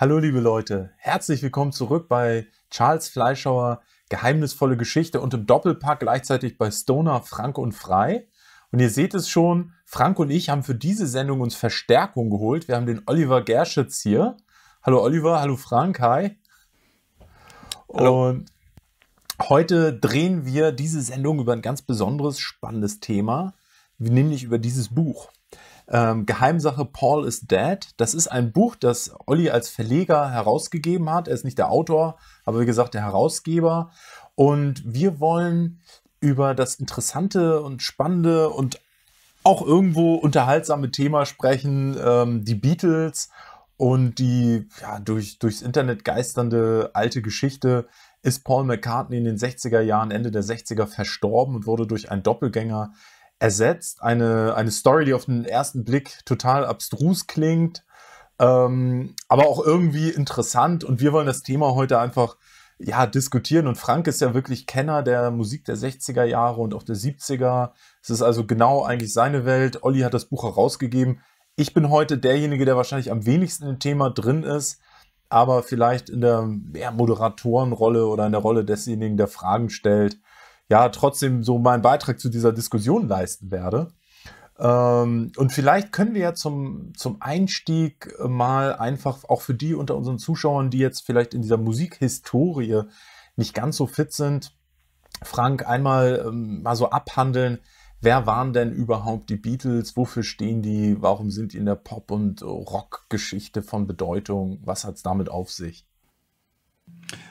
Hallo liebe Leute, herzlich willkommen zurück bei Charles Fleischhauer Geheimnisvolle Geschichte und im Doppelpack gleichzeitig bei Stoner Frank und Frei. Und ihr seht es schon, Frank und ich haben für diese Sendung uns Verstärkung geholt. Wir haben den Oliver Gerschitz hier. Hallo Oliver, hallo Frank, hi. Hallo. Und heute drehen wir diese Sendung über ein ganz besonderes, spannendes Thema, nämlich über dieses Buch ähm, Geheimsache Paul is Dead. Das ist ein Buch, das Olli als Verleger herausgegeben hat. Er ist nicht der Autor, aber wie gesagt der Herausgeber. Und wir wollen über das interessante und spannende und auch irgendwo unterhaltsame Thema sprechen, ähm, die Beatles und die ja, durch, durchs Internet geisternde alte Geschichte ist Paul McCartney in den 60er Jahren, Ende der 60er, verstorben und wurde durch einen Doppelgänger ersetzt. Eine, eine Story, die auf den ersten Blick total abstrus klingt, ähm, aber auch irgendwie interessant. Und wir wollen das Thema heute einfach ja, diskutieren. Und Frank ist ja wirklich Kenner der Musik der 60er Jahre und auch der 70er. Es ist also genau eigentlich seine Welt. Olli hat das Buch herausgegeben. Ich bin heute derjenige, der wahrscheinlich am wenigsten im Thema drin ist, aber vielleicht in der ja, Moderatorenrolle oder in der Rolle desjenigen, der Fragen stellt ja trotzdem so meinen Beitrag zu dieser Diskussion leisten werde. Ähm, und vielleicht können wir ja zum, zum Einstieg mal einfach auch für die unter unseren Zuschauern, die jetzt vielleicht in dieser Musikhistorie nicht ganz so fit sind, Frank einmal ähm, mal so abhandeln. Wer waren denn überhaupt die Beatles? Wofür stehen die? Warum sind die in der Pop- und Rockgeschichte von Bedeutung? Was hat es damit auf sich?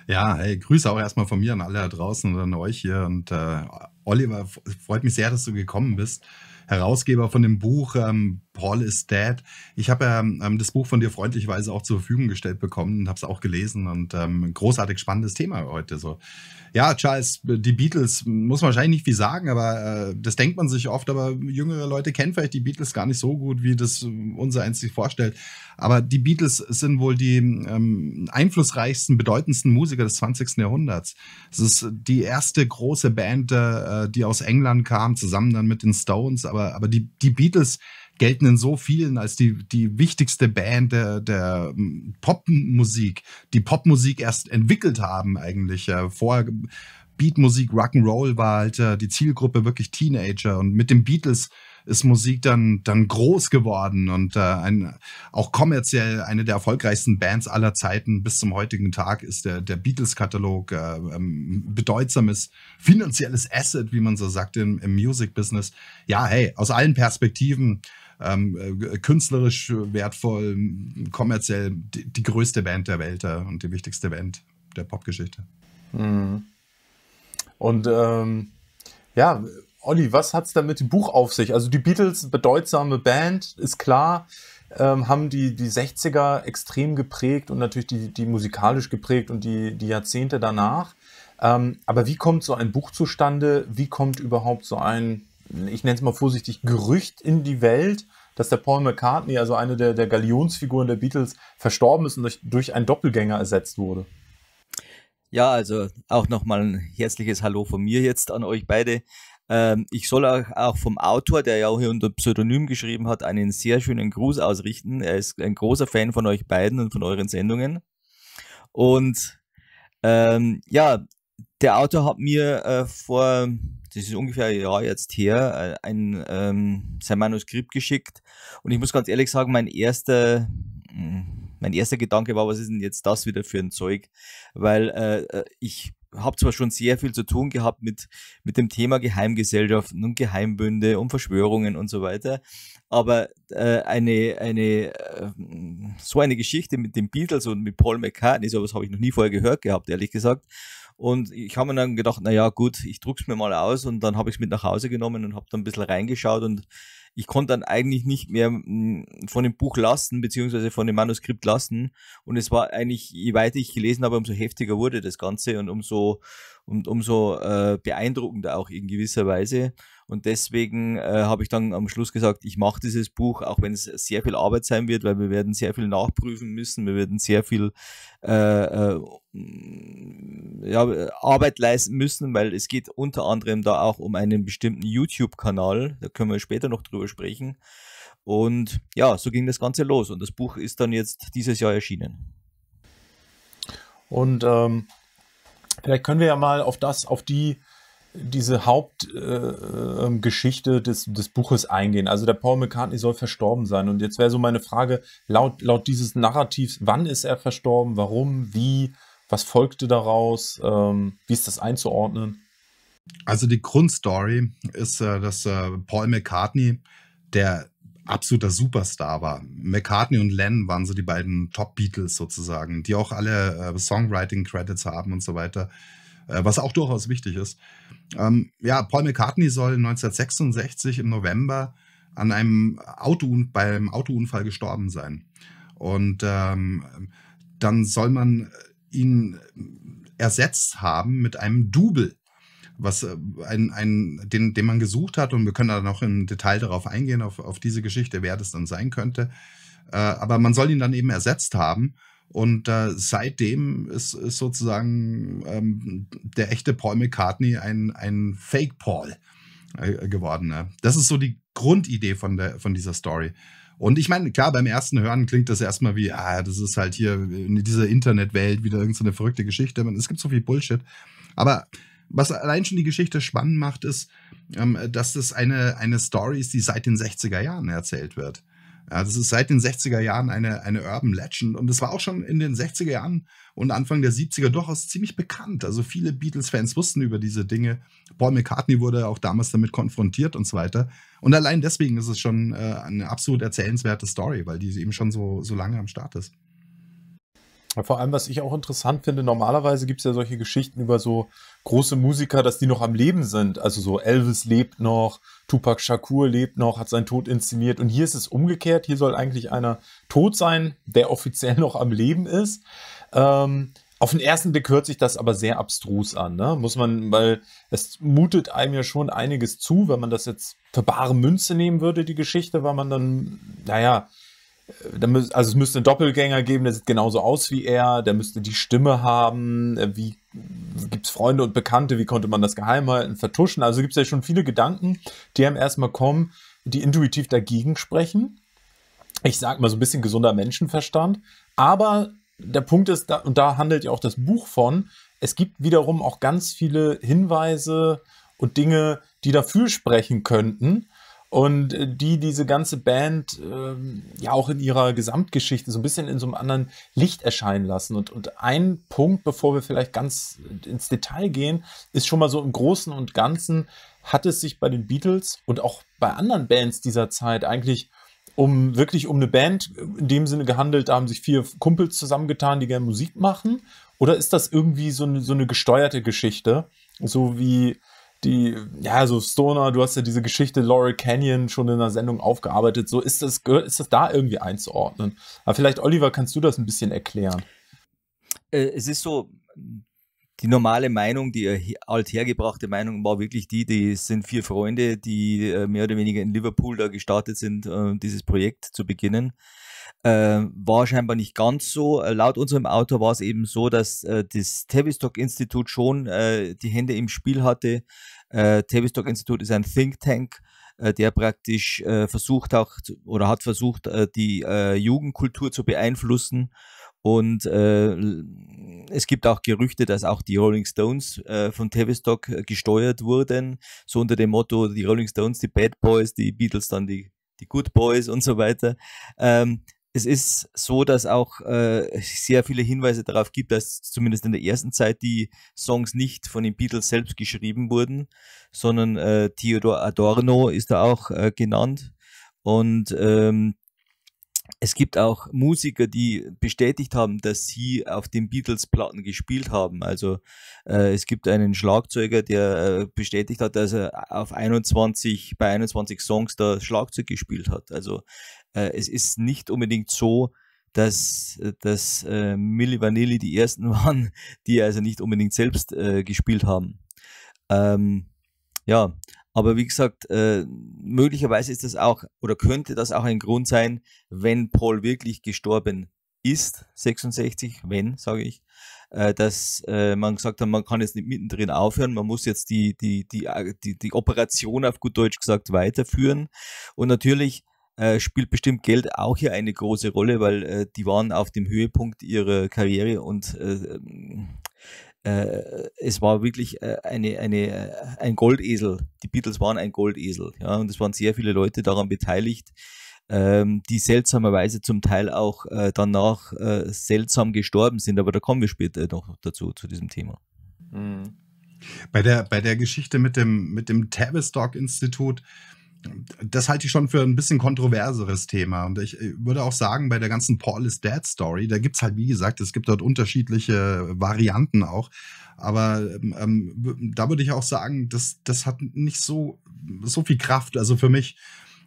Ja, hey, Grüße auch erstmal von mir an alle da draußen und an euch hier. Und äh, Oliver, freut mich sehr, dass du gekommen bist. Herausgeber von dem Buch ähm, Paul is Dead. Ich habe ähm, ähm das Buch von dir freundlicherweise auch zur Verfügung gestellt bekommen und habe es auch gelesen und ähm, großartig spannendes Thema heute. So ja, Charles, die Beatles muss man wahrscheinlich nicht viel sagen, aber äh, das denkt man sich oft, aber jüngere Leute kennen vielleicht die Beatles gar nicht so gut, wie das äh, unser eins sich vorstellt. Aber die Beatles sind wohl die ähm, einflussreichsten, bedeutendsten Musiker des 20. Jahrhunderts. Es ist die erste große Band, äh, die aus England kam, zusammen dann mit den Stones, aber, aber die, die Beatles gelten in so vielen als die, die wichtigste Band der, der ähm, Popmusik, die Popmusik erst entwickelt haben eigentlich. Äh, Vorher Beatmusik, Rock'n'Roll war halt äh, die Zielgruppe wirklich Teenager und mit den Beatles ist Musik dann, dann groß geworden und äh, ein, auch kommerziell eine der erfolgreichsten Bands aller Zeiten bis zum heutigen Tag ist der, der Beatles-Katalog äh, ähm, bedeutsames finanzielles Asset, wie man so sagt im, im Music-Business. Ja, hey, aus allen Perspektiven ähm, äh, künstlerisch wertvoll, kommerziell die, die, größte Band der Welt äh, und die wichtigste Band der Popgeschichte. Mhm. Und ähm, ja, Olli, was hat es denn mit dem Buch auf sich? Also die Beatles, bedeutsame Band, ist klar, ähm, haben die, die 60er extrem geprägt und natürlich die, die musikalisch geprägt und die, die Jahrzehnte danach. Ähm, aber wie kommt so ein Buch zustande? Wie kommt überhaupt so ein ich nenne es mal vorsichtig, Gerücht in die Welt, dass der Paul McCartney, also eine der, der Galionsfiguren der Beatles, verstorben ist und durch, durch einen Doppelgänger ersetzt wurde. Ja, also auch nochmal ein herzliches Hallo von mir jetzt an euch beide. Ähm, ich soll auch, auch vom Autor, der ja auch hier unter Pseudonym geschrieben hat, einen sehr schönen Gruß ausrichten. Er ist ein großer Fan von euch beiden und von euren Sendungen. Und ähm, ja, der Autor hat mir äh, vor das ist ungefähr ein Jahr jetzt her, äh, ein, ähm, sein Manuskript geschickt. Und ich muss ganz ehrlich sagen, mein erster, hm, mein erster Gedanke war, was ist denn jetzt das wieder für ein Zeug? Weil äh, äh ich habe zwar schon sehr viel zu tun gehabt mit, mit dem Thema Geheimgesellschaften und Geheimbünde und Verschwörungen und so weiter, aber äh, eine, eine, äh, so eine Geschichte mit den Beatles und mit Paul McCartney, sowas habe ich noch nie vorher gehört gehabt, ehrlich gesagt. Und ich habe mir dann gedacht, na ja, gut, ich druck's mir mal aus und dann habe ich es mit nach Hause genommen und habe dann ein bisschen reingeschaut und ich konnte dann eigentlich nicht mehr mm, von dem Buch lassen, beziehungsweise von dem Manuskript lassen. Und es war eigentlich, je weiter ich gelesen habe, umso heftiger wurde das Ganze und umso, und umso äh, beeindruckender auch in gewisser Weise. Und deswegen äh, habe ich dann am Schluss gesagt, ich mache dieses Buch, auch wenn es sehr viel Arbeit sein wird, weil wir werden sehr viel nachprüfen müssen, wir werden sehr viel äh, äh, ja, Arbeit leisten müssen, weil es geht unter anderem da auch um einen bestimmten YouTube-Kanal, da können wir später noch drüber sprechen. Und ja, so ging das Ganze los und das Buch ist dann jetzt dieses Jahr erschienen. Und ähm, vielleicht können wir ja mal auf das, auf die diese Hauptgeschichte äh, äh, des, des Buches eingehen. Also der Paul McCartney soll verstorben sein. Und jetzt wäre so meine Frage, laut, laut dieses Narrativs, wann ist er verstorben, warum, wie, was folgte daraus, ähm, wie ist das einzuordnen? Also die Grundstory ist, äh, dass äh, Paul McCartney, der absoluter Superstar war. McCartney und Lennon waren so die beiden Top-Beatles sozusagen, die auch alle Songwriting-Credits haben und so weiter äh, was auch durchaus wichtig ist. Ähm, ja, Paul McCartney soll 1966 im November an einem Auto, beim Autounfall gestorben sein. Und ähm, dann soll man ihn ersetzt haben mit einem Double, was äh, ein, ein, den, den man gesucht hat. Und wir können da noch im Detail darauf eingehen, auf, auf diese Geschichte, wer das dann sein könnte. Äh, aber man soll ihn dann eben ersetzt haben. Und äh, seitdem ist, ist sozusagen ähm, der echte Paul McCartney ein, ein Fake Paul äh, geworden. Ne? Das ist so die Grundidee von, der, von dieser Story. Und ich meine, klar, beim ersten Hören klingt das erstmal wie, ah, das ist halt hier in dieser Internetwelt wieder irgendeine so verrückte Geschichte. es gibt so viel Bullshit. Aber was allein schon die Geschichte spannend macht, ist, ähm, dass das eine, eine Story ist, die seit den 60er Jahren erzählt wird. Ja, das ist seit den 60er Jahren eine, eine Urban Legend und es war auch schon in den 60er Jahren und Anfang der 70er durchaus ziemlich bekannt. Also viele Beatles-Fans wussten über diese Dinge. Paul McCartney wurde auch damals damit konfrontiert und so weiter. Und allein deswegen ist es schon äh, eine absolut erzählenswerte Story, weil die eben schon so, so lange am Start ist. Vor allem, was ich auch interessant finde, normalerweise gibt es ja solche Geschichten über so große Musiker, dass die noch am Leben sind. Also so Elvis lebt noch, Tupac Shakur lebt noch, hat seinen Tod inszeniert. Und hier ist es umgekehrt. Hier soll eigentlich einer tot sein, der offiziell noch am Leben ist. Ähm, auf den ersten Blick hört sich das aber sehr abstrus an, ne? Muss man, weil es mutet einem ja schon einiges zu, wenn man das jetzt für bare Münze nehmen würde, die Geschichte, weil man dann, naja, also es müsste einen Doppelgänger geben, der sieht genauso aus wie er, der müsste die Stimme haben, äh, wie gibt es Freunde und Bekannte, wie konnte man das geheim halten, vertuschen. Also gibt es ja schon viele Gedanken, die einem erstmal kommen, die intuitiv dagegen sprechen. Ich sage mal so ein bisschen gesunder Menschenverstand. Aber der Punkt ist, und da handelt ja auch das Buch von, es gibt wiederum auch ganz viele Hinweise und Dinge, die dafür sprechen könnten und äh, die diese ganze Band ähm, ja auch in ihrer Gesamtgeschichte so ein bisschen in so einem anderen Licht erscheinen lassen. Und, und ein Punkt, bevor wir vielleicht ganz ins Detail gehen, ist schon mal so im Großen und Ganzen, hat es sich bei den Beatles und auch bei anderen Bands dieser Zeit eigentlich um wirklich um eine Band in dem Sinne gehandelt, da haben sich vier Kumpels zusammengetan, die gerne Musik machen? Oder ist das irgendwie so eine, so eine gesteuerte Geschichte? So wie die, ja, so Stoner, du hast ja diese Geschichte Laurel Canyon schon in der Sendung aufgearbeitet. So ist das, ist das da irgendwie einzuordnen. Aber vielleicht, Oliver, kannst du das ein bisschen erklären? Äh, es ist so, die normale Meinung, die althergebrachte Meinung war wirklich die, die sind vier Freunde, die äh, mehr oder weniger in Liverpool da gestartet sind, äh, dieses Projekt zu beginnen äh, war scheinbar nicht ganz so. Äh, laut unserem Autor war es eben so, dass äh, das Tavistock-Institut schon äh, die Hände im Spiel hatte. Äh, Tavistock-Institut ist ein Think Tank, äh, der praktisch äh, versucht auch oder hat versucht, die Jugendkultur zu beeinflussen. Und äh, es gibt auch Gerüchte, dass auch die Rolling Stones äh, von Tavistock gesteuert wurden, so unter dem Motto, die Rolling Stones, die Bad Boys, die Beatles dann die, die Good Boys und so weiter. Ähm, es ist so, dass auch äh, sehr viele Hinweise darauf gibt, dass zumindest in der ersten Zeit die Songs nicht von den Beatles selbst geschrieben wurden, sondern äh, Theodor Adorno ist da auch äh, genannt. Und ähm, es gibt auch Musiker, die bestätigt haben, dass sie auf den Beatles-Platten gespielt haben. Also äh, es gibt einen Schlagzeuger, der äh, bestätigt hat, dass er auf 21, bei 21 Songs da Schlagzeug gespielt hat. Also äh, es ist nicht unbedingt so, dass, äh, dass äh, Milli Vanilli die ersten waren, die also nicht unbedingt selbst äh, gespielt haben. Ähm, ja, aber wie gesagt, äh, möglicherweise ist das auch oder könnte das auch ein Grund sein, wenn Paul wirklich gestorben ist, 66, wenn, sage ich, äh, dass äh, man gesagt hat, man kann jetzt nicht mittendrin aufhören, man muss jetzt die, die, die, äh, die, die Operation auf gut Deutsch gesagt weiterführen. Und natürlich äh, spielt bestimmt Geld auch hier eine große Rolle, weil äh, die waren auf dem Höhepunkt ihrer Karriere und äh, äh es war wirklich äh, eine, eine, ein Goldesel. Die Beatles waren ein Goldesel. Ja, und es waren sehr viele Leute daran beteiligt, ähm, die seltsamerweise zum Teil auch danach seltsam gestorben sind. Aber da kommen wir später noch dazu, zu diesem Thema. Mhm. Bei der, bei der Geschichte mit dem, mit dem Tavistock-Institut, das halte ich schon für ein bisschen kontroverseres Thema. Und ich äh, würde auch sagen, bei der ganzen Paul is Dead Story, da gibt es halt, wie gesagt, es gibt dort unterschiedliche Varianten auch. Aber ähm, ähm da würde ich auch sagen, das, das hat nicht so, so viel Kraft, also für mich.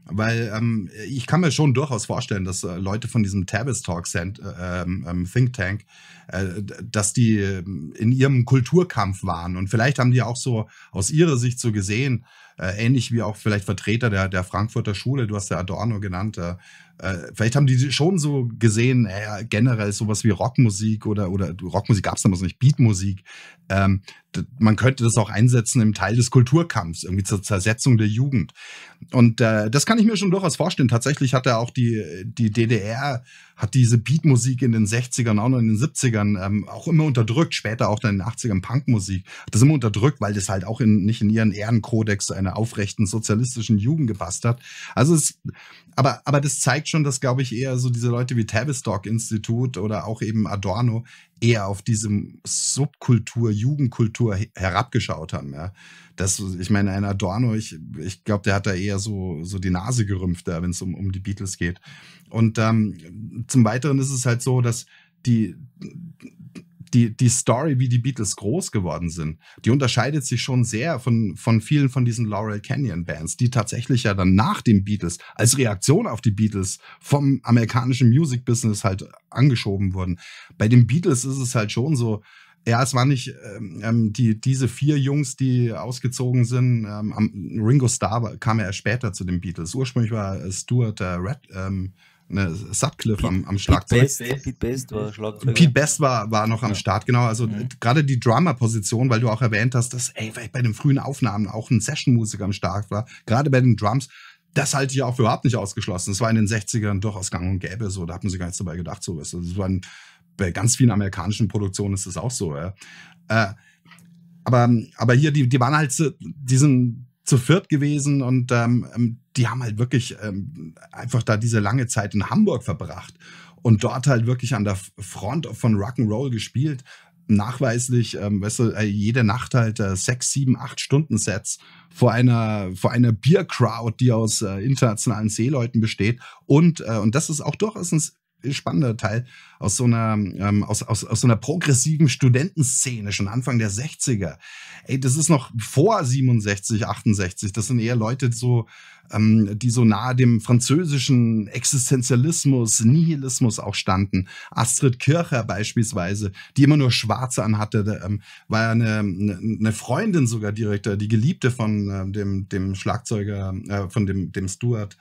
Weil ähm, ich kann mir schon durchaus vorstellen, dass äh, Leute von diesem Tavistock äh, ähm, ähm, Think Tank, äh, dass die ähm, in ihrem Kulturkampf waren. Und vielleicht haben die auch so aus ihrer Sicht so gesehen, äh, ähnlich wie auch vielleicht Vertreter der, der Frankfurter Schule, du hast ja Adorno genannt, äh, äh, vielleicht haben die schon so gesehen, äh, generell sowas wie Rockmusik oder, oder Rockmusik gab es damals nicht, Beatmusik, ähm, man könnte das auch einsetzen im Teil des Kulturkampfs, irgendwie zur Zersetzung der Jugend. Und äh, das kann ich mir schon durchaus vorstellen. Tatsächlich hat er auch die, die DDR, hat diese Beatmusik in den 60ern, auch noch in den 70ern ähm, auch immer unterdrückt, später auch dann in den 80ern Punkmusik, hat das immer unterdrückt, weil das halt auch in, nicht in ihren Ehrenkodex einer aufrechten sozialistischen Jugend gepasst hat. Also es, aber, aber das zeigt schon, dass, glaube ich, eher so diese Leute wie Tavistock Institut oder auch eben Adorno eher auf diesem Subkultur, Jugendkultur herabgeschaut haben. Ja. Das, ich meine, ein Adorno, ich, ich glaube, der hat da eher so, so die Nase gerümpft, ja, wenn es um, um die Beatles geht. Und ähm, zum Weiteren ist es halt so, dass die die, die Story, wie die Beatles groß geworden sind, die unterscheidet sich schon sehr von, von vielen von diesen Laurel Canyon Bands, die tatsächlich ja dann nach den Beatles als Reaktion auf die Beatles vom amerikanischen Music Business halt angeschoben wurden. Bei den Beatles ist es halt schon so, ja, es waren nicht ähm, ähm, die, diese vier Jungs, die ausgezogen sind. Ähm, Ringo Starr kam ja später zu den Beatles. Ursprünglich war Stuart äh, Red, ähm, ne, Sutcliffe am, am Schlagzeug. Pete Best, war Schlagzeug. Pete Best war, war noch am ja. Start, genau. Also mhm. gerade die Drummer-Position, weil du auch erwähnt hast, dass ey, bei den frühen Aufnahmen auch ein Session-Musiker am Start war, gerade bei den Drums, das halte ich auch für überhaupt nicht ausgeschlossen. Das war in den 60ern durchaus gang und gäbe so, da hat man sich gar nichts dabei gedacht, so ist. Also, ein, bei ganz vielen amerikanischen Produktionen ist das auch so. Ja. Äh, aber, aber hier, die, die waren halt so, sind, zu viert gewesen und ähm, ähm, die haben halt wirklich ähm, einfach da diese lange Zeit in Hamburg verbracht und dort halt wirklich an der Front von Rock'n'Roll gespielt. Nachweislich, ähm, weißt du, äh, jede Nacht halt äh, sechs, sieben, acht Stunden Sets vor einer, vor einer Biercrowd, die aus äh, internationalen Seeleuten besteht. Und, äh, und das ist auch durchaus ein spannender Teil aus so einer, ähm, aus, aus, aus so einer progressiven Studentenszene, schon Anfang der 60er. Ey, das ist noch vor 67, 68. Das sind eher Leute so, ähm, die so nahe dem französischen Existenzialismus, Nihilismus auch standen. Astrid Kircher beispielsweise, die immer nur Schwarze anhatte, ähm, war ja eine, eine Freundin sogar direkt, die Geliebte von äh, dem, dem Schlagzeuger, äh, von dem, dem Stuart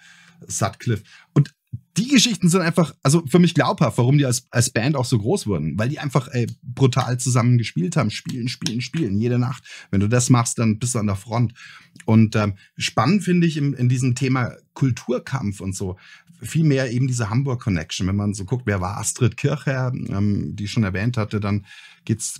Sutcliffe. Und die Geschichten sind einfach, also für mich glaubhaft, warum die als, als Band auch so groß wurden. Weil die einfach ey, brutal zusammen gespielt haben. Spielen, spielen, spielen, jede Nacht. Wenn du das machst, dann bist du an der Front. Und ähm, spannend finde ich in, in diesem Thema Kulturkampf und so, vielmehr eben diese Hamburg-Connection. Wenn man so guckt, wer war Astrid Kircher, ähm, die ich schon erwähnt hatte, dann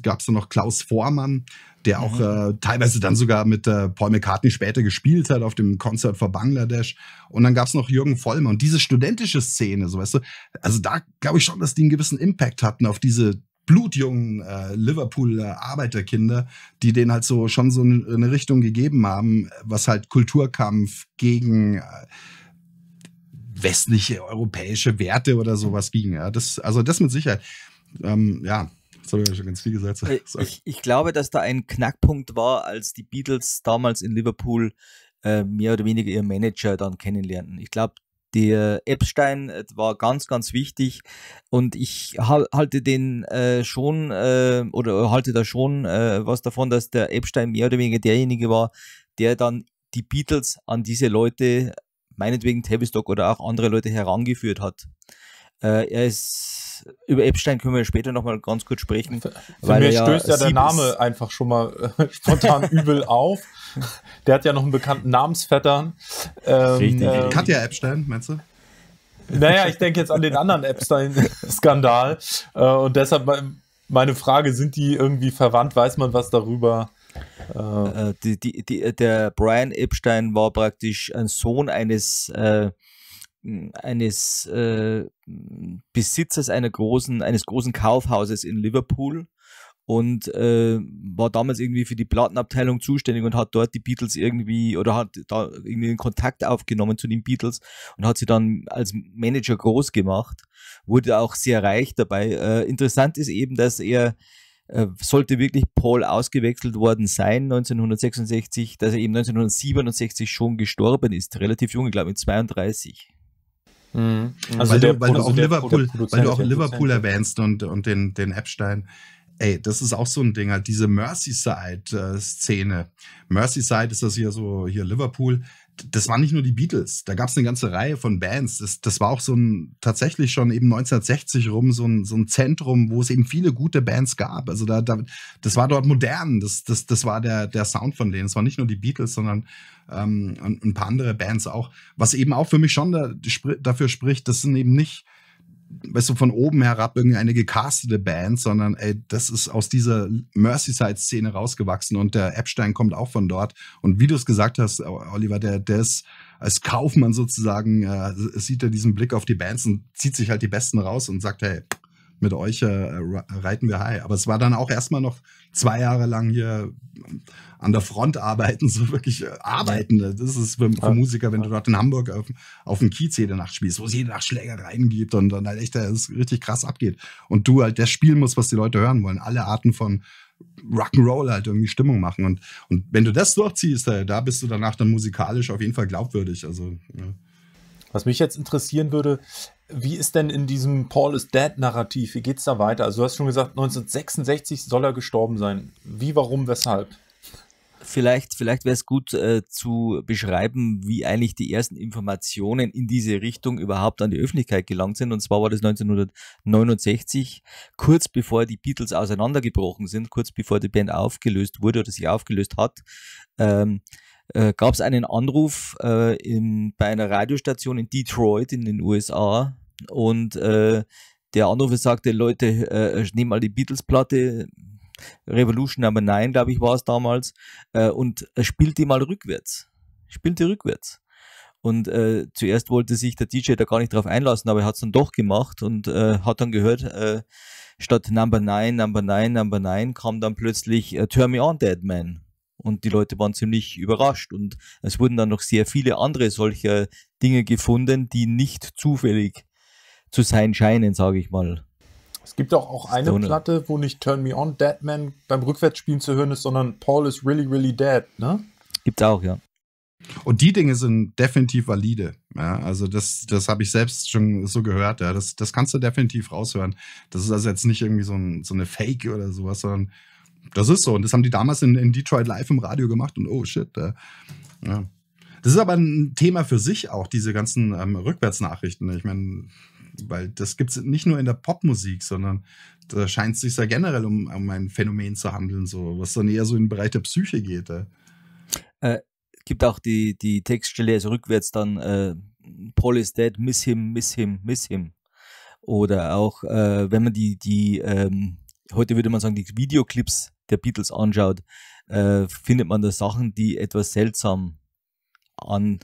gab es da noch Klaus Vormann der auch mhm. äh, teilweise dann sogar mit äh, Paul McCartney später gespielt hat auf dem Konzert für Bangladesch. Und dann gab es noch Jürgen Vollmer und diese studentische Szene, so weißt du, also da glaube ich schon, dass die einen gewissen Impact hatten auf diese blutjungen äh, Liverpooler Arbeiterkinder, die denen halt so schon so eine, eine Richtung gegeben haben, was halt Kulturkampf gegen äh, westliche europäische Werte oder sowas ging. Ja, das, also das mit Sicherheit. Ähm, ja, das habe ich ja schon ganz viel gesagt. Äh, so. Ich, ich, glaube, dass da ein Knackpunkt war, als die Beatles damals in Liverpool äh, mehr oder weniger ihren Manager dann kennenlernten. Ich glaube, der Epstein äh, war ganz, ganz wichtig und ich halte den äh, schon äh, oder halte da schon äh, was davon, dass der Epstein mehr oder weniger derjenige war, der dann die Beatles an diese Leute, meinetwegen Tavistock oder auch andere Leute herangeführt hat. Äh, er ist über Epstein können wir später nochmal ganz kurz sprechen. Für, für mich ja stößt ja der Name einfach schon mal äh, spontan übel auf. Der hat ja noch einen bekannten Namensvetter. Ähm, Richtig. Ähm, Katja Epstein, meinst du? Naja, ich denke jetzt an den anderen Epstein-Skandal. Äh, und deshalb meine Frage, sind die irgendwie verwandt? Weiß man was darüber? Äh, die, die, die, der Brian Epstein war praktisch ein Sohn eines äh, hm, eines äh, Besitzers einer großen, eines großen Kaufhauses in Liverpool und äh, war damals irgendwie für die Plattenabteilung zuständig und hat dort die Beatles irgendwie oder hat da irgendwie einen Kontakt aufgenommen zu den Beatles und hat sie dann als Manager groß gemacht, wurde auch sehr reich dabei. Äh, interessant ist eben, dass er äh, sollte wirklich Paul ausgewechselt worden sein 1966, dass er eben 1967 schon gestorben ist, relativ jung, ich glaube mit 32. Mhm. mhm. Also weil, der, weil, du der, Liverpool, weil, du auch Liverpool, erwähnst und, und den, den Epstein. Ey, das ist auch so ein Ding, halt diese Merseyside-Szene. Äh, Merseyside ist das hier so, hier Liverpool das waren nicht nur die Beatles, da gab es eine ganze Reihe von Bands. Das, das war auch so ein tatsächlich schon eben 1960 rum so ein, so ein Zentrum, wo es eben viele gute Bands gab. Also da, da das war dort modern, das, das, das war der, der Sound von denen. Es waren nicht nur die Beatles, sondern ähm, ein paar andere Bands auch. Was eben auch für mich schon da, dafür spricht, das sind eben nicht weißt du, von oben herab irgendeine gecastete Band, sondern ey, das ist aus dieser Merseyside-Szene rausgewachsen und der Epstein kommt auch von dort. Und wie du es gesagt hast, Oliver, der, der ist als Kaufmann sozusagen, äh, sieht er diesen Blick auf die Bands und zieht sich halt die Besten raus und sagt, hey, mit euch äh, reiten wir high. Aber es war dann auch erstmal noch zwei Jahre lang hier an der Front arbeiten, so wirklich äh, arbeiten. Das ist für, für, Musiker, wenn du dort in Hamburg auf, auf dem Kiez jede Nacht spielst, wo es jede Nacht Schlägereien gibt und dann halt echt äh, es richtig krass abgeht. Und du halt das spielen musst, was die Leute hören wollen. Alle Arten von Rock'n'Roll halt irgendwie Stimmung machen. Und, und wenn du das durchziehst, äh, da bist du danach dann musikalisch auf jeden Fall glaubwürdig. Also, ja. Was mich jetzt interessieren würde, wie ist denn in diesem Paul is Dead-Narrativ, wie geht es da weiter? Also du hast schon gesagt, 1966 soll er gestorben sein. Wie, warum, weshalb? Vielleicht, vielleicht wäre es gut äh, zu beschreiben, wie eigentlich die ersten Informationen in diese Richtung überhaupt an die Öffentlichkeit gelangt sind. Und zwar war das 1969, kurz bevor die Beatles auseinandergebrochen sind, kurz bevor die Band aufgelöst wurde oder sich aufgelöst hat. Ähm, äh, gab es einen Anruf äh, in, bei einer Radiostation in Detroit in den USA und äh, der Anrufer sagte, Leute, äh, äh nehmt mal die Beatles-Platte, Revolution Number 9, glaube ich, war es damals, äh, und äh, spielt die mal rückwärts. Spielt die rückwärts. Und äh, zuerst wollte sich der DJ da gar nicht drauf einlassen, aber er hat es dann doch gemacht und äh, hat dann gehört, äh, statt Number 9, Number 9, Number 9 kam dann plötzlich äh, Turn Me On Dead Man. Und die Leute waren ziemlich überrascht. Und es wurden dann noch sehr viele andere solcher Dinge gefunden, die nicht zufällig zu sein scheinen, sage ich mal. Es gibt auch, auch eine Stone. Platte, wo nicht Turn Me On Dead Man beim Rückwärtsspielen zu hören ist, sondern Paul is really, really dead, ne? Gibt's auch, ja. Und die Dinge sind definitiv valide. Ja, also das, das habe ich selbst schon so gehört. Ja, das, das kannst du definitiv raushören. Das ist also jetzt nicht irgendwie so, ein, so eine Fake oder sowas, sondern das ist so. Und das haben die damals in, in Detroit live im Radio gemacht und oh shit. Ja. ja. Das ist aber ein Thema für sich auch, diese ganzen ähm, Rückwärtsnachrichten. Ich meine, weil das gibt es nicht nur in der Popmusik, sondern da scheint es sich ja generell um, um ein Phänomen zu handeln, so, was dann eher so in den Bereich der Psyche geht. Ja. Äh, gibt auch die, die Textstelle, also rückwärts dann, äh, Paul is dead, miss him, miss him, miss him. Oder auch, äh, wenn man die, die ähm, heute würde man sagen, die Videoclips der Beatles anschaut, äh, findet man da Sachen, die etwas seltsam an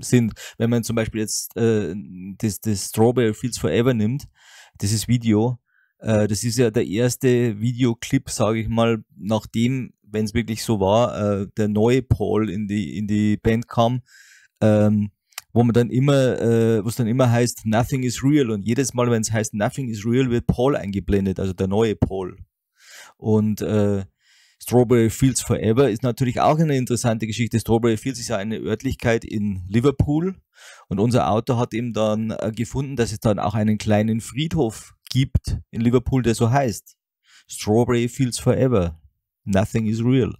sind. Wenn man zum Beispiel jetzt äh, das, das Strawberry Fields Forever nimmt, dieses Video, äh, das ist ja der erste Videoclip, sage ich mal, nachdem, wenn es wirklich so war, äh, der neue Paul in die, in die Band kam. Ähm, wo man dann immer, äh, wo es dann immer heißt, nothing is real. Und jedes Mal, wenn es heißt, nothing is real, wird Paul eingeblendet, also der neue Paul. Und äh, Strawberry Fields Forever ist natürlich auch eine interessante Geschichte. Strawberry Fields ist ja eine Örtlichkeit in Liverpool und unser Autor hat eben dann äh, gefunden, dass es dann auch einen kleinen Friedhof gibt in Liverpool, der so heißt. Strawberry Fields Forever. Nothing is real.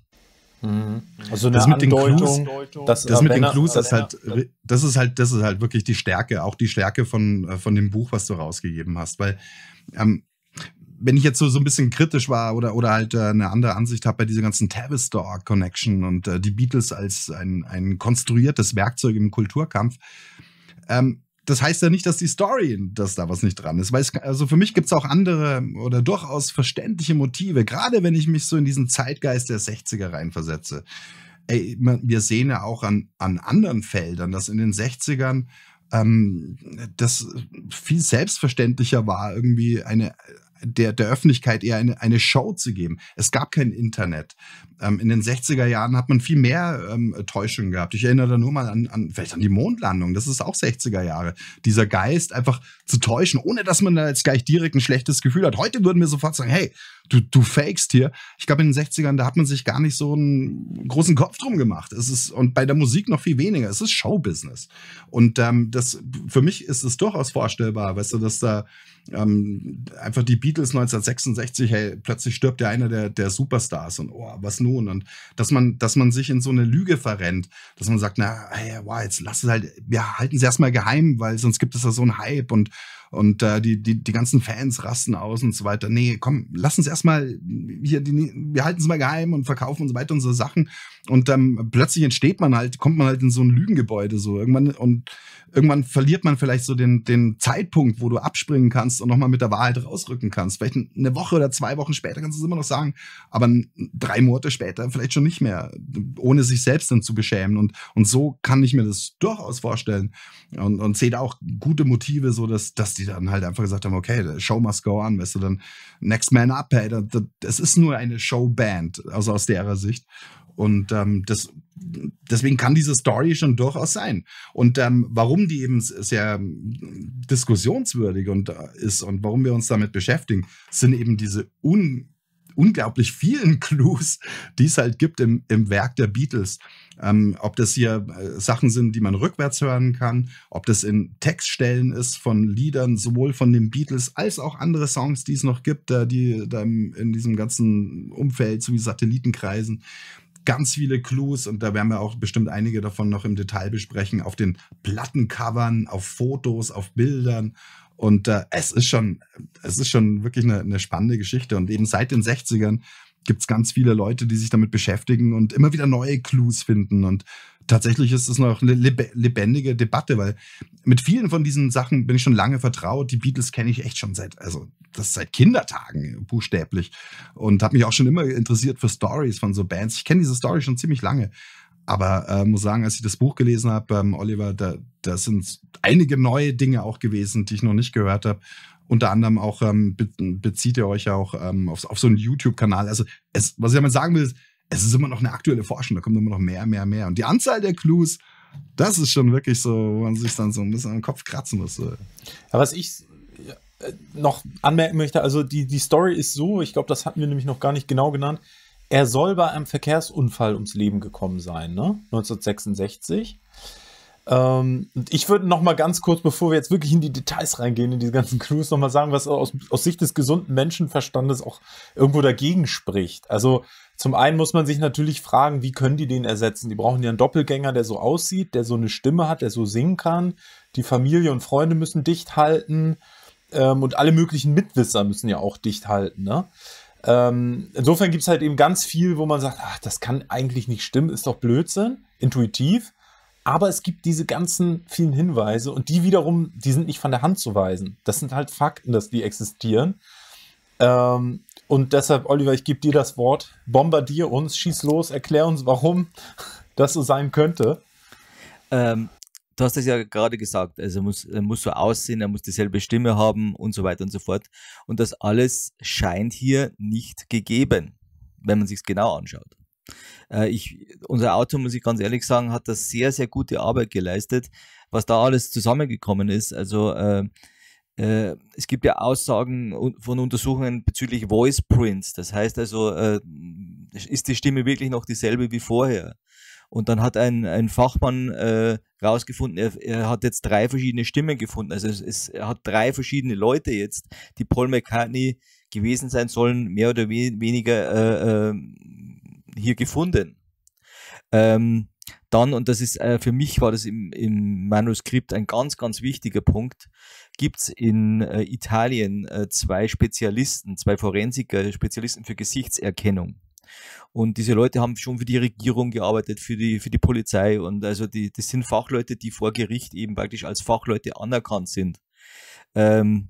Mhm. Also das mit Andeutung, den Clues, das, das mit den Clues, das, halt, das ist halt, das ist halt wirklich die Stärke, auch die Stärke von, äh, von dem Buch, was du rausgegeben hast, weil ähm, wenn ich jetzt so, so ein bisschen kritisch war oder, oder halt äh, eine andere Ansicht habe bei dieser ganzen Tavistock Connection und äh, die Beatles als ein, ein konstruiertes Werkzeug im Kulturkampf, ähm, das heißt ja nicht, dass die Story, dass da was nicht dran ist. Weil es, also für mich gibt es auch andere oder durchaus verständliche Motive, gerade wenn ich mich so in diesen Zeitgeist der 60er reinversetze. Ey, wir sehen ja auch an, an anderen Feldern, dass in den 60ern ähm, das viel selbstverständlicher war, irgendwie eine der, der Öffentlichkeit eher eine, eine Show zu geben. Es gab kein Internet. Ähm, in den 60er Jahren hat man viel mehr ähm, Täuschungen gehabt. Ich erinnere da nur mal an, an, vielleicht an die Mondlandung. Das ist auch 60er Jahre. Dieser Geist einfach zu täuschen, ohne dass man da jetzt gleich direkt ein schlechtes Gefühl hat. Heute würden wir sofort sagen, hey, du, du fakest hier. Ich glaube, in den 60ern, da hat man sich gar nicht so einen großen Kopf drum gemacht. Es ist, und bei der Musik noch viel weniger. Es ist Showbusiness. Und ähm, das, für mich ist es durchaus vorstellbar, weißt du, dass da ähm, einfach die Beatles 1966, hey, plötzlich stirbt ja einer der, der Superstars und oh, was nun? Und dass man, dass man sich in so eine Lüge verrennt, dass man sagt, na, hey, wow, jetzt lass es halt, ja, halten sie erstmal geheim, weil sonst gibt es da so einen Hype und und äh, die, die, die ganzen Fans rasten aus und so weiter. Nee, komm, lass uns erstmal hier, die, wir halten es mal geheim und verkaufen und so weiter unsere Sachen. Und dann ähm, plötzlich entsteht man halt, kommt man halt in so ein Lügengebäude so irgendwann und irgendwann verliert man vielleicht so den, den Zeitpunkt, wo du abspringen kannst und nochmal mit der Wahrheit rausrücken kannst. Vielleicht eine Woche oder zwei Wochen später kannst du es immer noch sagen, aber drei Monate später vielleicht schon nicht mehr, ohne sich selbst dann zu beschämen. Und, und so kann ich mir das durchaus vorstellen und, und sehe da auch gute Motive, so dass, dass die dann halt einfach gesagt haben, okay, the Show must go on, weißt du, dann Next Man Up, hey, das, das ist nur eine Showband, also aus derer Sicht. Und ähm, das, deswegen kann diese Story schon durchaus sein. Und ähm, warum die eben sehr ähm, diskussionswürdig und, äh, ist und warum wir uns damit beschäftigen, sind eben diese un unglaublich vielen Clues, die es halt gibt im, im Werk der Beatles. Ähm, ob das hier äh, Sachen sind, die man rückwärts hören kann, ob das in Textstellen ist von Liedern, sowohl von den Beatles als auch andere Songs, die es noch gibt, äh, die ähm, in diesem ganzen Umfeld sowie Satellitenkreisen ganz viele Clues und da werden wir auch bestimmt einige davon noch im Detail besprechen, auf den Plattencovern, auf Fotos, auf Bildern. Und äh, es ist schon, es ist schon wirklich eine, eine spannende Geschichte. Und eben seit den 60ern gibt es ganz viele Leute, die sich damit beschäftigen und immer wieder neue Clues finden. Und tatsächlich ist es noch eine lebendige Debatte, weil mit vielen von diesen Sachen bin ich schon lange vertraut. Die Beatles kenne ich echt schon seit, also das seit Kindertagen buchstäblich und habe mich auch schon immer interessiert für Stories von so Bands. Ich kenne diese Story schon ziemlich lange. Aber äh, muss sagen, als ich das Buch gelesen habe, ähm, Oliver, da, da sind einige neue Dinge auch gewesen, die ich noch nicht gehört habe. Unter anderem auch ähm, bezieht ihr euch auch ähm, auf, auf so einen YouTube-Kanal. Also es, was ich damit sagen will, ist, es ist immer noch eine aktuelle Forschung, da kommt immer noch mehr, mehr, mehr. Und die Anzahl der Clues, das ist schon wirklich so, wo man sich dann so ein bisschen am Kopf kratzen muss. Äh. Ja, was ich äh, noch anmerken möchte, also die, die Story ist so, ich glaube, das hatten wir nämlich noch gar nicht genau genannt, er soll bei einem Verkehrsunfall ums Leben gekommen sein, ne? 1966. Ähm, ich würde noch mal ganz kurz, bevor wir jetzt wirklich in die Details reingehen, in diese ganzen Clues, noch mal sagen, was aus, aus Sicht des gesunden Menschenverstandes auch irgendwo dagegen spricht. Also zum einen muss man sich natürlich fragen, wie können die den ersetzen? Die brauchen ja einen Doppelgänger, der so aussieht, der so eine Stimme hat, der so singen kann. Die Familie und Freunde müssen dicht halten ähm, und alle möglichen Mitwisser müssen ja auch dicht halten. Ne? Ähm, insofern gibt es halt eben ganz viel, wo man sagt, ach, das kann eigentlich nicht stimmen, ist doch Blödsinn, intuitiv. Aber es gibt diese ganzen vielen Hinweise und die wiederum, die sind nicht von der Hand zu weisen. Das sind halt Fakten, dass die existieren. Ähm, und deshalb, Oliver, ich gebe dir das Wort. Bombardier uns, schieß los, erklär uns, warum das so sein könnte. Ähm, du hast es ja gerade gesagt, also muss, er muss so aussehen, er muss dieselbe Stimme haben und so weiter und so fort. Und das alles scheint hier nicht gegeben, wenn man sich es genau anschaut. Äh, ich, unser Autor, muss ich ganz ehrlich sagen, hat da sehr, sehr gute Arbeit geleistet, was da alles zusammengekommen ist. Also äh, äh, es gibt ja Aussagen von Untersuchungen bezüglich Voice Prints. Das heißt also, äh, ist die Stimme wirklich noch dieselbe wie vorher? Und dann hat ein, ein Fachmann äh, rausgefunden, er, er hat jetzt drei verschiedene Stimmen gefunden. Also es, es, er hat drei verschiedene Leute jetzt, die Paul McCartney gewesen sein sollen, mehr oder we weniger äh, äh, hier gefunden. Ähm, dann, und das ist äh, für mich war das im, im Manuskript ein ganz, ganz wichtiger Punkt, gibt es in äh, Italien äh, zwei Spezialisten, zwei Forensiker, Spezialisten für Gesichtserkennung. Und diese Leute haben schon für die Regierung gearbeitet, für die, für die Polizei. Und also die, das sind Fachleute, die vor Gericht eben praktisch als Fachleute anerkannt sind. Ähm,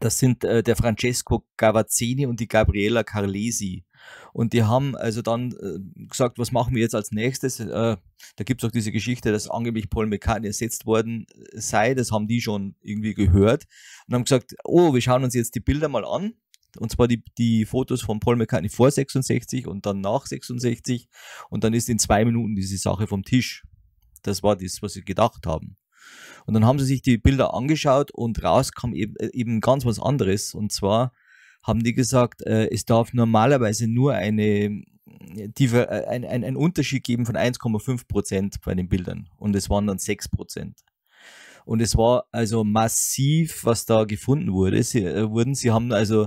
das sind äh, der Francesco Gavazzini und die Gabriella Carlesi. Und die haben also dann äh, gesagt, was machen wir jetzt als nächstes? Äh, da gibt es auch diese Geschichte, dass angeblich Paul McCartney ersetzt worden äh, sei. Das haben die schon irgendwie gehört. Und haben gesagt, oh, wir schauen uns jetzt die Bilder mal an. Und zwar die, die Fotos von Paul McCartney vor 66 und dann nach 66. Und dann ist in zwei Minuten diese Sache vom Tisch. Das war das, was sie gedacht haben. Und dann haben sie sich die Bilder angeschaut und raus kam eben, äh, eben ganz was anderes. Und zwar haben die gesagt, äh, es darf normalerweise nur eine, die, äh, ein, ein, ein Unterschied geben von 1,5 Prozent bei den Bildern. Und es waren dann 6 Prozent. Und es war also massiv, was da gefunden wurde. Sie, äh, wurden. sie haben also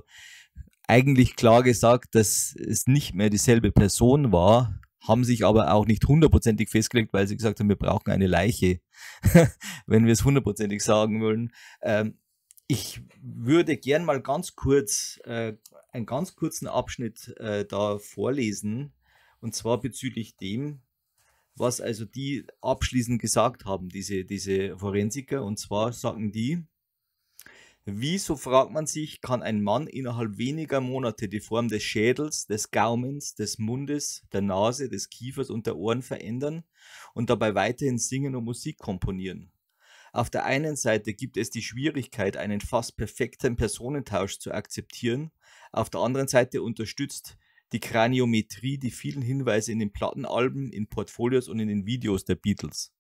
eigentlich klar gesagt, dass es nicht mehr dieselbe Person war, haben sich aber auch nicht hundertprozentig festgelegt, weil sie gesagt haben, wir brauchen eine Leiche, wenn wir es hundertprozentig sagen wollen. Ähm, ich würde gern mal ganz kurz äh, einen ganz kurzen Abschnitt äh, da vorlesen, und zwar bezüglich dem, was also die abschließend gesagt haben, diese, diese Forensiker. Und zwar sagen die, Wieso fragt man sich, kann ein Mann innerhalb weniger Monate die Form des Schädels, des Gaumens, des Mundes, der Nase, des Kiefers und der Ohren verändern und dabei weiterhin singen und Musik komponieren? Auf der einen Seite gibt es die Schwierigkeit, einen fast perfekten Personentausch zu akzeptieren, auf der anderen Seite unterstützt die Kraniometrie die vielen Hinweise in den Plattenalben, in Portfolios und in den Videos der Beatles.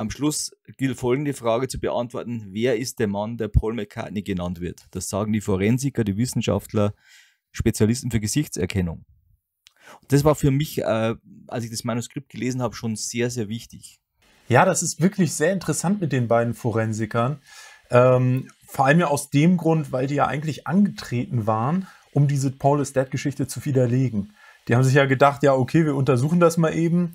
Am Schluss gilt folgende Frage zu beantworten. Wer ist der Mann, der Paul McCartney genannt wird? Das sagen die Forensiker, die Wissenschaftler, Spezialisten für Gesichtserkennung. das war für mich, äh, als ich das Manuskript gelesen habe, schon sehr, sehr wichtig. Ja, das ist wirklich sehr interessant mit den beiden Forensikern. Ähm, vor allem ja aus dem Grund, weil die ja eigentlich angetreten waren, um diese Paul is Dead Geschichte zu widerlegen. Die haben sich ja gedacht, ja, okay, wir untersuchen das mal eben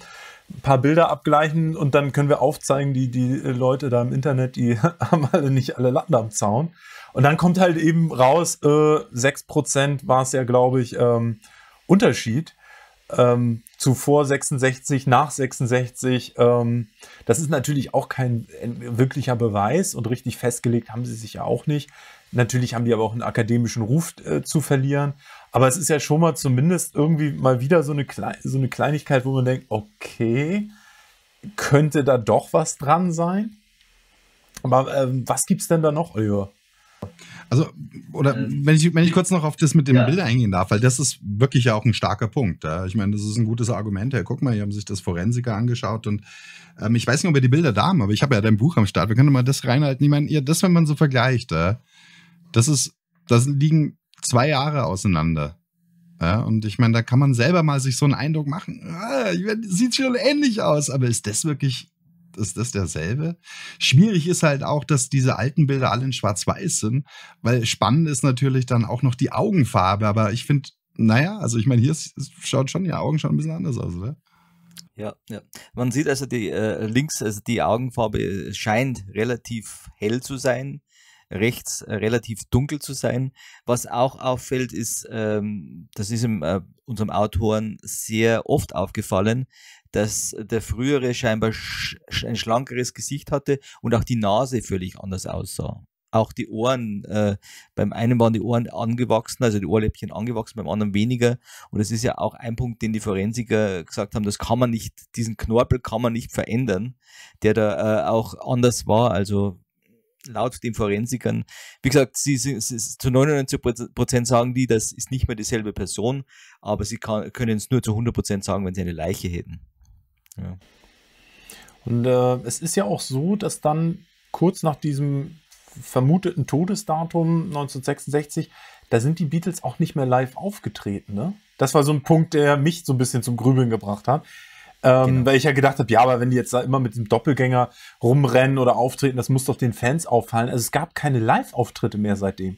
ein paar Bilder abgleichen und dann können wir aufzeigen, die, die Leute da im Internet, die haben alle nicht alle Latten am Zaun. Und dann kommt halt eben raus, äh, 6% war es ja, glaube ich, ähm, Unterschied. Ähm, zuvor 66, nach 66. Ähm, das ist natürlich auch kein äh, wirklicher Beweis und richtig festgelegt haben sie sich ja auch nicht. Natürlich haben die aber auch einen akademischen Ruf äh, zu verlieren. Aber es ist ja schon mal zumindest irgendwie mal wieder so eine, Kle so eine Kleinigkeit, wo man denkt, okay, könnte da doch was dran sein? Aber ähm, was gibt es denn da noch, Oliver? Also, oder ähm, wenn, ich, wenn ich kurz noch auf das mit dem ja. Bild eingehen darf, weil das ist wirklich ja auch ein starker Punkt. Ja? Ich meine, das ist ein gutes Argument. Ja, guck mal, hier haben sich das Forensiker angeschaut und ähm, ich weiß nicht, ob ihr die Bilder da haben, aber ich habe ja dein Buch am Start. Wir können mal das reinhalten. Ich meine, ja, das, wenn man so vergleicht, ja, das ist, das liegen zwei Jahre auseinander. Ja, und ich meine, da kann man selber mal sich so einen Eindruck machen. Ah, sieht schon ähnlich aus, aber ist das wirklich, ist das derselbe? Schwierig ist halt auch, dass diese alten Bilder alle in Schwarz-Weiß sind, weil spannend ist natürlich dann auch noch die Augenfarbe, aber ich finde, naja, also ich meine, hier ist, schaut schon die Augen schon ein bisschen anders aus, oder? Ja, ja. Man sieht also die äh, links, also die Augenfarbe scheint relativ hell zu sein rechts äh, relativ dunkel zu sein. Was auch auffällt, ist, ähm, das ist im, äh, unserem Autoren sehr oft aufgefallen, dass der frühere scheinbar sch ein schlankeres Gesicht hatte und auch die Nase völlig anders aussah. Auch die Ohren, äh, beim einen waren die Ohren angewachsen, also die Ohrläppchen angewachsen, beim anderen weniger. Und das ist ja auch ein Punkt, den die Forensiker gesagt haben, das kann man nicht, diesen Knorpel kann man nicht verändern, der da äh, auch anders war. Also laut den Forensikern, wie gesagt, sie, sie, sie, zu 99 Prozent sagen die, das ist nicht mehr dieselbe Person, aber sie kann, können es nur zu 100 Prozent sagen, wenn sie eine Leiche hätten. Ja. Und äh, es ist ja auch so, dass dann kurz nach diesem vermuteten Todesdatum 1966, da sind die Beatles auch nicht mehr live aufgetreten. Ne? Das war so ein Punkt, der mich so ein bisschen zum Grübeln gebracht hat. Ähm, genau. Weil ich ja gedacht habe, ja, aber wenn die jetzt da immer mit dem Doppelgänger rumrennen oder auftreten, das muss doch den Fans auffallen. Also es gab keine Live-Auftritte mehr seitdem.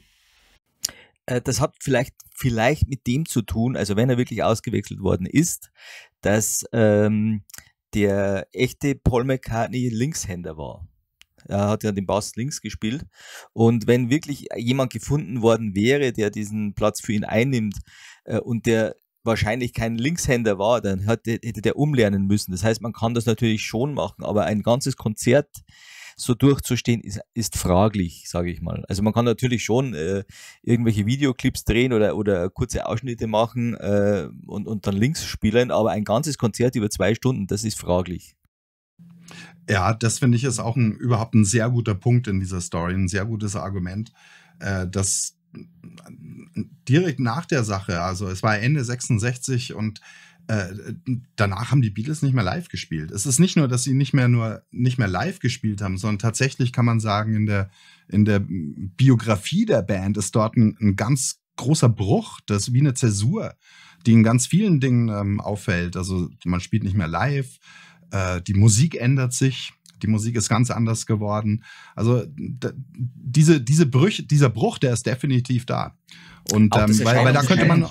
Äh, das hat vielleicht, vielleicht mit dem zu tun, also wenn er wirklich ausgewechselt worden ist, dass ähm, der echte Paul McCartney Linkshänder war. Er hat ja den Bass links gespielt. Und wenn wirklich jemand gefunden worden wäre, der diesen Platz für ihn einnimmt äh, und der wahrscheinlich kein Linkshänder war, dann hätte, hätte der umlernen müssen. Das heißt, man kann das natürlich schon machen, aber ein ganzes Konzert so durchzustehen, ist, ist fraglich, sage ich mal. Also man kann natürlich schon äh, irgendwelche Videoclips drehen oder, oder kurze Ausschnitte machen äh, und, und dann Links spielen, aber ein ganzes Konzert über zwei Stunden, das ist fraglich. Ja, das finde ich ist auch ein, überhaupt ein sehr guter Punkt in dieser Story, ein sehr gutes Argument, äh, dass direkt nach der Sache, also es war Ende 66 und äh, danach haben die Beatles nicht mehr live gespielt. Es ist nicht nur, dass sie nicht mehr nur nicht mehr live gespielt haben, sondern tatsächlich kann man sagen, in der, in der Biografie der Band ist dort ein, ein ganz großer Bruch, das ist wie eine Zäsur, die in ganz vielen Dingen ähm, auffällt. Also man spielt nicht mehr live, äh, die Musik ändert sich, die Musik ist ganz anders geworden. Also diese, diese Brüche, dieser Bruch, der ist definitiv da. Und ähm, weil, weil da könnte man.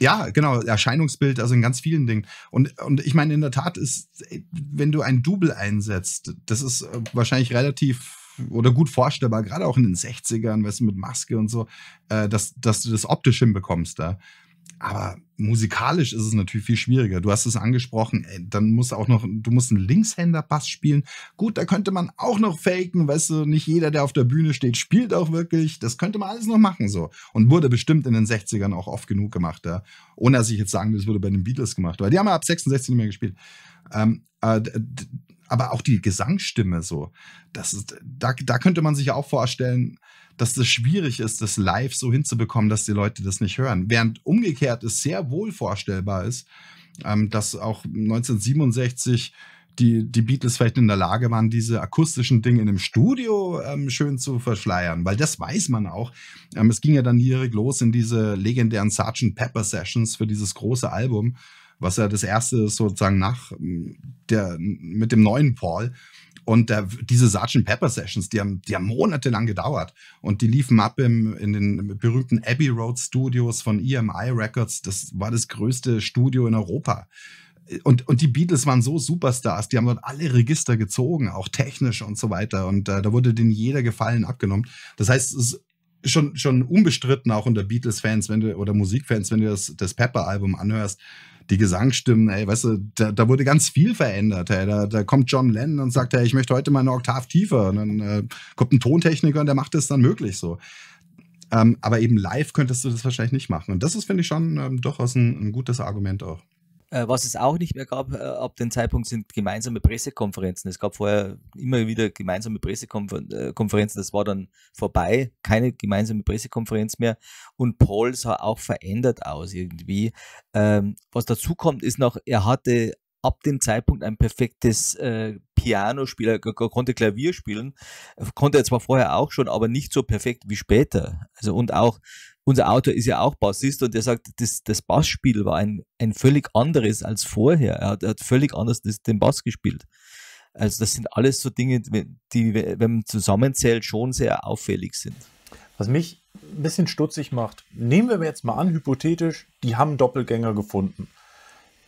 Ja, genau, Erscheinungsbild, also in ganz vielen Dingen. Und, und ich meine, in der Tat ist, wenn du ein Double einsetzt, das ist äh, wahrscheinlich relativ oder gut vorstellbar, gerade auch in den 60ern, weißt du, mit Maske und so, äh, dass, dass du das optisch hinbekommst da. Ja aber musikalisch ist es natürlich viel schwieriger. Du hast es angesprochen, ey, dann musst du auch noch, du musst einen Linkshänder-Bass spielen. Gut, da könnte man auch noch faken, weißt du, nicht jeder, der auf der Bühne steht, spielt auch wirklich. Das könnte man alles noch machen so. Und wurde bestimmt in den 60ern auch oft genug gemacht, ja. Ohne dass ich jetzt sagen will, es wurde bei den Beatles gemacht, weil die haben ja ab 66 nicht mehr gespielt. Ähm, äh, aber auch die Gesangsstimme so. Das ist, da, da könnte man sich auch vorstellen, dass das schwierig ist, das live so hinzubekommen, dass die Leute das nicht hören. Während umgekehrt es sehr wohl vorstellbar ist, ähm, dass auch 1967 die, die Beatles vielleicht in der Lage waren, diese akustischen Dinge in einem Studio ähm, schön zu verschleiern, weil das weiß man auch. Ähm, es ging ja dann direkt los in diese legendären Sgt. Pepper Sessions für dieses große Album was ja das erste ist sozusagen nach hm, der, mit dem neuen Paul. Und der, diese Sgt. Pepper Sessions, die haben, die haben monatelang gedauert. Und die liefen ab im, in den berühmten Abbey Road Studios von EMI Records. Das war das größte Studio in Europa. Und, und die Beatles waren so Superstars, die haben dort alle Register gezogen, auch technisch und so weiter. Und äh, da wurde denen jeder Gefallen abgenommen. Das heißt, es ist schon, schon unbestritten, auch unter Beatles-Fans oder Musikfans, wenn du das, das Pepper-Album anhörst, die Gesangsstimmen, ey, weißt du, da, da wurde ganz viel verändert. Ey. Da, da kommt John Lennon und sagt, hey, ich möchte heute mal eine Oktav tiefer. Und dann äh, kommt ein Tontechniker und der macht es dann möglich so. Ähm, aber eben live könntest du das wahrscheinlich nicht machen. Und das ist, finde ich, schon ähm, durchaus ein, ein gutes Argument auch. Äh, was es auch nicht mehr gab äh, ab dem Zeitpunkt sind gemeinsame Pressekonferenzen. Es gab vorher immer wieder gemeinsame Pressekonferenzen. Äh, das war dann vorbei. Keine gemeinsame Pressekonferenz mehr. Und Paul sah auch verändert aus irgendwie. Ähm, was dazu kommt, ist noch, er hatte ab dem Zeitpunkt ein perfektes äh, Pianospieler, konnte Klavier spielen, konnte er zwar vorher auch schon, aber nicht so perfekt wie später. Also und auch unser Autor ist ja auch Bassist und der sagt, das, das Bassspiel war ein, ein völlig anderes als vorher. Er hat, er hat völlig anders das, den Bass gespielt. Also das sind alles so Dinge, die, wenn man zusammenzählt, schon sehr auffällig sind. Was mich ein bisschen stutzig macht, nehmen wir jetzt mal an, hypothetisch, die haben einen Doppelgänger gefunden,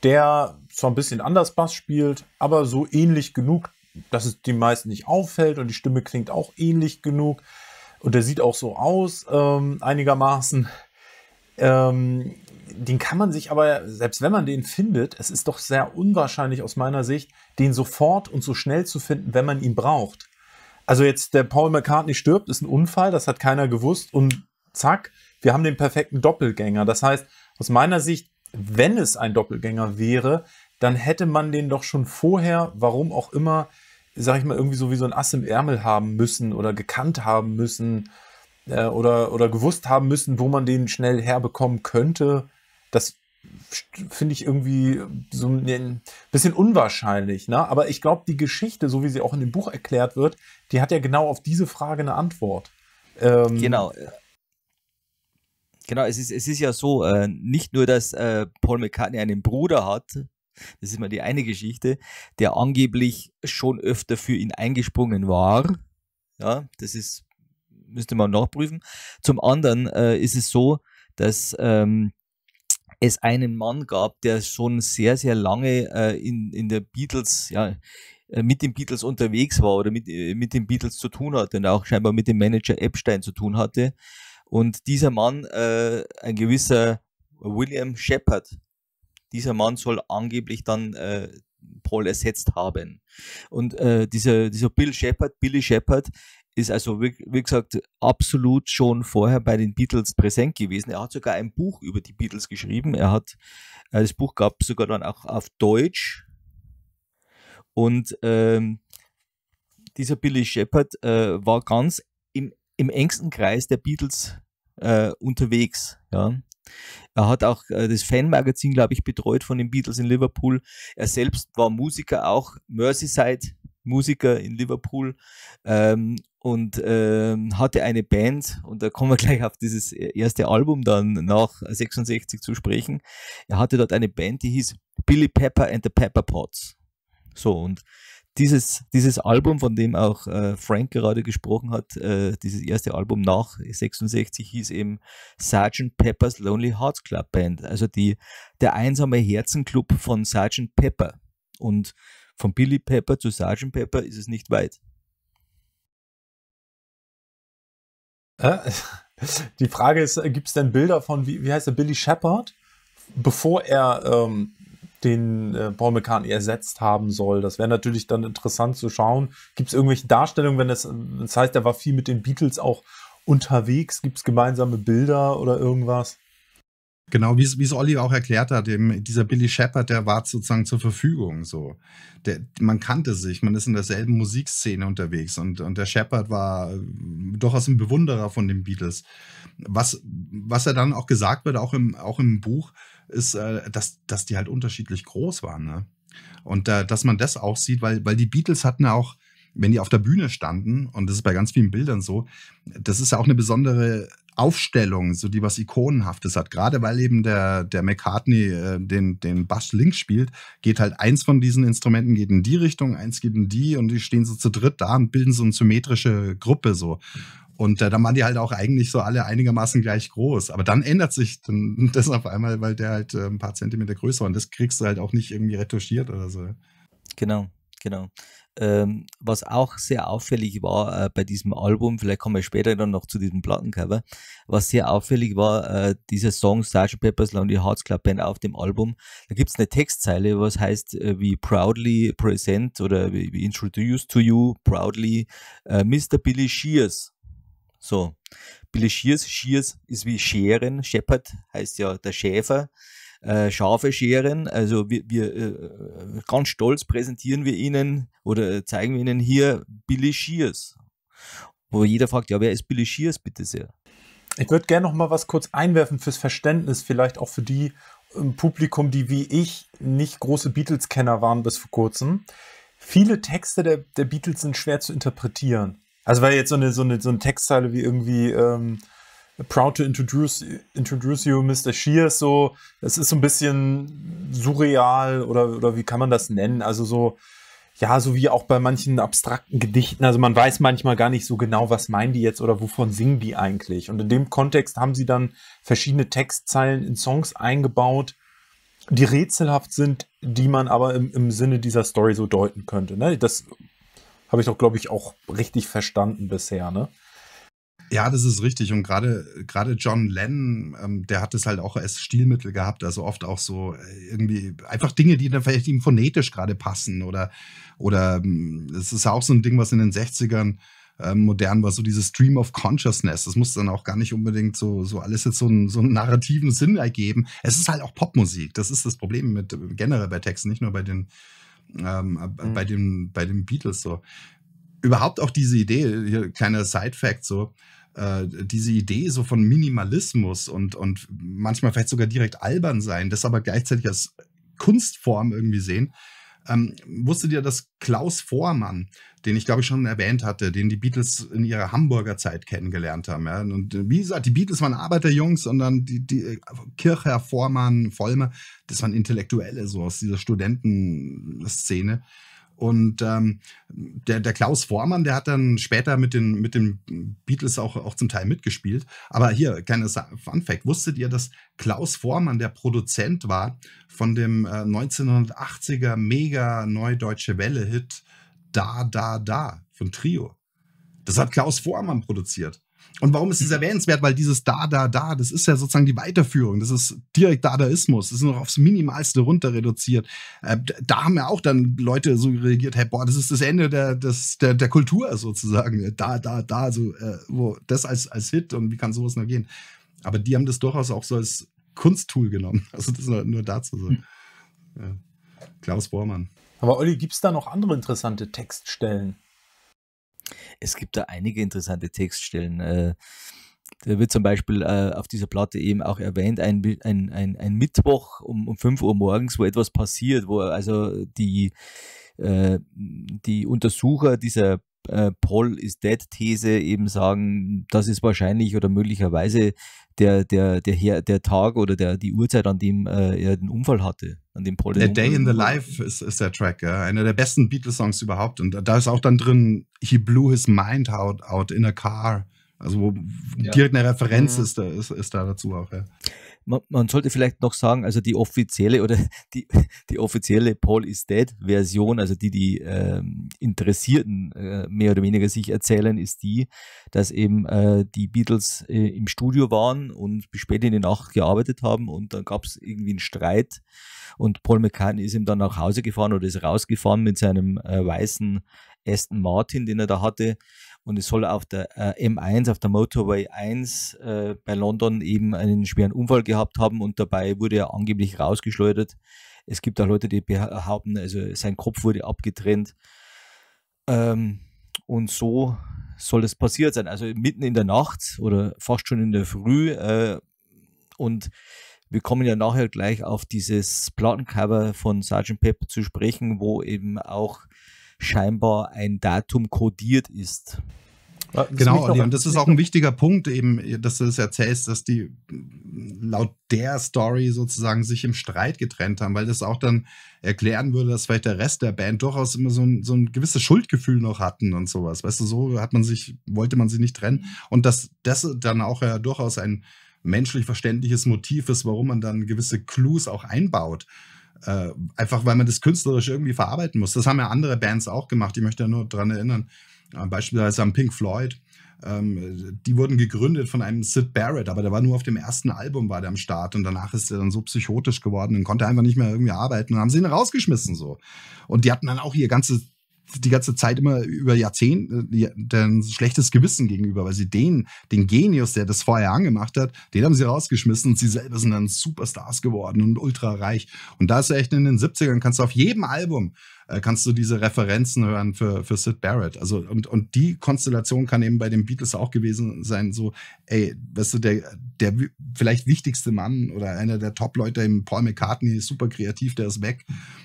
der zwar ein bisschen anders Bass spielt, aber so ähnlich genug, dass es den meisten nicht auffällt und die Stimme klingt auch ähnlich genug und der sieht auch so aus ähm, einigermaßen. Ähm, den kann man sich aber, selbst wenn man den findet, es ist doch sehr unwahrscheinlich aus meiner Sicht, den sofort und so schnell zu finden, wenn man ihn braucht. Also jetzt der Paul McCartney stirbt, ist ein Unfall, das hat keiner gewusst und zack, wir haben den perfekten Doppelgänger. Das heißt, aus meiner Sicht, wenn es ein Doppelgänger wäre, dann hätte man den doch schon vorher, warum auch immer, sag ich mal, irgendwie so wie so ein Ass im Ärmel haben müssen oder gekannt haben müssen äh, oder, oder gewusst haben müssen, wo man den schnell herbekommen könnte. Das finde ich irgendwie so ein bisschen unwahrscheinlich. Ne? Aber ich glaube, die Geschichte, so wie sie auch in dem Buch erklärt wird, die hat ja genau auf diese Frage eine Antwort. Ähm, genau. Genau, es ist, es ist ja so, äh, nicht nur, dass äh, Paul McCartney einen Bruder hat, das ist mal die eine Geschichte, der angeblich schon öfter für ihn eingesprungen war. Ja, das ist, müsste man nachprüfen. Zum anderen äh, ist es so, dass ähm, es einen Mann gab, der schon sehr, sehr lange äh, in, in der Beatles, ja, äh, mit den Beatles unterwegs war oder mit, äh, mit den Beatles zu tun hatte und auch scheinbar mit dem Manager Epstein zu tun hatte. Und dieser Mann, äh, ein gewisser William Shepard, dieser Mann soll angeblich dann äh, Paul ersetzt haben. Und äh, dieser, dieser Bill Shepard, Billy Shepard, ist also, wie, wie, gesagt, absolut schon vorher bei den Beatles präsent gewesen. Er hat sogar ein Buch über die Beatles geschrieben. Er hat, äh, das Buch gab es sogar dann auch auf Deutsch. Und ähm, dieser Billy Shepard äh, war ganz im, im engsten Kreis der Beatles äh, unterwegs. Ja. Er hat auch äh, das Fanmagazin, glaube ich, betreut von den Beatles in Liverpool. Er selbst war Musiker, auch Merseyside-Musiker in Liverpool ähm, und ähm, hatte eine Band. Und da kommen wir gleich auf dieses erste Album dann nach 66 zu sprechen. Er hatte dort eine Band, die hieß Billy Pepper and the Pepper Pots. So, und dieses, dieses Album, von dem auch äh, Frank gerade gesprochen hat, äh, dieses erste Album nach 66 hieß eben Sergeant Pepper's Lonely Hearts Club Band, also die, der einsame Herzenclub von Sergeant Pepper. Und von Billy Pepper zu Sergeant Pepper ist es nicht weit. Äh, die Frage ist, äh, gibt es denn Bilder von, wie, wie heißt der, Billy Shepard, bevor er ähm den äh, Paul McCartney ersetzt haben soll. Das wäre natürlich dann interessant zu schauen. Gibt es irgendwelche Darstellungen, wenn das, das heißt, er war viel mit den Beatles auch unterwegs? Gibt es gemeinsame Bilder oder irgendwas? Genau, wie es, Olli auch erklärt hat, eben dieser Billy Shepard, der war sozusagen zur Verfügung. So. Der, man kannte sich, man ist in derselben Musikszene unterwegs und, und der Shepard war äh, durchaus ein Bewunderer von den Beatles. Was, was er dann auch gesagt wird, auch im, auch im Buch, ist, äh, dass, dass die halt unterschiedlich groß waren. Ne? Und äh, dass man das auch sieht, weil, weil die Beatles hatten ja auch, wenn die auf der Bühne standen, und das ist bei ganz vielen Bildern so, das ist ja auch eine besondere Aufstellung, so die was Ikonenhaftes hat. Gerade weil eben der, der McCartney äh, den, den Bass links spielt, geht halt eins von diesen Instrumenten geht in die Richtung, eins geht in die und die stehen so zu dritt da und bilden so eine symmetrische Gruppe so. Und äh, dann waren die halt auch eigentlich so alle einigermaßen gleich groß. Aber dann ändert sich das auf einmal, weil der halt äh, ein paar Zentimeter größer war. und das kriegst du halt auch nicht irgendwie retuschiert oder so. Genau, genau. Ähm, was auch sehr auffällig war äh, bei diesem Album, vielleicht kommen wir später dann noch zu diesem Plattencover, was sehr auffällig war, äh, dieser Song Sgt. Pepper's Lonely Hearts Club Band auf dem Album, da gibt es eine Textzeile, was heißt äh, wie Proudly Present oder wie, wie Introduce to You, Proudly äh, Mr. Billy Shears. So. Billy Shears, Shears ist wie Scheren, Shepherd heißt ja der Schäfer. Äh, Schafe scheren, also wir, wir äh, ganz stolz präsentieren wir Ihnen oder äh, zeigen wir Ihnen hier Billy Shears. Wo jeder fragt, ja, wer ist Billy Shears, bitte sehr? Ich würde gerne noch mal was kurz einwerfen fürs Verständnis, vielleicht auch für die im ähm, Publikum, die wie ich nicht große Beatles-Kenner waren bis vor kurzem. Viele Texte der, der Beatles sind schwer zu interpretieren. Also weil jetzt so eine, so eine, so eine Textzeile wie irgendwie ähm, Proud to introduce, introduce you, Mr. Shears, so, es ist so ein bisschen surreal oder, oder wie kann man das nennen? Also so, ja, so wie auch bei manchen abstrakten Gedichten. Also man weiß manchmal gar nicht so genau, was meinen die jetzt oder wovon singen die eigentlich. Und in dem Kontext haben sie dann verschiedene Textzeilen in Songs eingebaut, die rätselhaft sind, die man aber im, im Sinne dieser Story so deuten könnte. Ne? Das habe ich doch, glaube ich, auch richtig verstanden bisher, ne? Ja, das ist richtig. Und gerade gerade John Lennon, ähm, der hat es halt auch als Stilmittel gehabt. Also oft auch so äh, irgendwie einfach Dinge, die dann vielleicht ihm phonetisch gerade passen. Oder oder ähm, es ist auch so ein Ding, was in den 60ern ähm, modern war, so dieses Stream of Consciousness. Das muss dann auch gar nicht unbedingt so, so alles jetzt so einen, so einen narrativen Sinn ergeben. Es ist halt auch Popmusik. Das ist das Problem mit äh, generell bei Texten, nicht nur bei den ähm, äh, mhm. bei, den, bei den Beatles so. Überhaupt auch diese Idee, hier kleiner Side-Fact so, äh, diese Idee so von Minimalismus und, und manchmal vielleicht sogar direkt albern sein, das aber gleichzeitig als Kunstform irgendwie sehen. Ähm, wusstet ihr, dass Klaus Vormann, den ich glaube ich schon erwähnt hatte, den die Beatles in ihrer Hamburger Zeit kennengelernt haben. Ja. Und äh, wie gesagt, die Beatles waren Arbeiterjungs und dann die, die äh, Kircher, Vormann, Vollmer, das waren Intellektuelle so aus dieser Studentenszene. Und ähm, der, der, Klaus Vormann, der hat dann später mit den, mit den Beatles auch, auch zum Teil mitgespielt. Aber hier, kleines Fun Fact, wusstet ihr, dass Klaus Vormann der Produzent war von dem äh, 1980er mega deutsche Welle-Hit da, Da, Da von Trio. Das hat Klaus Vormann produziert. Und warum ist das mhm. erwähnenswert? Weil dieses Da, Da, Da, das ist ja sozusagen die Weiterführung. Das ist direkt Dadaismus. Das ist noch aufs Minimalste runter reduziert. Äh, da haben ja auch dann Leute so reagiert, hey, boah, das ist das Ende der, des, der, der Kultur sozusagen. Da, Da, Da, so, äh, wo, das als, als Hit und wie kann sowas noch gehen? Aber die haben das durchaus auch so als Kunsttool genommen. Also das nur, nur dazu so. Hm. Ja. Klaus Bormann. Aber Olli, gibt es da noch andere interessante Textstellen? Es gibt da einige interessante Textstellen. Äh, da wird zum Beispiel äh, auf dieser Platte eben auch erwähnt, ein, ein, ein, ein Mittwoch um, um 5 Uhr morgens, wo etwas passiert, wo also die, äh, die Untersucher dieser Paul is dead These eben sagen, das ist wahrscheinlich oder möglicherweise der, der, der, der Tag oder der, die Uhrzeit, an dem er den Unfall hatte an dem Pole. A Day in the Life ist, ist der Track, ja. Einer der besten Beatles-Songs überhaupt. Und da ist auch dann drin, he blew his mind out, out in a car. Also wo ja. direkt eine Referenz mhm. ist, da, ist, ist da dazu auch, ja man, man, sollte vielleicht noch sagen, also die offizielle oder die, die offizielle Paul is Dead Version, also die die ähm, Interessierten äh, mehr oder weniger sich erzählen, ist die, dass eben äh, die Beatles äh, im Studio waren und bis spät in die Nacht gearbeitet haben und dann gab es irgendwie einen Streit und Paul McCartney ist ihm dann nach Hause gefahren oder ist rausgefahren mit seinem äh, weißen Aston Martin, den er da hatte und es soll auf der äh, M1, auf der Motorway 1 äh, bei London eben einen schweren Unfall gehabt haben und dabei wurde er angeblich rausgeschleudert. Es gibt auch Leute, die behaupten, also sein Kopf wurde abgetrennt. Ähm, und so soll es passiert sein. Also mitten in der Nacht oder fast schon in der Früh. Äh, und wir kommen ja nachher gleich auf dieses Plattencover von Sgt. Pepper zu sprechen, wo eben auch scheinbar ein Datum kodiert ist. Das genau, Olli, und das ist auch ein wichtiger Punkt, eben, dass du das erzählst, dass die laut der Story sozusagen sich im Streit getrennt haben, weil das auch dann erklären würde, dass vielleicht der Rest der Band durchaus immer so ein, so ein gewisses Schuldgefühl noch hatten und sowas. Weißt du, so hat man sich, wollte man sich nicht trennen. Und dass das dann auch ja durchaus ein menschlich verständliches Motiv ist, warum man dann gewisse Clues auch einbaut. Äh, einfach weil man das künstlerisch irgendwie verarbeiten muss. Das haben ja andere Bands auch gemacht. Ich möchte ja nur daran erinnern, äh, beispielsweise am Pink Floyd. Ähm, die wurden gegründet von einem Sid Barrett, aber der war nur auf dem ersten Album war der am Start und danach ist er dann so psychotisch geworden und konnte einfach nicht mehr irgendwie arbeiten und haben sie ihn rausgeschmissen so. Und die hatten dann auch ihr ganzes die ganze Zeit immer über Jahrzehnte äh, ein schlechtes Gewissen gegenüber, weil sie den, den Genius, der das vorher angemacht hat, den haben sie rausgeschmissen und sie selber sind dann Superstars geworden und ultra reich. Und da ist echt in den 70ern, kannst du auf jedem Album äh, kannst du diese Referenzen hören für, für Sid Barrett. Also, und, und die Konstellation kann eben bei den Beatles auch gewesen sein, so, ey, weißt du, der, der vielleicht wichtigste Mann oder einer der Top-Leute im Paul McCartney, super kreativ, der ist weg.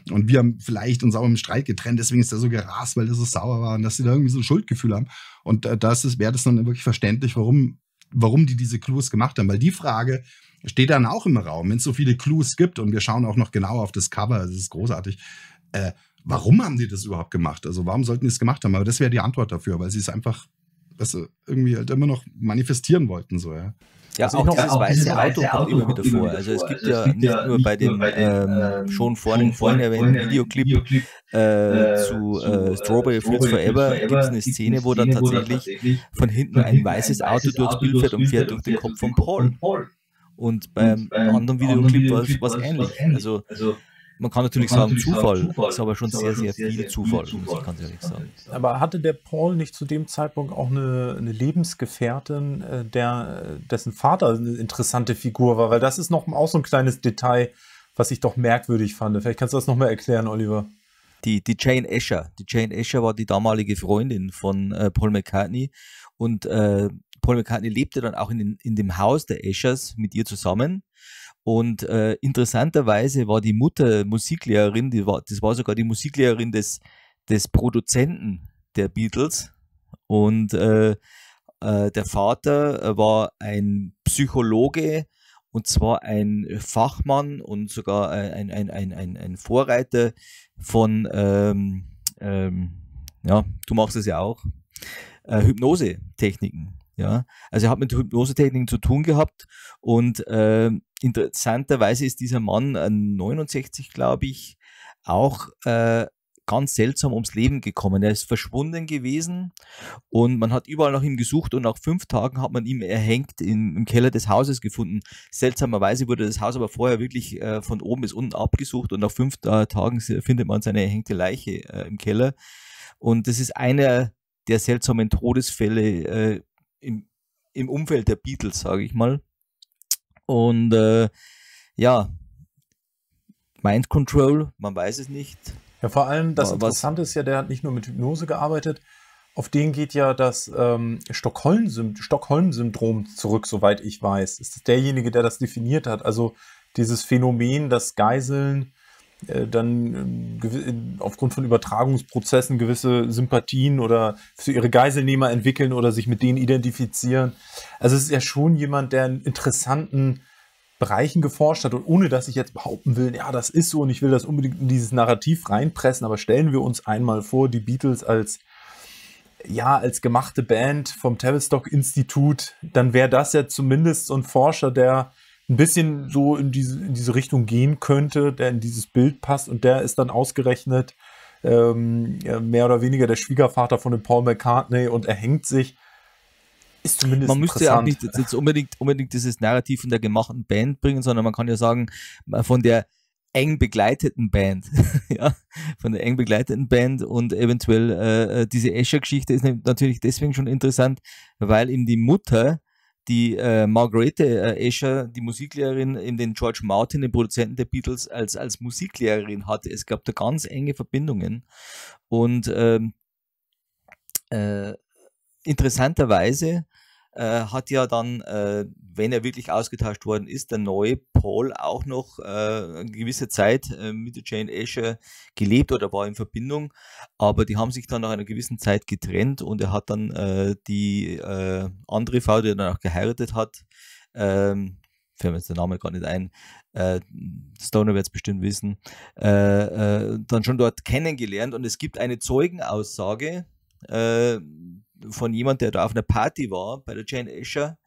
Und wir haben vielleicht uns auch im Streit getrennt, deswegen ist er so gerast, weil das so sauer war und dass sie da irgendwie so ein Schuldgefühl haben. Und äh, das wäre das dann wirklich verständlich, warum, warum die diese Clues gemacht haben. Weil die Frage, steht dann auch im Raum, wenn es so viele Clues gibt und wir schauen auch noch genau auf das Cover, das ist großartig. Äh, warum haben die das überhaupt gemacht? Also warum sollten die es gemacht haben? Aber das wäre die Antwort dafür, weil sie es einfach weißt du, irgendwie halt immer noch manifestieren wollten, so, ja. Ja, also auch, dieses weiße Auto kommt immer wieder vor. Also es also gibt ja nicht nur bei dem ähm, ähm, schon vorhin, vorhin erwähnten Videoclip äh, äh, zu äh, äh, Strawberry Fields Forever gibt es eine Szene, wo dann tatsächlich von hinten ein weißes Auto durchs Bild fährt und fährt durch den Kopf von Paul. Und beim anderen Videoclip war es was ähnlich. Also, also man kann natürlich man kann sagen natürlich Zufall, Zufall, ist aber schon ist sehr, sehr, sehr, viel Zufall, also, Zufall. ganz ehrlich sagen. Aber hatte der Paul nicht zu dem Zeitpunkt auch eine, eine Lebensgefährtin, äh, der, dessen Vater eine interessante Figur war? Weil das ist noch auch so ein kleines Detail, was ich doch merkwürdig fand. Vielleicht kannst du das nochmal erklären, Oliver. Die, die Jane Escher. Die Jane Escher war die damalige Freundin von äh, Paul McCartney und äh, Paul McCartney lebte dann auch in, in dem Haus der Eschers mit ihr zusammen und äh, interessanterweise war die Mutter Musiklehrerin, die war, das war sogar die Musiklehrerin des, des Produzenten der Beatles. Und äh, äh, der Vater war ein Psychologe, und zwar ein Fachmann und sogar ein, ein, ein, ein, ein Vorreiter von, ähm, ähm, ja, du machst es ja auch, äh, Hypnosetechniken. Ja, also er hat mit Hypnosetechniken zu tun gehabt und äh, interessanterweise ist dieser Mann 69, äh, glaube ich, auch äh, ganz seltsam ums Leben gekommen. Er ist verschwunden gewesen und man hat überall nach ihm gesucht und nach fünf Tagen hat man ihn erhängt im, im Keller des Hauses gefunden. Seltsamerweise wurde das Haus aber vorher wirklich äh, von oben bis unten abgesucht und nach fünf äh, Tagen findet man seine erhängte Leiche äh, im Keller. Und das ist einer der seltsamen Todesfälle äh, im, im Umfeld der Beatles, sage ich mal. Und äh, ja, Mind Control, man weiß es nicht. Ja, vor allem das Interessante ist ja, der hat nicht nur mit Hypnose gearbeitet, auf den geht ja das ähm, Stockholm-Syndrom Stockholm zurück, soweit ich weiß. Ist derjenige, der das definiert hat. Also dieses Phänomen, das Geiseln äh, dann äh, äh, aufgrund von Übertragungsprozessen gewisse Sympathien oder für ihre Geiselnehmer entwickeln oder sich mit denen identifizieren. Also es ist ja schon jemand, der in interessanten Bereichen geforscht hat und ohne dass ich jetzt behaupten will, ja, das ist so und ich will das unbedingt in dieses Narrativ reinpressen, aber stellen wir uns einmal vor, die Beatles als ja, als gemachte Band vom Tavistock Institut, dann wäre das ja zumindest so ein Forscher, der ein bisschen so in diese, in diese Richtung gehen könnte, der in dieses Bild passt und der ist dann ausgerechnet ähm, mehr oder weniger der Schwiegervater von dem Paul McCartney und er hängt sich. Ist zumindest man müsste ja auch nicht jetzt unbedingt, unbedingt dieses Narrativ von der gemachten Band bringen, sondern man kann ja sagen, äh, von der eng begleiteten Band, ja, von der eng begleiteten Band und eventuell äh, äh diese Escher-Geschichte ist natürlich deswegen schon interessant, weil ihm die Mutter die äh, Margarete äh, Escher, die Musiklehrerin, in den George Martin, den Produzenten der Beatles, als, als Musiklehrerin hatte. Es gab da ganz enge Verbindungen. Und ähm, äh, interessanterweise äh, hat ja dann, äh, wenn er wirklich ausgetauscht worden ist, der neue Paul auch noch äh, eine gewisse Zeit äh, mit Jane Asher gelebt oder war in Verbindung. Aber die haben sich dann nach einer gewissen Zeit getrennt und er hat dann äh, die äh, andere Frau, die er dann auch geheiratet hat, ähm, fällt mir jetzt der Name gar nicht ein, äh, Stoner wird es bestimmt wissen, äh, äh, dann schon dort kennengelernt und es gibt eine Zeugenaussage, von jemand, der da auf einer Party war bei der Jane Asher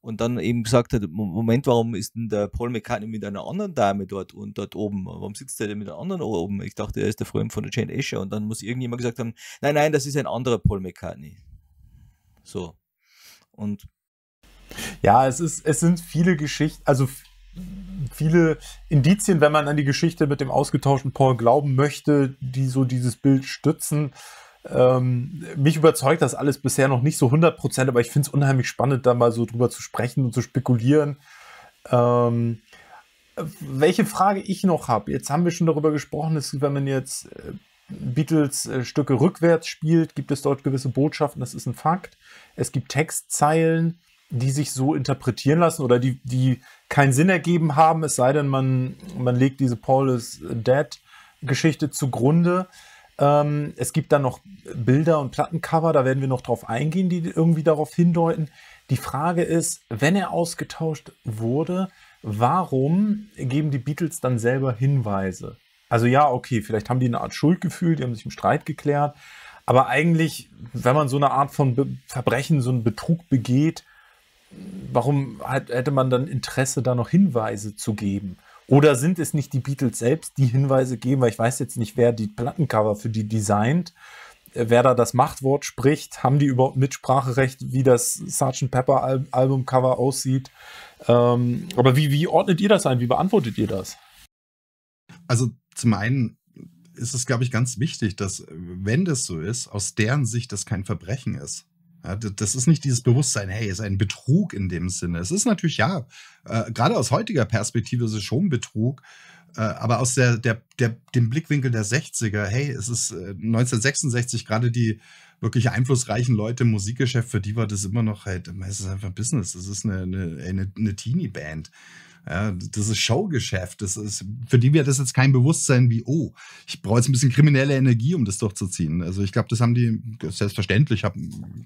und dann eben gesagt hat, Moment, warum ist denn der Paul McCartney mit einer anderen Dame dort und dort oben? Warum sitzt der denn mit einer anderen oben? Ich dachte, er ist der Freund von der Jane Asher und dann muss irgendjemand gesagt haben, nein, nein, das ist ein anderer Paul McCartney. So. Und ja, es ist, es sind viele Geschichten, also viele Indizien, wenn man an die Geschichte mit dem ausgetauschten Paul glauben möchte, die so dieses Bild stützen. Ähm, mich überzeugt das alles bisher noch nicht so 100 Prozent, aber ich finde es unheimlich spannend, da mal so drüber zu sprechen und zu spekulieren. Ähm, welche Frage ich noch habe, jetzt haben wir schon darüber gesprochen, dass, wenn man jetzt äh, Beatles-Stücke äh, rückwärts spielt, gibt es dort gewisse Botschaften, das ist ein Fakt. Es gibt Textzeilen, die sich so interpretieren lassen oder die, die keinen Sinn ergeben haben, es sei denn, man, man legt diese Paul is Dead Geschichte zugrunde. Ähm, es gibt dann noch Bilder und Plattencover, da werden wir noch drauf eingehen, die irgendwie darauf hindeuten. Die Frage ist, wenn er ausgetauscht wurde, warum geben die Beatles dann selber Hinweise? Also ja, okay, vielleicht haben die eine Art Schuldgefühl, die haben sich im Streit geklärt, aber eigentlich, wenn man so eine Art von Be Verbrechen, so einen Betrug begeht, warum hat, hätte man dann Interesse, da noch Hinweise zu geben? Oder sind es nicht die Beatles selbst, die Hinweise geben, weil ich weiß jetzt nicht, wer die Plattencover für die designt, äh, wer da das Machtwort spricht, haben die überhaupt Mitspracherecht, wie das Sgt. Pepper Al Albumcover aussieht. Ähm, aber wie, wie ordnet ihr das ein? Wie beantwortet ihr das? Also zum einen ist es, glaube ich, ganz wichtig, dass, wenn das so ist, aus deren Sicht das kein Verbrechen ist. Ja, das ist nicht dieses Bewusstsein, hey, ist ein Betrug in dem Sinne. Es ist natürlich, ja, äh, gerade aus heutiger Perspektive ist es schon Betrug, äh, aber aus der, der, der, dem Blickwinkel der 60er, hey, es ist äh, 1966 gerade die wirklich einflussreichen Leute im Musikgeschäft, für die war das immer noch halt, es ist einfach Business, es ist eine, eine, eine Teenie-Band. Ja, das ist Showgeschäft. Das ist, für die wäre das jetzt kein Bewusstsein wie, oh, ich brauche jetzt ein bisschen kriminelle Energie, um das durchzuziehen. Also ich glaube, das haben die, selbstverständlich hab,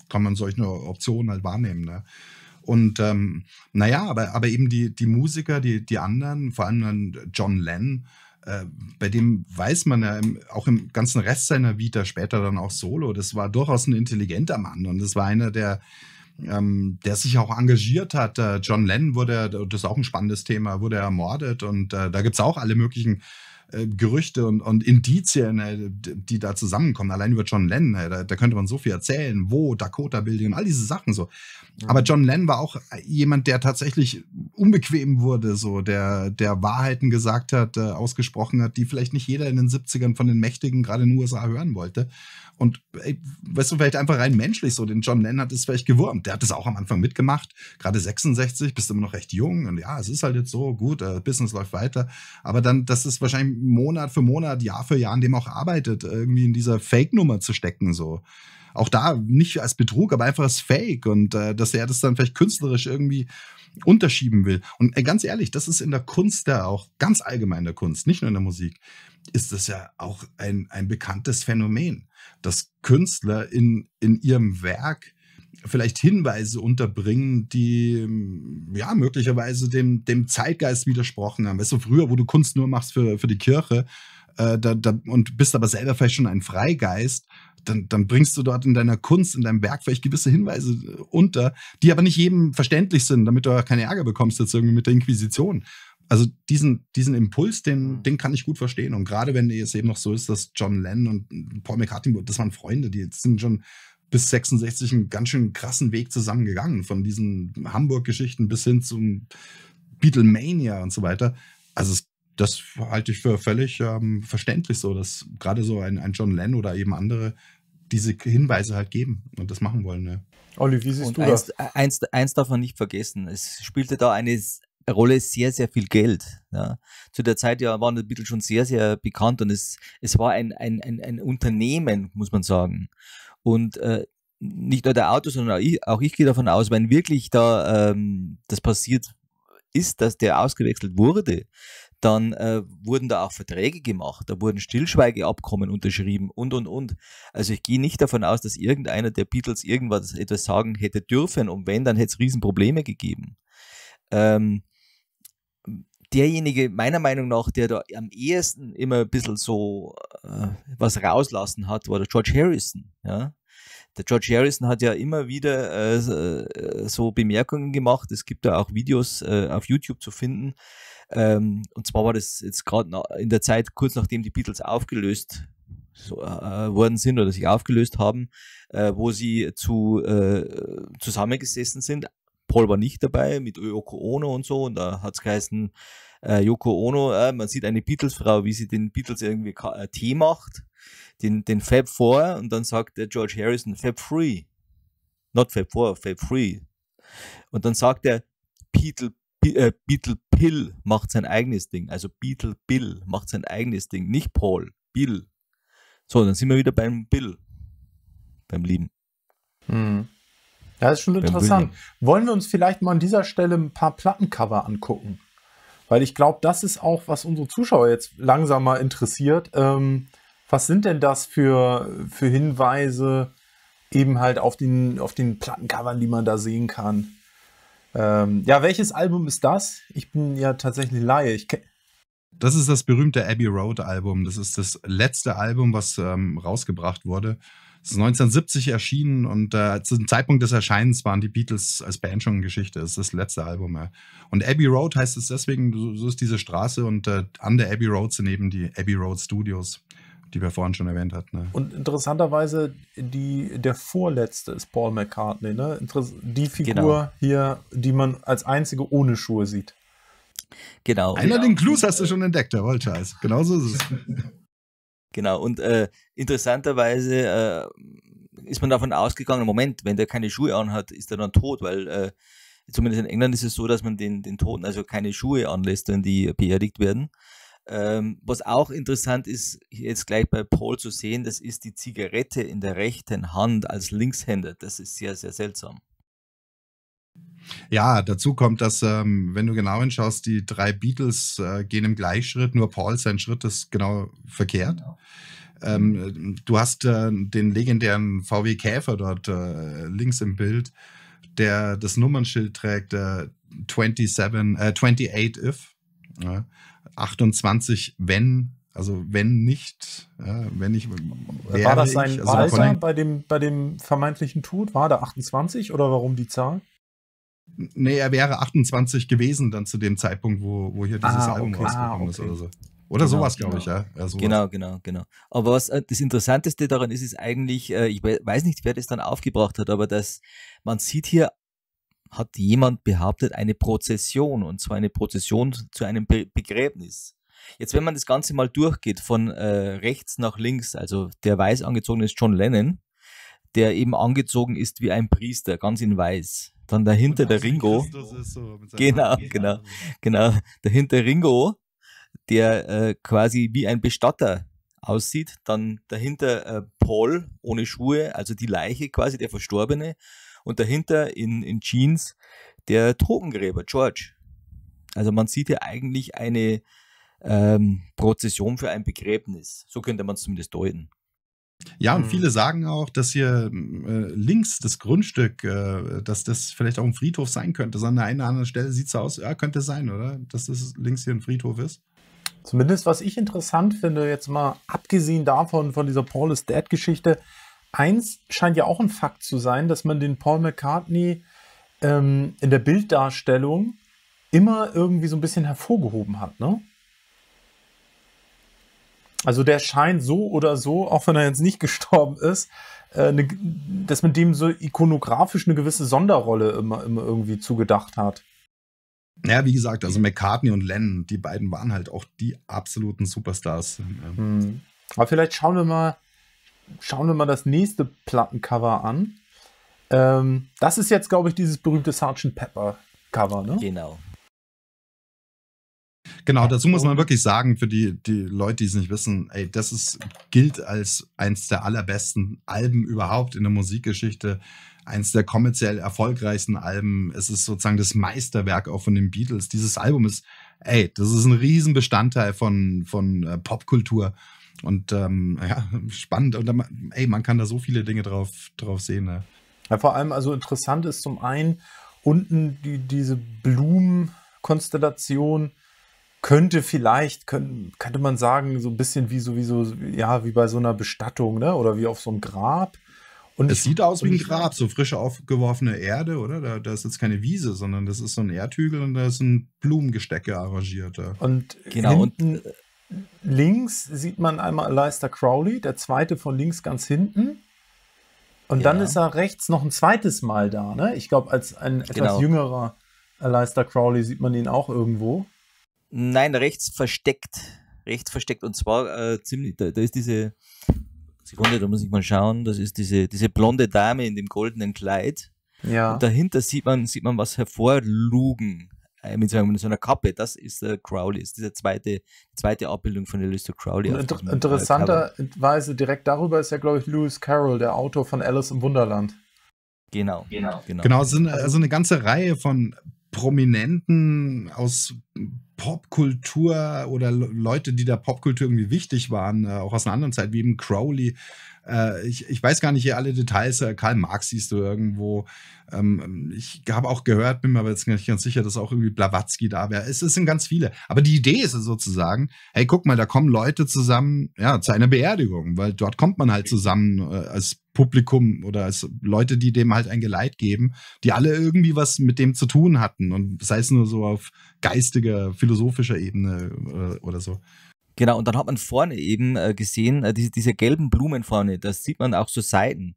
kann man solche Optionen halt wahrnehmen. Ne? Und ähm, naja, aber, aber eben die, die Musiker, die, die anderen, vor allem dann John Lennon, äh, bei dem weiß man ja im, auch im ganzen Rest seiner Vita, später dann auch solo, das war durchaus ein intelligenter Mann und das war einer, der ähm, der sich auch engagiert hat. Äh, John Lennon wurde, das ist auch ein spannendes Thema, wurde ermordet und äh, da gibt es auch alle möglichen äh, Gerüchte und, und Indizien, äh, die da zusammenkommen. Allein über John Lennon, äh, da, da, könnte man so viel erzählen, wo Dakota Building und all diese Sachen so. Mhm. Aber John Lennon war auch jemand, der tatsächlich unbequem wurde, so, der, der Wahrheiten gesagt hat, äh, ausgesprochen hat, die vielleicht nicht jeder in den 70ern von den Mächtigen gerade in den USA hören wollte. Und ey, weißt du, vielleicht einfach rein menschlich so, den John Lennon hat es vielleicht gewurmt. Der hat es auch am Anfang mitgemacht. Gerade 66, bist immer noch recht jung und ja, es ist halt jetzt so, gut, äh, Business läuft weiter. Aber dann, das ist wahrscheinlich Monat für Monat, Jahr für Jahr, an dem auch arbeitet, irgendwie in dieser Fake-Nummer zu stecken, so auch da nicht als Betrug, aber einfach als Fake und äh, dass er das dann vielleicht künstlerisch irgendwie unterschieben will. Und äh, ganz ehrlich, das ist in der Kunst ja auch, ganz allgemein in der Kunst, nicht nur in der Musik, ist das ja auch ein, ein bekanntes Phänomen, dass Künstler in, in ihrem Werk vielleicht Hinweise unterbringen, die ähm, ja möglicherweise dem, dem Zeitgeist widersprochen haben. Weißt du, früher, wo du Kunst nur machst für, für die Kirche, äh, da, da, und bist aber selber vielleicht schon ein Freigeist, dann, dann bringst du dort in deiner Kunst, in deinem Werk vielleicht gewisse Hinweise äh, unter, die aber nicht jedem verständlich sind, damit du auch keine Ärger bekommst jetzt irgendwie mit der Inquisition. Also diesen, diesen Impuls, den, mhm. den kann ich gut verstehen. Und gerade wenn es eben noch so ist, dass John Lennon und Paul McCartney, das waren Freunde, die sind schon bis 66 einen ganz schön krassen Weg zusammengegangen, von diesen Hamburg-Geschichten bis hin zum Beatlemania und so weiter. Also es das halte ich für völlig ähm, verständlich so, dass gerade so ein, ein John Lennon oder eben andere diese Hinweise halt geben und das machen wollen. Ne? Olli, wie siehst und du eins, das? Eins, eins darf man nicht vergessen, es spielte da eine Rolle sehr, sehr viel Geld. Ja. Zu der Zeit ja waren die Beatles schon sehr, sehr bekannt und es, es war ein, ein, ein, ein Unternehmen, muss man sagen. Und äh, nicht nur der Auto, sondern auch ich, auch ich gehe davon aus, wenn wirklich da ähm, das passiert ist, dass der ausgewechselt wurde, dann äh, wurden da auch Verträge gemacht, da wurden Stillschweigeabkommen unterschrieben und, und, und. Also ich gehe nicht davon aus, dass irgendeiner der Beatles irgendwas etwas sagen hätte dürfen und wenn, dann hätte es Riesenprobleme gegeben. Ähm, derjenige, meiner Meinung nach, der da am ehesten immer ein bisschen so äh, was rauslassen hat, war der George Harrison. Ja? Der George Harrison hat ja immer wieder äh, äh so Bemerkungen gemacht. Es gibt da auch Videos äh, auf YouTube zu finden, ähm, und zwar war das jetzt gerade in der Zeit, kurz nachdem die Beatles aufgelöst so, äh, äh, worden sind oder sich aufgelöst haben, äh, wo sie zu, äh, zusammengesessen sind. Paul war nicht dabei mit Yoko Ono und so und da hat es geheißen, äh, Yoko Ono, äh, man sieht eine Beatles-Frau, wie sie den Beatles irgendwie äh, Tee macht, den, den Fab 4 und dann sagt der George Harrison Fab 3, not Fab 4, Fab 3. Und dann sagt er Beatle äh, Beetle Pill macht sein eigenes Ding. Also Beetle Bill macht sein eigenes Ding. Nicht Paul, Bill. So, dann sind wir wieder beim Bill. Beim Lieben. Hm. Ja, ist schon interessant. William. Wollen wir uns vielleicht mal an dieser Stelle ein paar Plattencover angucken? Weil ich glaube, das ist auch, was unsere Zuschauer jetzt langsam mal interessiert. Ähm, was sind denn das für, für Hinweise eben halt auf den, auf den Plattencovern, die man da sehen kann? Ähm, ja, welches Album ist das? Ich bin ja tatsächlich Laie. Ich das ist das berühmte Abbey Road Album. Das ist das letzte Album, was ähm, rausgebracht wurde. Es ist 1970 erschienen und äh, zum Zeitpunkt des Erscheinens waren die Beatles als Band schon in Geschichte. Es ist das letzte Album. Ja. Und Abbey Road heißt es deswegen, so, so ist diese Straße und äh, an der Abbey Road sind eben die Abbey Road Studios die wir vorhin schon erwähnt hatten. Ne? Und interessanterweise, die, der vorletzte ist Paul McCartney, ne? die Figur genau. hier, die man als einzige ohne Schuhe sieht. Genau. Einer genau. den Clues hast du schon entdeckt, der Wollscheiß. Genau so ist es. genau, und äh, interessanterweise äh, ist man davon ausgegangen, Moment, wenn der keine Schuhe anhat, ist er dann tot, weil äh, zumindest in England ist es so, dass man den, den Toten also keine Schuhe anlässt, wenn die beerdigt werden. Ähm, was auch interessant ist, jetzt gleich bei Paul zu sehen, das ist die Zigarette in der rechten Hand als Linkshänder. Das ist sehr, sehr seltsam. Ja, dazu kommt, dass, ähm, wenn du genau hinschaust, die drei Beatles äh, gehen im Gleichschritt, nur Paul, sein Schritt ist genau verkehrt. Genau. Ähm, du hast äh, den legendären VW Käfer dort äh, links im Bild, der das Nummernschild trägt, 27, äh, 28 äh, If. Ja. 28, wenn, also wenn nicht, ja, wenn ich. War das sein ich, also Alter bei dem, bei dem vermeintlichen Tod? War da 28 oder warum die Zahl? Nee, er wäre 28 gewesen dann zu dem Zeitpunkt, wo, wo hier dieses ah, Album okay. Ah, rausgekommen ah, okay. ist oder so. Oder genau, sowas, glaube genau. ich, ja. ja genau, genau, genau. Aber was äh, das Interessanteste daran ist, ist eigentlich, äh, ich weiß nicht, wer das dann aufgebracht hat, aber dass man sieht hier hat jemand behauptet, eine Prozession, und zwar eine Prozession zu einem Be Begräbnis. Jetzt, wenn man das Ganze mal durchgeht, von äh, rechts nach links, also der weiß angezogene ist John Lennon, der eben angezogen ist wie ein Priester, ganz in weiß. Dann dahinter der Ringo. So genau, genau, genau. Dahinter Ringo, der äh, quasi wie ein Bestatter aussieht. Dann dahinter äh, Paul ohne Schuhe, also die Leiche quasi, der Verstorbene und dahinter in, in Jeans der Totengräber, George. Also man sieht hier eigentlich eine ähm, Prozession für ein Begräbnis. So könnte man es zumindest deuten. Ja, und hm. viele sagen auch, dass hier äh, links das Grundstück, äh, dass das vielleicht auch ein Friedhof sein könnte. So an der einen oder anderen Stelle sieht es aus, ja, könnte sein, oder? Dass das links hier ein Friedhof ist. Zumindest was ich interessant finde, jetzt mal abgesehen davon, von dieser Paul is Dead Geschichte, eins scheint ja auch ein Fakt zu sein, dass man den Paul McCartney ähm, in der Bilddarstellung immer irgendwie so ein bisschen hervorgehoben hat, ne? Also der scheint so oder so, auch wenn er jetzt nicht gestorben ist, äh, ne, dass man dem so ikonografisch eine gewisse Sonderrolle immer, immer irgendwie zugedacht hat. Ja, wie gesagt, also McCartney und Lennon, die beiden waren halt auch die absoluten Superstars. Mhm. Aber vielleicht schauen wir mal schauen wir mal das nächste Plattencover an. Ähm, das ist jetzt, glaube ich, dieses berühmte Sgt. Pepper Cover, ne? Genau. Genau, dazu muss man wirklich sagen, für die, die Leute, die es nicht wissen, ey, das ist, gilt als eins der allerbesten Alben überhaupt in der Musikgeschichte, eins der kommerziell erfolgreichsten Alben. Es ist sozusagen das Meisterwerk auch von den Beatles. Dieses Album ist, ey, das ist ein Riesenbestandteil von, von äh, Popkultur und ähm, ja, spannend. Und dann, ey, man kann da so viele Dinge drauf, drauf sehen. Ne? Ja, vor allem, also interessant ist zum einen, unten die, diese Blumenkonstellation könnte vielleicht, können, könnte man sagen, so ein bisschen wie sowieso, ja, wie bei so einer Bestattung, ne? Oder wie auf so einem Grab. Und es ich, sieht aus wie ein Grab, so frische aufgeworfene Erde, oder? Da, da, ist jetzt keine Wiese, sondern das ist so ein Erdhügel und da ist ein Blumengestecke arrangiert. Da. Und genau, hinten, und links sieht man einmal Aleister Crowley, der zweite von links ganz hinten. Und ja. dann ist er rechts noch ein zweites Mal da. Ne? Ich glaube, als ein etwas genau. jüngerer Aleister Crowley sieht man ihn auch irgendwo. Nein, rechts versteckt. Rechts versteckt. Und zwar äh, ziemlich, da, da, ist diese, Sekunde, da muss ich mal schauen, das ist diese, diese blonde Dame in dem goldenen Kleid. Ja. Und dahinter sieht man, sieht man was hervorlugen. Äh, mit so einer Kappe, das ist äh, Crowley, ist diese zweite, zweite Abbildung von Aleister Crowley. Inter äh, interessanterweise direkt darüber ist ja, glaube ich, Lewis Carroll, der Autor von Alice im Wunderland. Genau, genau. Genau, genau so eine, also eine ganze Reihe von Prominenten aus Popkultur oder Leute, die der Popkultur irgendwie wichtig waren, äh, auch aus einer anderen Zeit, wie eben Crowley äh, ich, ich weiß gar nicht hier alle Details. Äh, Karl Marx siehst du irgendwo. Ähm, ich habe auch gehört, bin mir aber jetzt nicht ganz sicher, dass auch irgendwie Blavatsky da wäre. Es, es sind ganz viele. Aber die Idee ist sozusagen, hey, guck mal, da kommen Leute zusammen, ja, zu einer Beerdigung, weil dort kommt man halt zusammen äh, als Publikum oder als Leute, die dem halt ein Geleit geben, die alle irgendwie was mit dem zu tun hatten und sei es nur so auf geistiger, philosophischer Ebene äh, oder so. Genau, und dann hat man vorne eben äh, gesehen, äh, diese, diese gelben Blumen vorne, das sieht man auch so Seiten,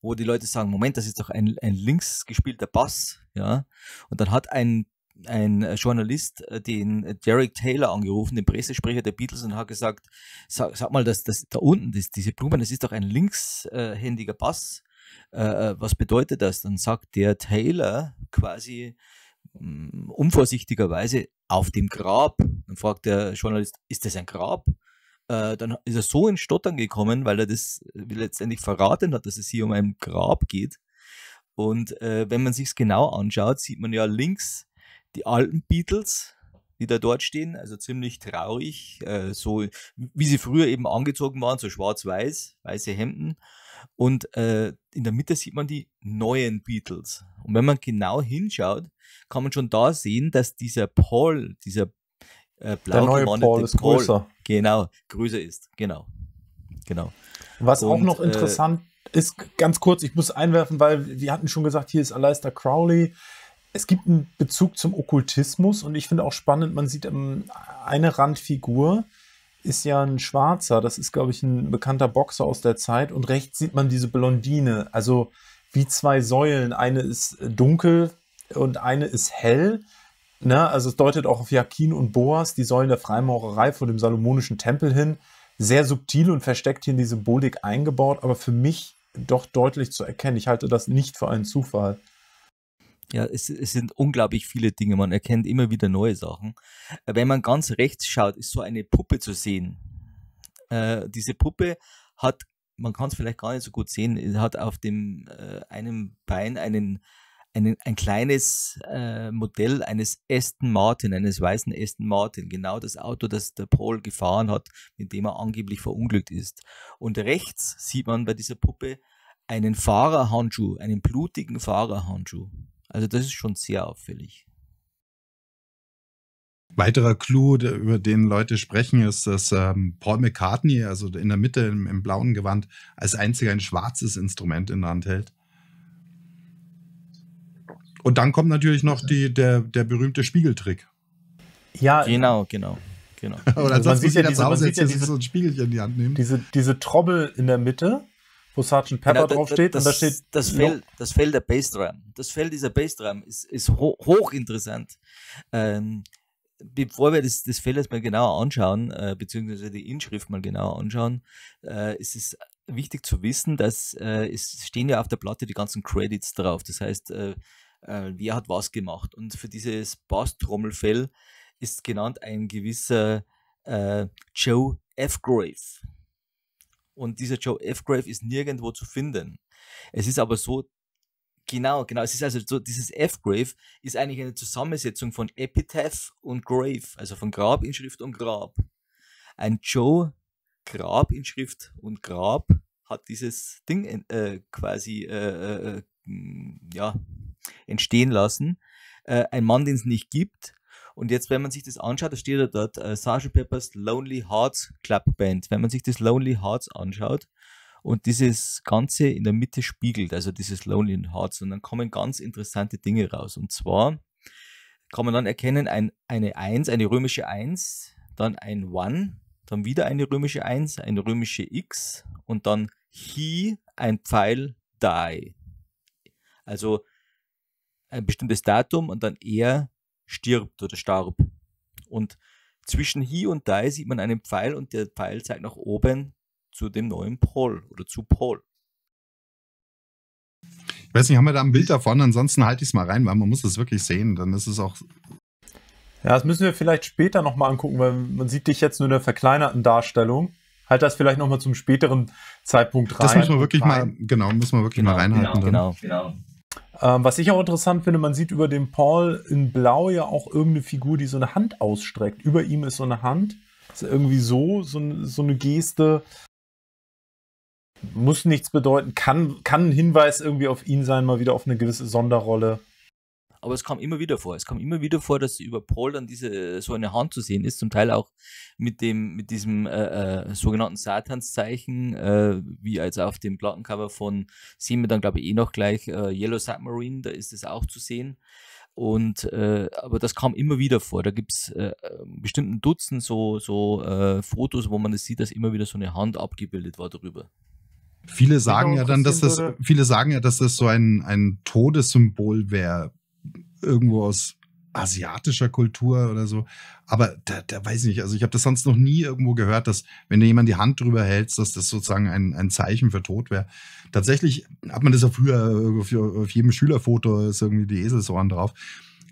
wo die Leute sagen, Moment, das ist doch ein, ein links gespielter Bass, ja. Und dann hat ein, ein äh, Journalist äh, den Derek Taylor angerufen, den Pressesprecher der Beatles, und hat gesagt, sag, sag mal, dass das da unten, das, diese Blumen, das ist doch ein linkshändiger äh, Bass. Äh, was bedeutet das? Dann sagt der Taylor quasi, Mm, unvorsichtigerweise auf dem Grab. Dann fragt der Journalist, ist das ein Grab? Äh, dann ist er so in Stottern gekommen, weil er das letztendlich verraten hat, dass es hier um ein Grab geht. Und äh, wenn man sich es genau anschaut, sieht man ja links die alten Beatles die da dort stehen. Also ziemlich traurig, äh, so wie sie früher eben angezogen waren, so schwarz-weiß, weiße Hemden. Und äh, in der Mitte sieht man die neuen Beatles. Und wenn man genau hinschaut, kann man schon da sehen, dass dieser Paul, dieser äh, blau der neue Paul ist größer. Genau, größer ist, genau. genau. Was Und, auch noch äh, interessant ist, ganz kurz, ich muss einwerfen, weil wir hatten schon gesagt, hier ist Aleister Crowley, es gibt einen Bezug zum Okkultismus und ich finde auch spannend, man sieht ähm, eine Randfigur ist ja ein Schwarzer, das ist, glaube ich, ein bekannter Boxer aus der Zeit und rechts sieht man diese Blondine, also wie zwei Säulen, eine ist dunkel und eine ist hell. Ne? Also es deutet auch auf Jakin und Boas, die Säulen der Freimaurerei vor dem Salomonischen Tempel hin. Sehr subtil und versteckt hier in die Symbolik eingebaut, aber für mich doch deutlich zu erkennen. Ich halte das nicht für einen Zufall. Ja, es, es, sind unglaublich viele Dinge. Man erkennt immer wieder neue Sachen. Wenn man ganz rechts schaut, ist so eine Puppe zu sehen. Äh, diese Puppe hat, man kann es vielleicht gar nicht so gut sehen, äh, hat auf dem äh, einem Bein einen, einen ein kleines äh, Modell eines Aston Martin, eines weißen Aston Martin. Genau das Auto, das der Paul gefahren hat, mit dem er angeblich verunglückt ist. Und rechts sieht man bei dieser Puppe einen Fahrerhandschuh, einen blutigen Fahrerhandschuh. Also das ist schon sehr auffällig. Weiterer Clou, über den Leute sprechen, ist, dass ähm, Paul McCartney, also in der Mitte im, im, blauen Gewand, als einziger ein schwarzes Instrument in der Hand hält. Und dann kommt natürlich noch die, der, der berühmte Spiegeltrick. Ja, genau, genau. genau. Oder also man sieht ja diese, man sieht ja diese, so ein Spiegelchen in die Hand nehmen. Diese, diese Trommel in der Mitte, wo Sergeant genau, Pepper genau, draufsteht das, und da steht. Das Fell, das Fell der Bassdrum. Das Fell dieser Bassdrum ist, ist ho hochinteressant. Ähm, bevor wir das, das Fell erstmal genauer anschauen, äh, beziehungsweise die Inschrift mal genauer anschauen, äh, ist es wichtig zu wissen, dass äh, es stehen ja auf der Platte die ganzen Credits drauf. Das heißt, äh, äh wer hat was gemacht. Und für dieses Bass-Trommelfell ist genannt ein gewisser äh, Joe F. Grave. Und dieser Joe F. Grave ist nirgendwo zu finden. Es ist aber so, genau, genau, es ist also so, dieses F. Grave ist eigentlich eine Zusammensetzung von Epitaph und Grave, also von Grabinschrift und Grab. Ein Joe Grabinschrift und Grab hat dieses Ding äh, quasi äh, äh, äh ja, entstehen lassen. Äh, ein Mann, den es nicht gibt, und jetzt, wenn man sich das anschaut, da steht ja dort äh, Sgt. Peppers Lonely Hearts Club Band. Wenn man sich das Lonely Hearts anschaut und dieses Ganze in der Mitte spiegelt, also dieses Lonely Hearts, und dann kommen ganz interessante Dinge raus. Und zwar kann man dann erkennen, ein, eine 1, eine römische 1, dann ein 1, dann wieder eine römische 1, eine römische X und dann He, ein Pfeil, Die. Also ein bestimmtes Datum und dann er stirbt oder starb. Und zwischen hier und da sieht man einen Pfeil und der Pfeil zeigt nach oben zu dem neuen Pol oder zu Pol. Ich weiß nicht, haben wir da ein Bild davon? Ansonsten halte ich es mal rein, weil man muss es wirklich sehen. Dann ist es auch. Ja, das müssen wir vielleicht später nochmal angucken, weil man sieht dich jetzt nur in der verkleinerten Darstellung. Halt das vielleicht nochmal zum späteren Zeitpunkt rein. Das müssen wir wirklich rein. Genau, mal, genau, müssen wir wirklich genau, mal reinhalten. Genau, genau, genau. Ähm, was ich auch interessant finde, man sieht über dem Paul in Blau ja auch irgendeine Figur, die so eine Hand ausstreckt. Über ihm ist so eine Hand. Ist irgendwie so, so, so eine Geste. Muss nichts bedeuten, kann, kann ein Hinweis irgendwie auf ihn sein, mal wieder auf eine gewisse Sonderrolle aber es kam immer wieder vor. Es kam immer wieder vor, dass über Paul dann diese so eine Hand zu sehen ist, zum Teil auch mit dem mit diesem äh, äh, sogenannten Satanszeichen, äh, wie also auf dem Plattencover von sehen wir dann glaube ich eh noch gleich äh, Yellow Submarine, da ist es auch zu sehen. Und äh, aber das kam immer wieder vor. Da gibt es äh, ähm, bestimmt ein Dutzend so, so äh, Fotos, wo man es das sieht, dass immer wieder so eine Hand abgebildet war darüber. Viele sagen ja dann, dass das, viele sagen ja, dass das so ein, ein Todessymbol wäre irgendwo aus asiatischer Kultur oder so. Aber da, da weiß ich nicht, also ich habe das sonst noch nie irgendwo gehört, dass wenn du jemand die Hand drüber hältst, dass das sozusagen ein, ein Zeichen für Tod wäre. Tatsächlich hat man das ja früher auf, auf jedem Schülerfoto ist irgendwie die Eselsohren drauf.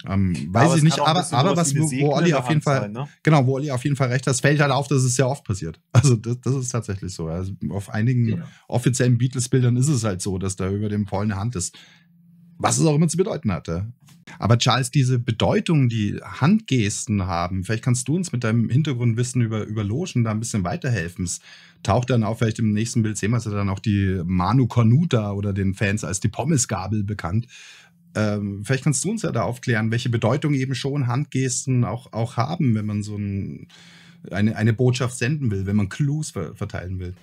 Ähm, weiß ich nicht, aber, aber was, wo Olli auf jeden Fall, sein, ne? genau, wo Olli auf jeden Fall recht hat, fällt halt auf, dass es sehr oft passiert. Also das, das ist tatsächlich so. Also auf einigen ja. offiziellen Beatles-Bildern ist es halt so, dass da über dem Paul eine Hand ist. Was es auch immer zu bedeuten hatte. Aber Charles, diese Bedeutung, die Handgesten haben, vielleicht kannst du uns mit deinem Hintergrundwissen über, über Logen da ein bisschen weiterhelfen. Es taucht dann auch vielleicht im nächsten Bild, sehen wir es ja dann auch die Manu Cornuta oder den Fans als die Pommesgabel bekannt. Ähm, vielleicht kannst du uns ja da aufklären, welche Bedeutung eben schon Handgesten auch, auch haben, wenn man so ein, eine, eine Botschaft senden will, wenn man Clues ver verteilen will.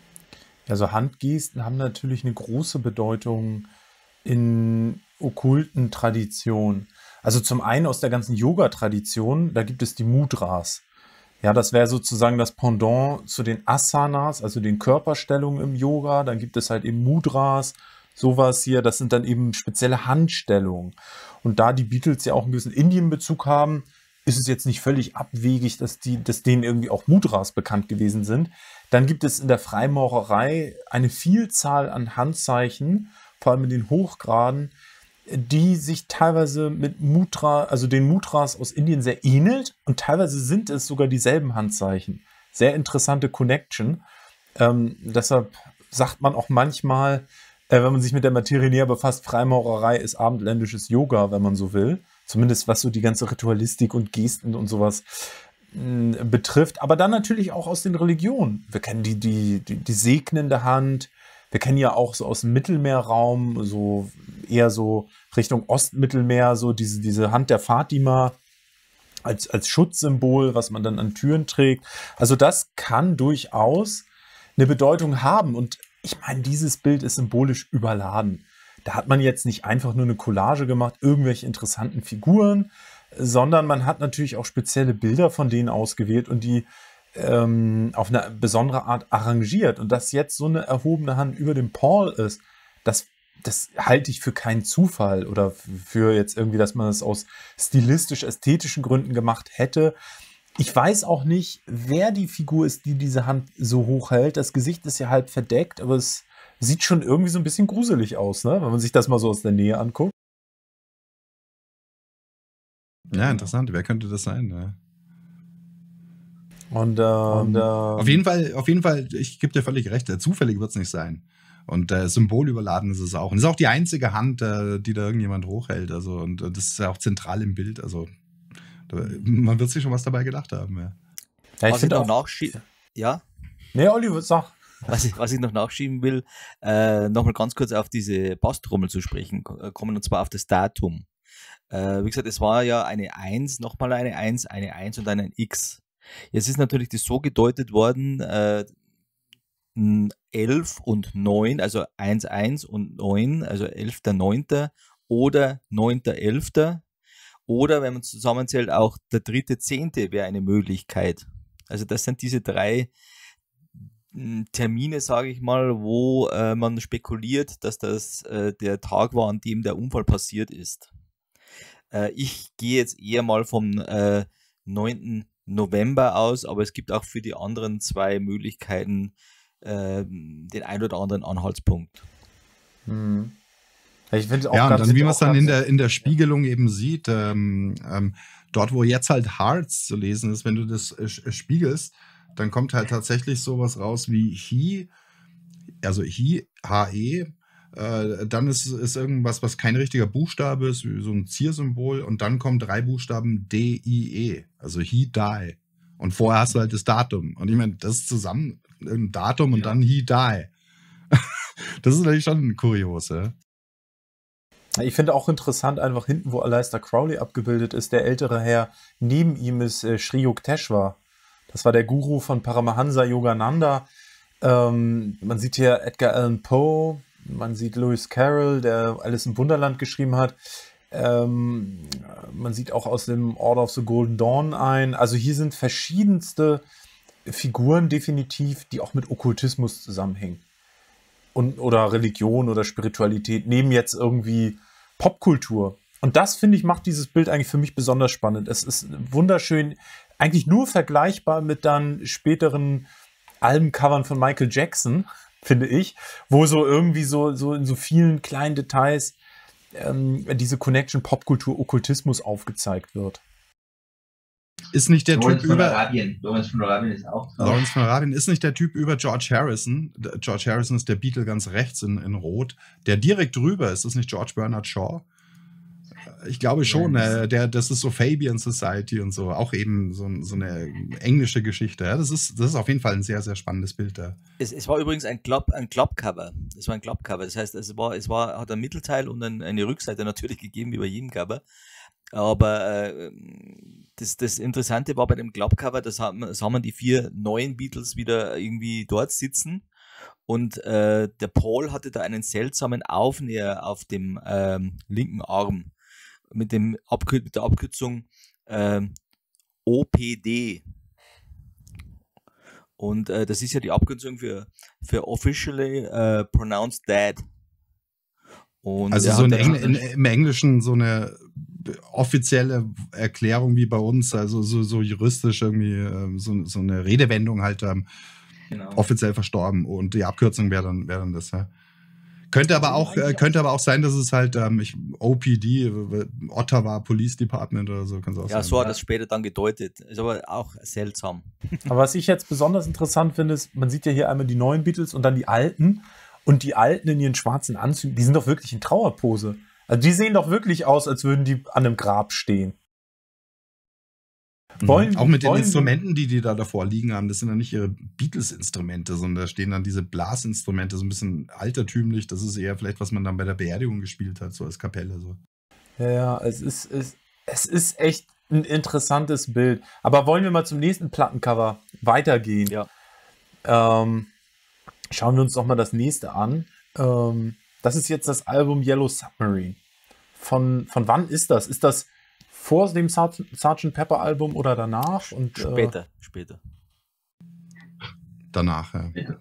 Also Handgesten haben natürlich eine große Bedeutung in okkulten Traditionen. Also zum einen aus der ganzen Yoga-Tradition, da gibt es die Mudras. Ja, das wäre sozusagen das Pendant zu den Asanas, also den Körperstellungen im Yoga. Dann gibt es halt eben Mudras, sowas hier. Das sind dann eben spezielle Handstellungen. Und da die Beatles ja auch einen gewissen Indien-Bezug haben, ist es jetzt nicht völlig abwegig, dass, die, dass denen irgendwie auch Mudras bekannt gewesen sind. Dann gibt es in der Freimaurerei eine Vielzahl an Handzeichen, vor allem in den Hochgraden, die sich teilweise mit Mudra, also den Mudras aus Indien sehr ähnelt und teilweise sind es sogar dieselben Handzeichen. Sehr interessante Connection. Ähm, deshalb sagt man auch manchmal, äh, wenn man sich mit der Materie näher befasst, Freimaurerei ist abendländisches Yoga, wenn man so will. Zumindest was so die ganze Ritualistik und Gesten und sowas mm, betrifft, aber dann natürlich auch aus den Religionen. Wir kennen die, die, die, die segnende Hand, wir kennen ja auch so aus dem Mittelmeerraum, so eher so Richtung Ostmittelmeer, so diese, diese Hand der Fatima als, als Schutzsymbol, was man dann an Türen trägt. Also das kann durchaus eine Bedeutung haben. Und ich meine, dieses Bild ist symbolisch überladen. Da hat man jetzt nicht einfach nur eine Collage gemacht, irgendwelche interessanten Figuren, sondern man hat natürlich auch spezielle Bilder von denen ausgewählt und die ähm, auf eine besondere Art arrangiert und dass jetzt so eine erhobene Hand über dem Paul ist, das, das halte ich für keinen Zufall oder für jetzt irgendwie, dass man es aus stilistisch-ästhetischen Gründen gemacht hätte. Ich weiß auch nicht, wer die Figur ist, die diese Hand so hoch hält. Das Gesicht ist ja halb verdeckt, aber es sieht schon irgendwie so ein bisschen gruselig aus, ne? wenn man sich das mal so aus der Nähe anguckt. Ja, interessant. Wer könnte das sein? Ne? Und, äh, und äh, auf jeden Fall, auf jeden Fall, ich gebe dir völlig recht, äh, zufällig wird es nicht sein. Und äh, symbolüberladen ist es auch. Und es ist auch die einzige Hand, äh, die da irgendjemand hochhält. Also, und, und äh, das ist ja auch zentral im Bild. Also, da, man wird sich schon was dabei gedacht haben. Ja, ja ich finde auch nachschieben. Ja? Nee, Oliver, sag. Was ich, was ich noch nachschieben will, äh, nochmal ganz kurz auf diese Bastrommel zu sprechen äh, kommen, und zwar auf das Datum. wie gesagt, es war ja eine 1, nochmal eine 1, eine 1 und dann ein X. Jetzt ist natürlich das so gedeutet worden, äh, 11 und 9, also 1, 1 und 9, also 11.9. oder 9.11. Oder wenn man zusammenzählt, auch der dritte Zehnte wäre eine Möglichkeit. Also das sind diese drei hm, Termine, sage ich mal, wo äh, man spekuliert, dass das äh, der Tag war, an dem der Unfall passiert ist. Äh, ich gehe jetzt eher mal vom äh, 9. November aus, aber es gibt auch für die anderen zwei Möglichkeiten äh, den ein oder anderen Anhaltspunkt. Mhm. Ich auch ja, und dann, wie man es dann in der, in der Spiegelung ja. eben sieht, ähm, ähm, dort, wo jetzt halt Hearts zu lesen ist, wenn du das äh, äh spiegelst, dann kommt halt tatsächlich sowas raus wie He, also He, H-E, äh, dann ist, ist irgendwas, was kein richtiger Buchstabe ist, so ein Ziersymbol, und dann kommen drei Buchstaben D, I, E, also he, die. Und vorher hast du halt das Datum. Und ich meine, das zusammen, ein Datum und ja. dann he, die. das ist natürlich schon kurios, ja. Ich finde auch interessant, einfach hinten, wo Aleister Crowley abgebildet ist, der ältere Herr, neben ihm ist äh, Sri Yukteswar. Das war der Guru von Paramahansa Yogananda. Ähm, man sieht hier Edgar Allan Poe, man sieht Lewis Carroll, der alles im Wunderland geschrieben hat. Ähm, man sieht auch aus dem Order of the Golden Dawn ein. Also hier sind verschiedenste Figuren definitiv, die auch mit Okkultismus zusammenhängen. Und, oder Religion oder Spiritualität, neben jetzt irgendwie Popkultur. Und das, finde ich, macht dieses Bild eigentlich für mich besonders spannend. Es ist wunderschön, eigentlich nur vergleichbar mit dann späteren Albencovern von Michael Jackson, finde ich, wo so irgendwie so, so in so vielen kleinen Details ähm, diese Connection Popkultur Okkultismus aufgezeigt wird. Ist nicht der Lawrence Typ von über. Arabien. Lawrence von Arabien ist auch drauf. Lawrence von Arabien ist nicht der Typ über George Harrison. George Harrison ist der Beatle ganz rechts in, in Rot. Der direkt drüber ist, ist nicht George Bernard Shaw ich glaube schon, äh, der, das ist so Fabian Society und so, auch eben so, so eine englische Geschichte. Ja, das, ist, das ist auf jeden Fall ein sehr, sehr spannendes Bild da. Es, es war übrigens ein Glob, ein Globcover. Es war ein Globcover. Das heißt, es war, es war, hat ein Mittelteil und ein, eine Rückseite natürlich gegeben, wie bei jedem Cover. Aber äh, das, das Interessante war bei dem Globcover, das haben, das haben die vier neuen Beatles wieder irgendwie dort sitzen. Und äh, der Paul hatte da einen seltsamen Aufnäher auf dem ähm, linken Arm mit, dem Abkür mit der Abkürzung ähm, OPD. Und äh, das ist ja die Abkürzung für, für Officially äh, Pronounced Dead. Und also so Engl in, im Englischen so eine offizielle Erklärung wie bei uns, also so, so juristisch irgendwie ähm, so, so eine Redewendung halt ähm, genau. offiziell verstorben und die Abkürzung wäre dann, wär dann das, ja. Könnte aber auch, äh, könnte aber auch sein, dass es halt ähm, ich, OPD, Ottawa Police Department oder so, kann es auch ja, sein. Ja, so hat das später dann gedeutet. Ist aber auch seltsam. Aber was ich jetzt besonders interessant finde, ist, man sieht ja hier einmal die neuen Beatles und dann die alten. Und die alten in ihren schwarzen Anzügen, die sind doch wirklich in Trauerpose. Also die sehen doch wirklich aus, als würden die an einem Grab stehen. Mhm. Wollen, mhm. Auch mit den Instrumenten, die die da davor liegen haben, das sind ja nicht ihre Beatles-Instrumente, sondern da stehen dann diese Blasinstrumente, so ein bisschen altertümlich. Das ist eher vielleicht, was man dann bei der Beerdigung gespielt hat, so als Kapelle. So. Ja, ja, es ist, es, es ist echt ein interessantes Bild. Aber wollen wir mal zum nächsten Plattencover weitergehen? Ja. Ähm, schauen wir uns doch mal das nächste an. Ähm, das ist jetzt das Album Yellow Submarine. Von, von wann ist das? Ist das vor dem Sgt. Pepper Album oder danach? Und, äh, später, äh, später. Danach, ja. ja.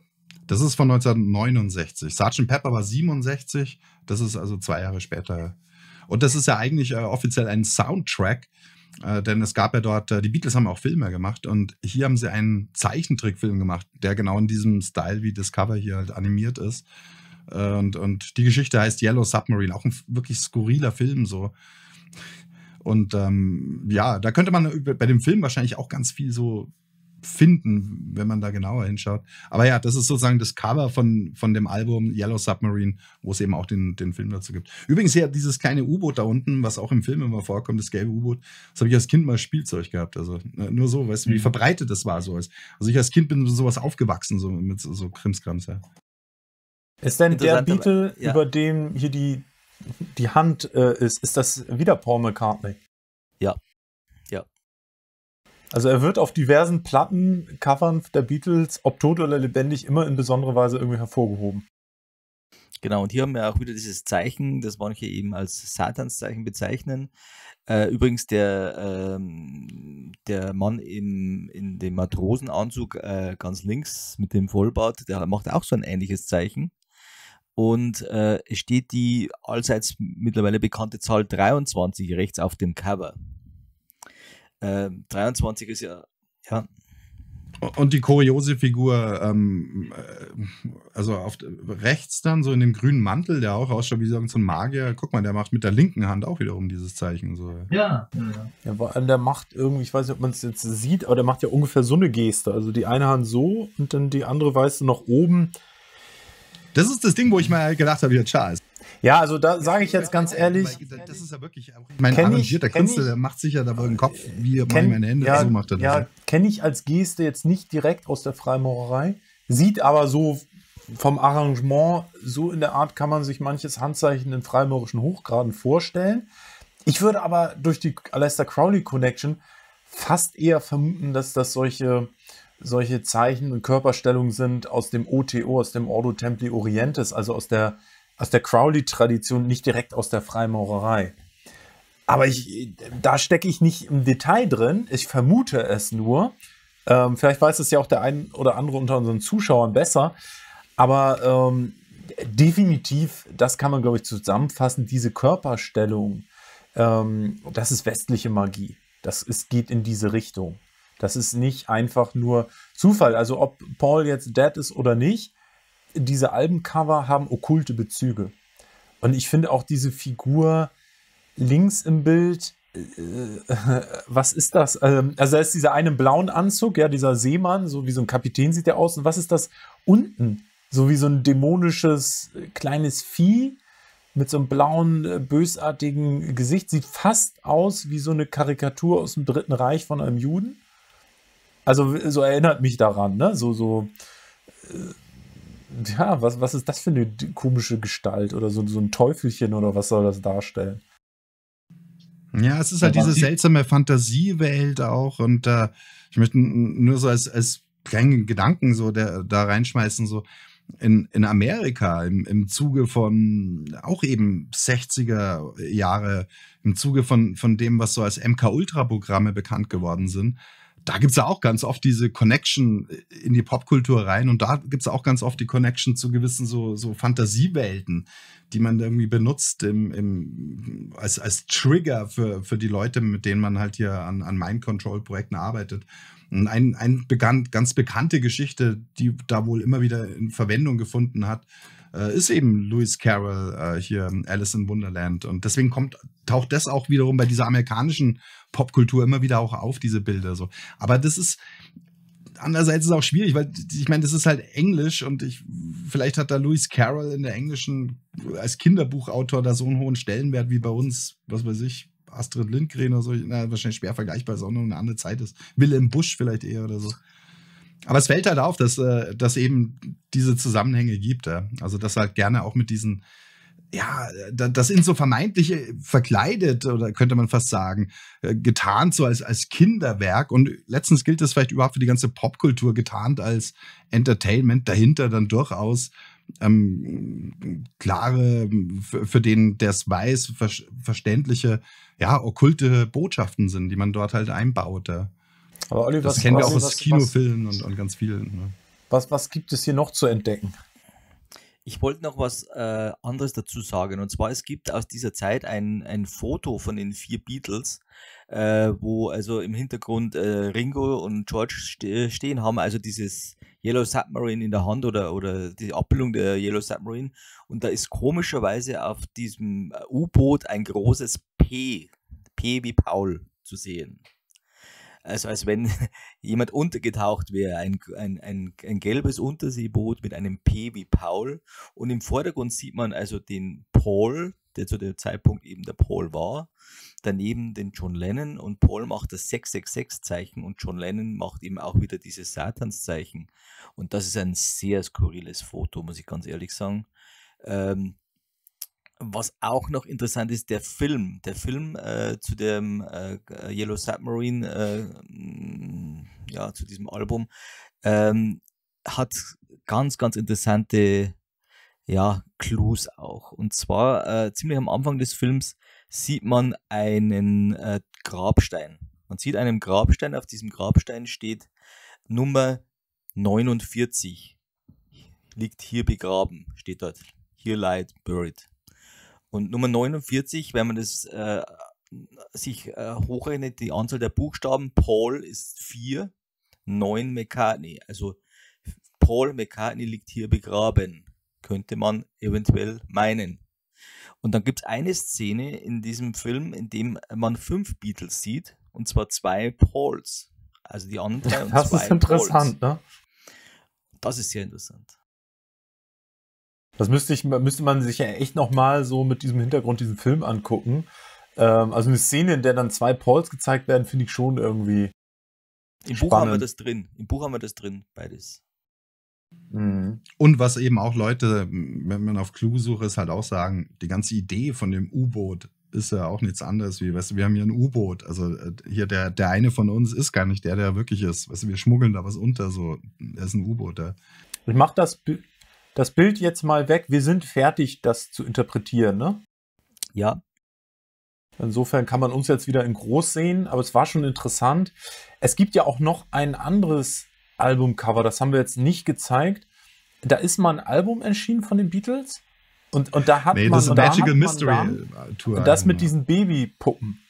Das ist von 1969. Sgt. Pepper war 67, das ist also zwei Jahre später. Und das ist ja eigentlich äh, offiziell ein Soundtrack, äh, denn es gab ja dort, äh, die Beatles haben auch Filme gemacht und hier haben sie einen Zeichentrickfilm gemacht, der genau in diesem Style, wie das Cover hier halt animiert ist. Äh, und, und die Geschichte heißt Yellow Submarine, auch ein wirklich skurriler Film so. Und ähm, ja, da könnte man bei dem Film wahrscheinlich auch ganz viel so finden, wenn man da genauer hinschaut. Aber ja, das ist sozusagen das Cover von, von dem Album Yellow Submarine, wo es eben auch den, den Film dazu gibt. Übrigens ja, dieses kleine U-Boot da unten, was auch im Film immer vorkommt, das gelbe U-Boot, das habe ich als Kind mal Spielzeug gehabt. Also ne, nur so, weißt du, wie mhm. verbreitet das war so. Also ich als Kind bin sowas aufgewachsen, so mit so, so Krimskrams, ja. Ist denn der Beetle, ja. über dem hier die die Hand äh, ist, ist das wieder Paul McCartney. Ja. Ja. Also er wird auf diversen Platten, Covern der Beatles, ob tot oder lebendig, immer in besonderer Weise irgendwie hervorgehoben. Genau, und hier haben wir auch wieder dieses Zeichen, das manche eben als Satanszeichen bezeichnen. Äh, übrigens, der, ähm, der Mann im, in dem Matrosenanzug äh, ganz links mit dem Vollbart, der macht auch so ein ähnliches Zeichen. Und äh, steht die allseits mittlerweile bekannte Zahl 23 rechts auf dem Cover. Äh, 23 ist ja, ja. Und die kuriose Figur, ähm, äh, also auf, rechts dann so in dem grünen Mantel, der auch ausschaut wie so ein Magier. Guck mal, der macht mit der linken Hand auch wiederum dieses Zeichen. So. Ja, ja. ja der macht irgendwie, ich weiß nicht, ob man es jetzt sieht, aber der macht ja ungefähr so eine Geste. Also die eine Hand so und dann die andere weiße nach oben. Das ist das Ding, wo ich mal halt gedacht habe, ja, Charles. Ja, also da sage ich jetzt ganz ehrlich. Das ist ja wirklich mein arrangierter ich, Künstler, der macht sich ja dabei im Kopf, wie er meine Hände ja, so macht. Er ja, kenne ich als Geste jetzt nicht direkt aus der Freimaurerei, sieht aber so vom Arrangement, so in der Art kann man sich manches Handzeichen in freimaurischen Hochgraden vorstellen. Ich würde aber durch die Aleister Crowley Connection fast eher vermuten, dass das solche solche Zeichen und Körperstellungen sind aus dem OTO, aus dem Ordo Templi Orientis, also aus der, aus der Crowley-Tradition, nicht direkt aus der Freimaurerei. Aber ich, da stecke ich nicht im Detail drin. Ich vermute es nur. Ähm, vielleicht weiß es ja auch der ein oder andere unter unseren Zuschauern besser. Aber ähm, definitiv, das kann man, glaube ich, zusammenfassen, diese Körperstellung, ähm, das ist westliche Magie. Das ist, geht in diese Richtung. Das ist nicht einfach nur Zufall. Also ob Paul jetzt dead ist oder nicht, diese Albencover haben okkulte Bezüge. Und ich finde auch diese Figur links im Bild, äh, was ist das? Ähm, also da ist dieser eine blauen Anzug, ja, dieser Seemann, so wie so ein Kapitän sieht der aus. Und was ist das unten? So wie so ein dämonisches äh, kleines Vieh mit so einem blauen, äh, bösartigen Gesicht. Sieht fast aus wie so eine Karikatur aus dem Dritten Reich von einem Juden. Also so erinnert mich daran, ne? So, so. Äh, ja, was, was ist das für eine komische Gestalt oder so, so ein Teufelchen oder was soll das darstellen? Ja, es ist halt diese seltsame Fantasiewelt auch und äh, ich möchte nur so als, als kleinen Gedanken so der, da reinschmeißen, so in, in Amerika im, im Zuge von auch eben 60er Jahre, im Zuge von, von dem, was so als MK-Ultra-Programme bekannt geworden sind, da gibt's ja auch ganz oft diese Connection äh, in die Popkultur rein und da gibt's auch ganz oft die Connection zu gewissen so, so Fantasiewelten, die man irgendwie benutzt im, im, als, als Trigger für, für die Leute, mit denen man halt hier an, an Mind-Control-Projekten arbeitet. Und ein, ein bekannt, ganz bekannte Geschichte, die da wohl immer wieder in Verwendung gefunden hat, äh, ist eben Lewis Carroll äh, hier Alice in Wonderland. Und deswegen kommt, taucht das auch wiederum bei dieser amerikanischen Popkultur immer wieder auch auf, diese Bilder. So. Aber das ist, andererseits ist es auch schwierig, weil ich meine, das ist halt Englisch und ich, vielleicht hat da Lewis Carroll in der englischen, als Kinderbuchautor da so einen hohen Stellenwert wie bei uns, was weiß ich, Astrid Lindgren oder so, na, wahrscheinlich schwer vergleichbar, sondern eine andere Zeit ist. Willem Busch vielleicht eher oder so. Aber es fällt halt auf, dass, äh, dass eben diese Zusammenhänge gibt. Ja? Also, dass halt gerne auch mit diesen, ja, das sind so vermeintliche verkleidet oder könnte man fast sagen, äh, getarnt so als, als Kinderwerk. Und letztens gilt das vielleicht überhaupt für die ganze Popkultur getarnt als Entertainment, dahinter dann durchaus ähm, klare, für, für den, der es weiß, ver verständliche, ja, okkulte Botschaften sind, die man dort halt einbaut. Ja. Aber Olli, das kennen wir auch aus Kinofilmen und, und, ganz vielen. Ne? Was, was gibt es hier noch zu entdecken? Ich wollte noch was äh, anderes dazu sagen. Und zwar, es gibt aus dieser Zeit ein, ein Foto von den vier Beatles, äh, wo also im Hintergrund äh, Ringo und George ste stehen haben, also dieses Yellow Submarine in der Hand oder, oder die Abbildung der Yellow Submarine. Und da ist komischerweise auf diesem äh, U-Boot ein großes P, P wie Paul zu sehen also als wenn jemand untergetaucht wäre, ein, ein, ein, ein gelbes Unterseeboot mit einem P wie Paul. Und im Vordergrund sieht man also den Paul, der zu dem Zeitpunkt eben der Paul war, daneben den John Lennon und Paul macht das 666-Zeichen und John Lennon macht eben auch wieder dieses Satanszeichen. Und das ist ein sehr skurriles Foto, muss ich ganz ehrlich sagen. Ähm, was auch noch interessant ist, der Film. Der Film äh, zu dem äh, Yellow Submarine, äh, mm, ja, zu diesem Album, ähm, hat ganz, ganz interessante ja, Clues auch. Und zwar äh, ziemlich am Anfang des Films sieht man einen äh, Grabstein. Man sieht einen Grabstein, auf diesem Grabstein steht Nummer 49. Liegt hier begraben, steht dort. Hier lied buried. Und Nummer 49, wenn man das äh, sich äh, hochrechnet, die Anzahl der Buchstaben, Paul ist 4, 9 McCartney. Also Paul McCartney liegt hier begraben, könnte man eventuell meinen. Und dann gibt es eine Szene in diesem Film, in dem man fünf Beatles sieht, und zwar zwei Pauls. Also die anderen. Das zwei ist interessant, Pauls. ne? Das ist sehr interessant. Das müsste, ich, müsste man sich ja echt nochmal so mit diesem Hintergrund diesen Film angucken. Ähm, also eine Szene, in der dann zwei Pauls gezeigt werden, finde ich schon irgendwie. Im spannend. Buch haben wir das drin. Im Buch haben wir das drin, beides. Mhm. Und was eben auch Leute, wenn man auf Clue-Suche ist, halt auch sagen, die ganze Idee von dem U-Boot ist ja auch nichts anderes wie, weißt du, wir haben hier ein U-Boot. Also äh, hier der, der eine von uns ist gar nicht der, der wirklich ist. Weißt du, wir schmuggeln da was unter, so. Er ist ein U-Boot da. Ich mach das, das Bild jetzt mal weg. Wir sind fertig, das zu interpretieren, ne? Ja. Insofern kann man uns jetzt wieder in groß sehen, aber es war schon interessant. Es gibt ja auch noch ein anderes Albumcover, das haben wir jetzt nicht gezeigt. Da ist mal ein Album erschienen von den Beatles und, und da hat nee, man, das da Magical hat Mystery dann, äh, Tour. Und das mit diesen Babypuppen.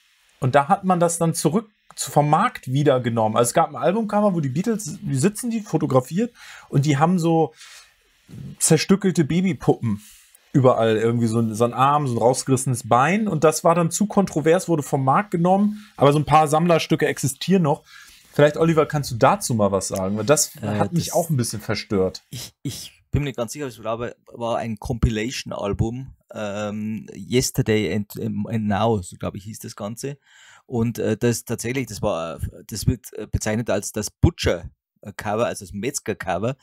Und da hat man das dann zurück vom Markt wieder genommen. Also es gab ein Albumcover, wo die Beatles, die sitzen, die fotografiert und die haben so, zerstückelte Babypuppen überall irgendwie so ein, so ein, Arm, so ein rausgerissenes Bein und das war dann zu kontrovers, wurde vom Markt genommen, aber so ein paar Sammlerstücke existieren noch. Vielleicht, Oliver, kannst du dazu mal was sagen, weil das äh, hat das, mich auch ein bisschen verstört. Ich, ich bin mir nicht ganz sicher, ich war ein Compilation-Album, ähm, Yesterday and, and Now, so glaube ich, hieß das Ganze. Und äh, das tatsächlich, das war, das wird äh, bezeichnet als das Butcher Cover, also das Metzger-Cover,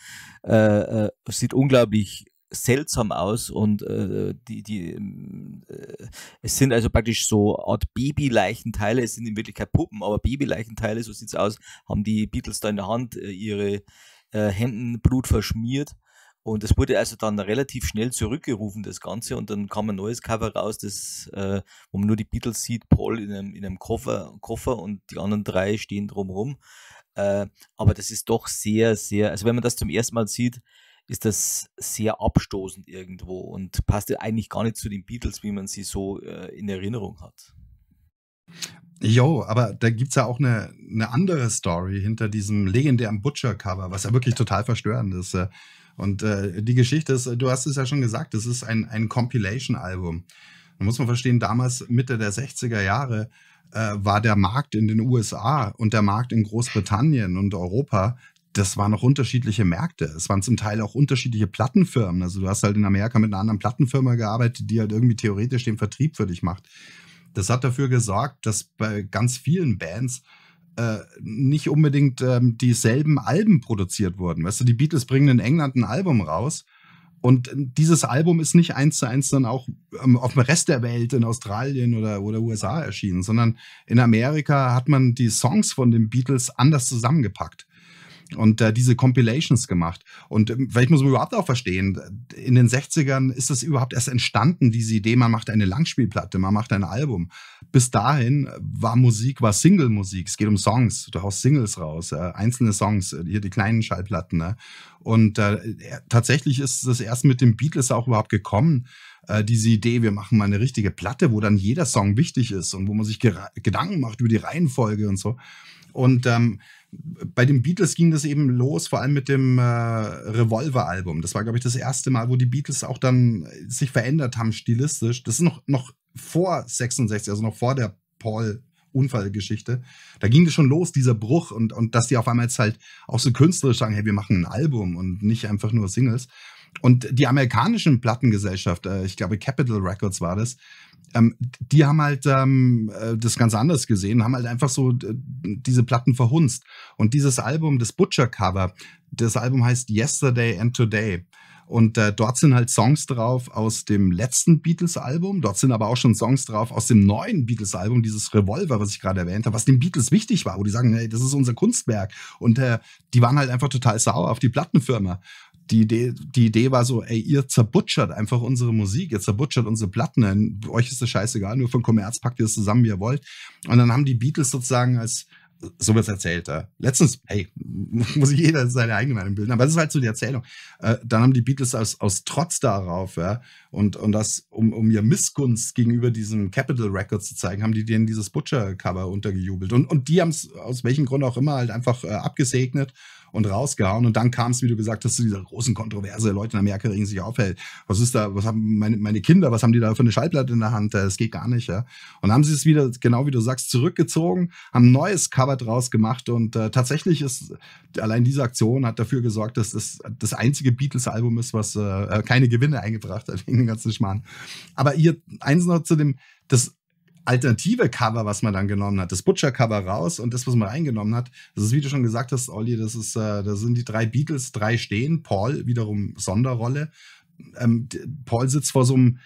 äh, äh, sieht unglaublich seltsam aus und äh, die, die, ähm, äh, es sind also praktisch so Art Baby-Leichenteile, es sind in Wirklichkeit Puppen, aber Baby-Leichenteile, so es aus, haben die Beatles da in der Hand äh, ihre äh, Händen Blut verschmiert und es wurde also dann relativ schnell zurückgerufen, das Ganze, und dann kam ein neues Cover raus, das, äh, wo man nur die Beatles sieht, Paul in einem, in einem Koffer, Koffer und die anderen drei stehen drumherum. Äh, aber das ist doch sehr, sehr, also wenn man das zum ersten Mal sieht, ist das sehr abstoßend irgendwo und passt eigentlich gar nicht zu den Beatles, wie man sie so äh, in Erinnerung hat. Jo, aber da gibt es ja auch eine, eine andere Story hinter diesem legendären Butcher-Cover, was ja wirklich total verstörend ist. Äh. Und äh, die Geschichte ist, du hast es ja schon gesagt, es ist ein, ein Compilation-Album. Da muss man verstehen, damals Mitte der 60er Jahre äh, war der Markt in den USA und der Markt in Großbritannien und Europa das waren auch unterschiedliche Märkte. Es waren zum Teil auch unterschiedliche Plattenfirmen. Also du hast halt in Amerika mit einer anderen Plattenfirma gearbeitet, die halt irgendwie theoretisch den Vertrieb für dich macht. Das hat dafür gesorgt, dass bei ganz vielen Bands äh, nicht unbedingt ähm, dieselben Alben produziert wurden. Weißt du, die Beatles bringen in England ein Album raus und dieses Album ist nicht eins zu eins dann auch ähm, auf dem Rest der Welt in Australien oder, oder USA erschienen, sondern in Amerika hat man die Songs von den Beatles anders zusammengepackt und äh, diese Compilations gemacht. Und ähm, vielleicht muss man überhaupt auch verstehen, äh, in den 60ern ist das überhaupt erst entstanden, diese Idee, man macht eine Langspielplatte, man macht ein Album. Bis dahin war Musik, war Single-Musik. Es geht um Songs, du haust Singles raus, äh, einzelne Songs, äh, hier die kleinen Schallplatten. Ne? Und äh, äh tatsächlich ist das erst mit dem Beatles auch überhaupt gekommen, äh, diese Idee, wir machen mal eine richtige Platte, wo dann jeder Song wichtig ist und wo man sich Gedanken macht über die Reihenfolge und so. Und ähm, bei den Beatles ging das eben los, vor allem mit dem äh, Revolver-Album. Das war, glaube ich, das erste Mal, wo die Beatles auch dann äh, sich verändert haben stilistisch. Das ist noch, noch vor 66, also noch vor der Paul Unfallgeschichte. Da ging das schon los, dieser Bruch und, und dass die auf einmal jetzt halt auch so künstlerisch sagen, hey, wir machen ein Album und nicht einfach nur Singles. Und die amerikanischen Plattengesellschaft, äh, ich glaube Capitol Records war das, ähm, die haben halt ähm, äh, das ganz anders gesehen, haben halt einfach so äh, diese Platten verhunzt. Und dieses Album, das Butcher Cover, das Album heißt Yesterday and Today. Und äh, dort sind halt Songs drauf aus dem letzten Beatles-Album. Dort sind aber auch schon Songs drauf aus dem neuen Beatles-Album, dieses Revolver, was ich gerade erwähnt habe, was den Beatles wichtig war, wo die sagen, hey, das ist unser Kunstwerk. Und äh, die waren halt einfach total sauer auf die Plattenfirma die Idee, die Idee war so, ey, ihr zerbutschert einfach unsere Musik, ihr zerbutschert unsere Platten, euch ist das scheißegal, nur von Kommerz packt ihr das zusammen, wie ihr wollt. Und dann haben die Beatles sozusagen als, so wird's erzählt. Äh, letztens, hey, muss sich jeder seine eigene Meinung bilden, aber das ist halt so die Erzählung. Äh, dann haben die Beatles aus, aus Trotz darauf, ja, und, und das, um, um ihr Missgunst gegenüber diesem Capitol Records zu zeigen, haben die denen dieses Butcher-Cover untergejubelt. Und, und die es aus welchem Grund auch immer halt einfach äh, abgesegnet und rausgehauen. Und dann kam es, wie du gesagt hast, zu dieser großen Kontroverse. Leute in Amerika regen sich auf, hey, was ist da, was haben meine, meine Kinder, was haben die da für eine Schallplatte in der Hand? Das äh, geht gar nicht, ja. Und haben sie es wieder, genau wie du sagst, zurückgezogen, haben ein neues Cover draus gemacht und äh, tatsächlich ist allein diese Aktion hat dafür gesorgt, dass das das einzige Beatles-Album ist, was äh, äh keine Gewinne eingebracht hat, wegen dem ganzen Schmarrn. Aber ihr, eins noch zu dem, das alternative Cover, was man dann genommen hat, das Butcher-Cover raus und das, was man eingenommen hat, das ist, wie du schon gesagt hast, Olli, das, ist, äh, das sind die drei Beatles, drei stehen, Paul wiederum Sonderrolle. Ähm, Paul sitzt vor so einem,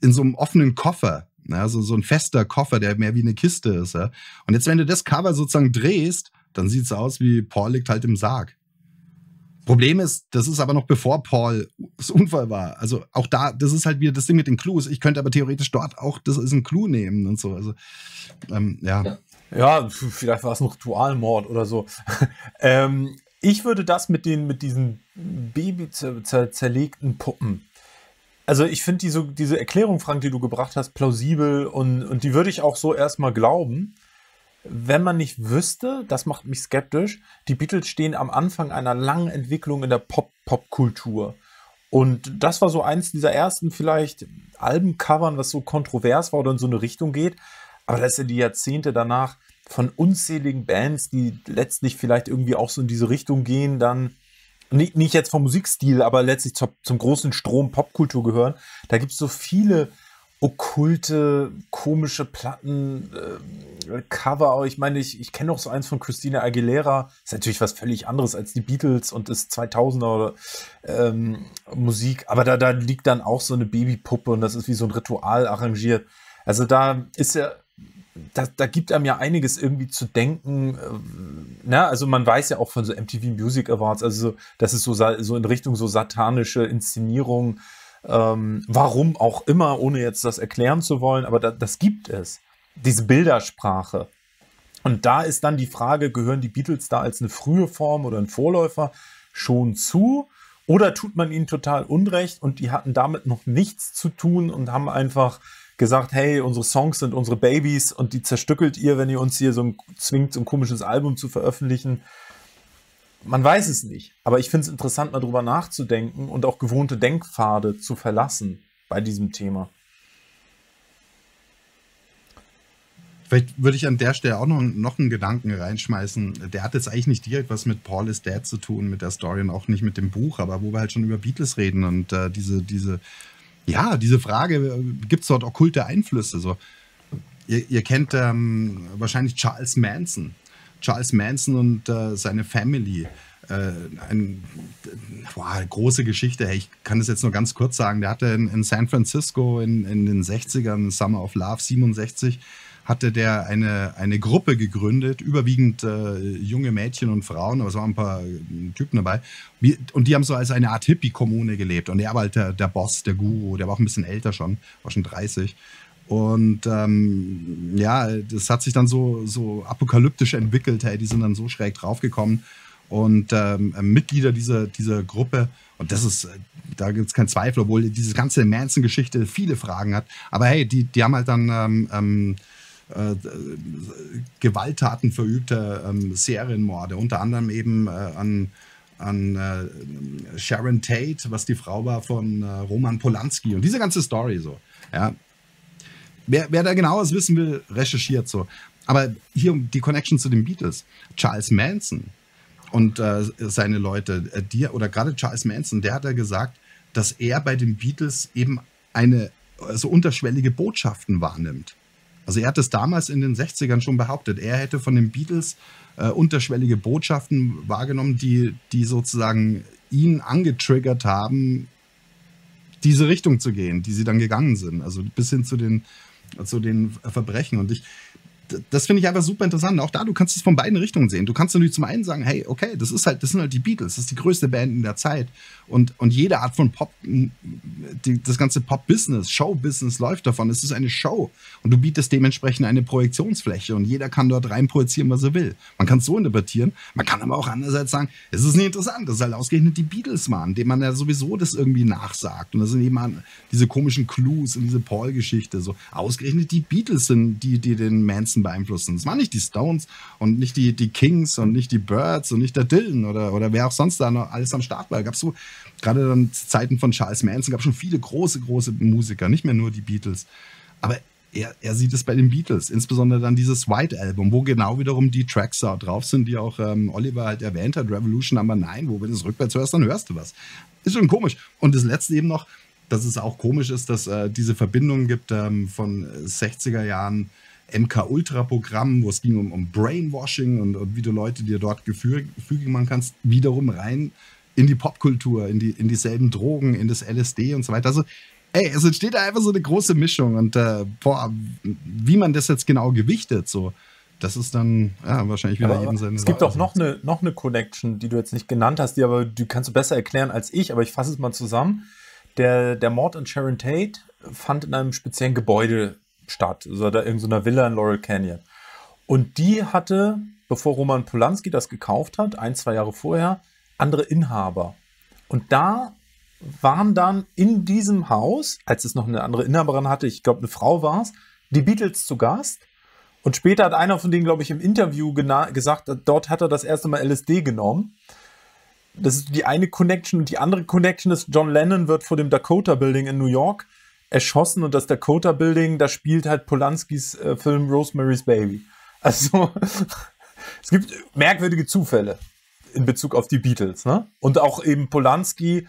in so einem offenen Koffer, ja, ne, so, so ein fester Koffer, der mehr wie eine Kiste ist. Ja. Und jetzt, wenn du das Cover sozusagen drehst, dann sieht es aus wie Paul liegt halt im Sarg. Problem ist, das ist aber noch bevor Pauls Unfall war. Also auch da, das ist halt wieder das Ding mit den Clues. Ich könnte aber theoretisch dort auch, das ist ein Clou nehmen und so. Also, ähm, ja. Ja, vielleicht war es ein Ritualmord oder so. ähm, ich würde das mit den, mit diesen Baby zerlegten Puppen. Also ich finde diese, diese Erklärung, Frank, die du gebracht hast, plausibel und, und die würde ich auch so erstmal glauben wenn man nicht wüsste, das macht mich skeptisch, die Beatles stehen am Anfang einer langen Entwicklung in der Pop-Pop-Kultur. Und das war so eins dieser ersten vielleicht Albencovern, was so kontrovers war oder in so eine Richtung geht. Aber das ist die Jahrzehnte danach von unzähligen Bands, die letztlich vielleicht irgendwie auch so in diese Richtung gehen, dann nicht, nicht jetzt vom Musikstil, aber letztlich zum, zum großen Strom Popkultur gehören. Da gibt es so viele okkulte, komische Platten, äh, Cover. Ich meine, ich, ich kenne auch so eins von Christina Aguilera. Ist natürlich was völlig anderes als die Beatles und ist 2000er ähm, Musik. Aber da, da liegt dann auch so eine Babypuppe und das ist wie so ein Ritual arrangiert. Also da ist ja, da, da gibt einem ja einiges irgendwie zu denken. Ähm, na, also man weiß ja auch von so MTV Music Awards, also das ist so, so in Richtung so satanische Inszenierung. Ähm, warum auch immer, ohne jetzt das erklären zu wollen, aber da, das gibt es. Diese Bildersprache. Und da ist dann die Frage, gehören die Beatles da als eine frühe Form oder ein Vorläufer schon zu? Oder tut man ihnen total Unrecht und die hatten damit noch nichts zu tun und haben einfach gesagt, hey, unsere Songs sind unsere Babys und die zerstückelt ihr, wenn ihr uns hier so ein, zwingt, so ein komisches Album zu veröffentlichen man weiß es nicht. Aber ich finde es interessant, mal drüber nachzudenken und auch gewohnte Denkpfade zu verlassen bei diesem Thema. Vielleicht würde ich an der Stelle auch noch, noch einen Gedanken reinschmeißen. Der hat jetzt eigentlich nicht direkt was mit Paul is Dead zu tun, mit der Story und auch nicht mit dem Buch, aber wo wir halt schon über Beatles reden und äh, diese, diese, ja, diese Frage, äh, gibt es dort okkulte Einflüsse? So, ihr, ihr kennt ähm, wahrscheinlich Charles Manson. Charles Manson und äh, seine Family. Äh, ein, boah, große Geschichte. Hey, ich kann das jetzt nur ganz kurz sagen. Der hatte in, in San Francisco in, in, den 60ern, Summer of Love 67, hatte der eine, eine Gruppe gegründet, überwiegend äh, junge Mädchen und Frauen, aber es waren ein paar äh, Typen dabei. Und die haben so als eine Art Hippie-Kommune gelebt. Und er war halt der, der Boss, der Guru, der war auch ein bisschen älter schon, war schon 30. Und ähm, ja, das hat sich dann so, so apokalyptisch entwickelt. Hey, die sind dann so schräg draufgekommen. Und ähm, Mitglieder dieser, dieser Gruppe, und das ist, äh, da gibt es keinen Zweifel, obwohl diese ganze Manson-Geschichte viele Fragen hat. Aber hey, die, die haben halt dann ähm, ähm äh, Gewalttaten verübter ähm, Serienmorde, unter anderem eben äh, an an äh, Sharon Tate, was die Frau war von äh, Roman Polanski und diese ganze Story so. Ja, Wer, wer da genaues wissen will, recherchiert so. Aber hier die Connection zu den Beatles. Charles Manson und äh, seine Leute, äh, die, oder gerade Charles Manson, der hat ja gesagt, dass er bei den Beatles eben eine äh, so also unterschwellige Botschaften wahrnimmt. Also er hat es damals in den 60ern schon behauptet, er hätte von den Beatles äh, unterschwellige Botschaften wahrgenommen, die, die sozusagen ihn angetriggert haben, diese Richtung zu gehen, die sie dann gegangen sind. Also bis hin zu den zu den Verbrechen. Und ich das finde ich einfach super interessant. Auch da, du kannst es von beiden Richtungen sehen. Du kannst natürlich zum einen sagen, hey, okay, das ist halt, das sind halt die Beatles, das ist die größte Band in der Zeit. Und, und jede Art von Pop, die, das ganze Pop-Business, Show-Business läuft davon. Es ist eine Show. Und du bietest dementsprechend eine Projektionsfläche und jeder kann dort rein projizieren, was er will. Man kann es so interpretieren. Man kann aber auch andererseits sagen, es ist nicht interessant, das ist halt ausgerechnet die Beatles waren, dem man ja sowieso das irgendwie nachsagt. Und das sind eben diese komischen Clues in diese Paul-Geschichte. So ausgerechnet die Beatles sind die, die den Manson Ganzen beeinflussen. Es waren nicht die Stones und nicht die, die Kings und nicht die Birds und nicht der Dylan oder, oder wer auch sonst da noch alles am Start war. Gab so, gerade dann Zeiten von Charles Manson, gab schon viele große, große Musiker, nicht mehr nur die Beatles. Aber er, er, sieht es bei den Beatles, insbesondere dann dieses White Album, wo genau wiederum die Tracks drauf sind, die auch ähm, Oliver halt erwähnt hat, Revolution Number 9, wo wenn du es rückwärts hörst, dann hörst du was. Ist schon komisch. Und das letzte eben noch, dass es auch komisch ist, dass äh, diese Verbindungen gibt ähm, von 60er äh, Jahren MK-Ultra-Programm, wo es ging um, um Brainwashing und, und, wie du Leute dir dort gefügig machen kannst, wiederum rein in die Popkultur, in, die, in dieselben Drogen, in das LSD und so weiter. Also, ey, es entsteht da einfach so eine große Mischung und äh, boah, wie man das jetzt genau gewichtet, so. Das ist dann ja, wahrscheinlich wieder aber jeden Es gibt auch noch eine, noch eine Connection, die du jetzt nicht genannt hast, die aber die kannst du besser erklären als ich, aber ich fasse es mal zusammen. Der, der Mord an Sharon Tate fand in einem speziellen Gebäude Stadt, also da in so Villa in Laurel Canyon. Und die hatte, bevor Roman Polanski das gekauft hat, ein, zwei Jahre vorher, andere Inhaber. Und da waren dann in diesem Haus, als es noch eine andere Inhaberin hatte, ich glaube eine Frau war es, die Beatles zu Gast. Und später hat einer von denen, glaube ich, im Interview gesagt, dort hat er das erste Mal LSD genommen. Das ist die eine Connection. Und die andere Connection ist, John Lennon wird vor dem Dakota Building in New York erschossen und das Dakota Building, da spielt halt Polanskis äh, Film Rosemary's Baby. Also es gibt merkwürdige Zufälle in Bezug auf die Beatles, ne? Und auch eben Polanski,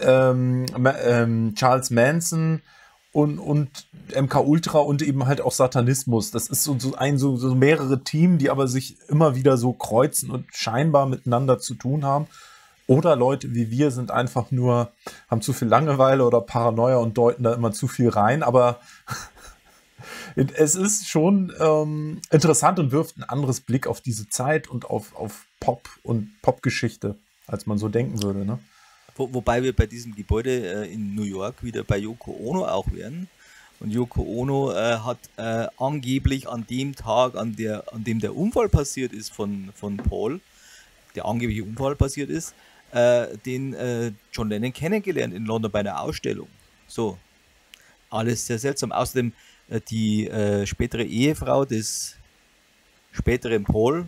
ähm, ähm, Charles Manson und, und MK Ultra und eben halt auch Satanismus. Das ist so, so ein so, so mehrere Themen, die aber sich immer wieder so kreuzen und scheinbar miteinander zu tun haben. Oder Leute wie wir sind einfach nur, haben zu viel Langeweile oder Paranoia und deuten da immer zu viel rein. Aber es ist schon ähm, interessant und wirft einen anderes Blick auf diese Zeit und auf, auf Pop und Popgeschichte, als man so denken würde. Ne? Wo, wobei wir bei diesem Gebäude äh, in New York wieder bei Yoko Ono auch wären. Und Yoko Ono äh, hat äh, angeblich an dem Tag, an, der, an dem der Unfall passiert ist von, von Paul, der angebliche Unfall passiert ist, äh, den äh, John Lennon kennengelernt in London bei einer Ausstellung. So, alles sehr seltsam. Außerdem äh, die äh, spätere Ehefrau des späteren Paul,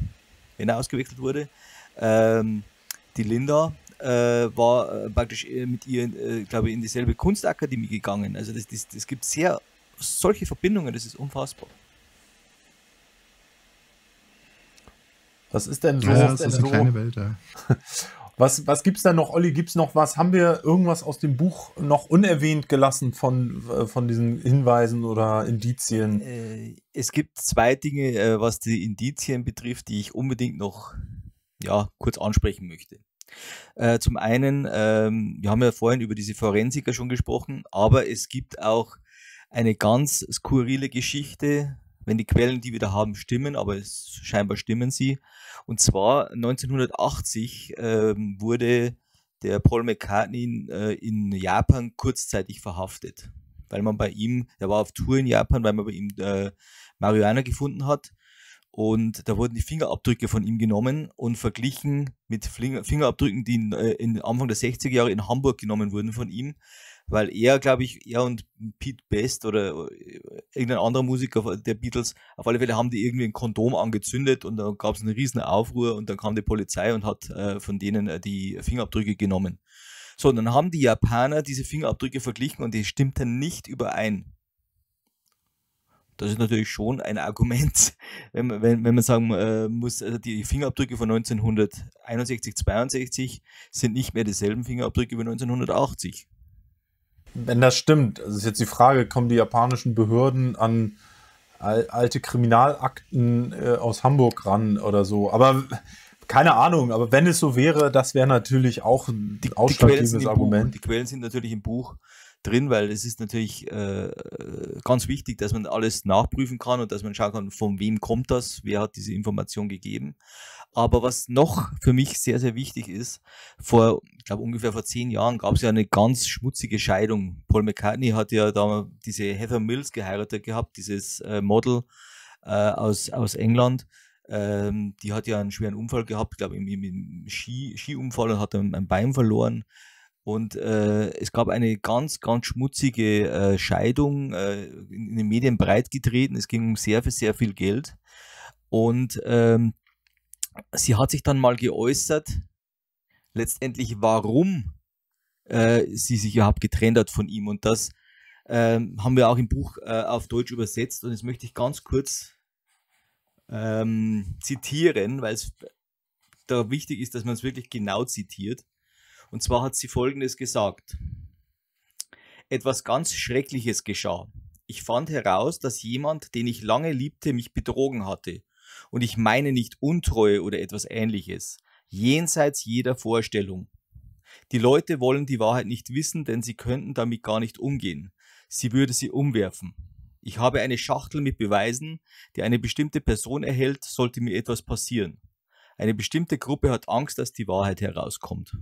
wenn er ausgewechselt wurde, ähm, die Linda, äh, war äh, praktisch mit ihr, glaube ich, in dieselbe Kunstakademie gegangen. Also das, das, das gibt sehr solche Verbindungen, das ist unfassbar. Was ist denn so. Ja, das ist eine so, kleine Welt, ja. Was, was gibt es da noch, Olli? Gibt es noch was? Haben wir irgendwas aus dem Buch noch unerwähnt gelassen von, äh, von diesen Hinweisen oder Indizien? Äh, es gibt zwei Dinge, äh, was die Indizien betrifft, die ich unbedingt noch ja, kurz ansprechen möchte. Zum einen, ähm, wir haben ja vorhin über diese Forensiker schon gesprochen, aber es gibt auch eine ganz skurrile Geschichte wenn die Quellen, die wir da haben, stimmen, aber es, scheinbar stimmen sie. Und zwar 1980 ähm, wurde der Paul McCartney äh, in Japan kurzzeitig verhaftet, weil man bei ihm, er war auf Tour in Japan, weil man bei ihm äh, Marihuana gefunden hat. Und da wurden die Fingerabdrücke von ihm genommen und verglichen mit Fingerabdrücken, die in, äh, in Anfang der 60er Jahre in Hamburg genommen wurden von ihm weil er, glaube ich, er und Pete Best oder äh, irgendein anderer Musiker der Beatles, auf alle Fälle haben die irgendwie ein Kondom angezündet und dann gab es einen riesen Aufruhr und dann kam die Polizei und hat äh, von denen äh, die Fingerabdrücke genommen. So, dann haben die Japaner diese Fingerabdrücke verglichen und die stimmten nicht überein. Das ist natürlich schon ein Argument, wenn, wenn, wenn man sagen äh, muss, also die Fingerabdrücke von 1961, 62 sind nicht mehr dieselben Fingerabdrücke wie 1980. Wenn das stimmt, also ist jetzt die Frage, kommen die japanischen Behörden an alte Kriminalakten äh, aus Hamburg ran oder so? Aber keine Ahnung, aber wenn es so wäre, das wäre natürlich auch ein ausschlaggebendes Argument. Buch. Die Quellen sind natürlich im Buch drin, weil es ist natürlich äh, ganz wichtig, dass man alles nachprüfen kann und dass man schauen kann, von wem kommt das, wer hat diese Information gegeben. Aber was noch für mich sehr, sehr wichtig ist, vor, ich glaube ungefähr vor zehn Jahren gab es ja eine ganz schmutzige Scheidung. Paul McCartney hat ja da diese Heather Mills geheiratet gehabt, dieses äh, Model äh, aus, aus England. Ähm, die hat ja einen schweren Unfall gehabt, glaube ich, im, im Ski, Skiunfall und hat dann ein Bein verloren. Und äh, es gab eine ganz, ganz schmutzige äh, Scheidung, äh, in, in, den Medien breit getreten. Es ging um sehr, sehr viel Geld. Und ähm, sie hat sich dann mal geäußert, letztendlich warum äh, sie sich überhaupt getrennt hat von ihm. Und das ähm, haben wir auch im Buch äh, auf Deutsch übersetzt. Und das möchte ich ganz kurz ähm, zitieren, weil es da wichtig ist, dass man es wirklich genau zitiert. Und zwar hat sie Folgendes gesagt. Etwas ganz Schreckliches geschah. Ich fand heraus, dass jemand, den ich lange liebte, mich betrogen hatte und ich meine nicht Untreue oder etwas ähnliches. Jenseits jeder Vorstellung. Die Leute wollen die Wahrheit nicht wissen, denn sie könnten damit gar nicht umgehen. Sie würde sie umwerfen. Ich habe eine Schachtel mit Beweisen, die eine bestimmte Person erhält, sollte mir etwas passieren. Eine bestimmte Gruppe hat Angst, dass die Wahrheit herauskommt.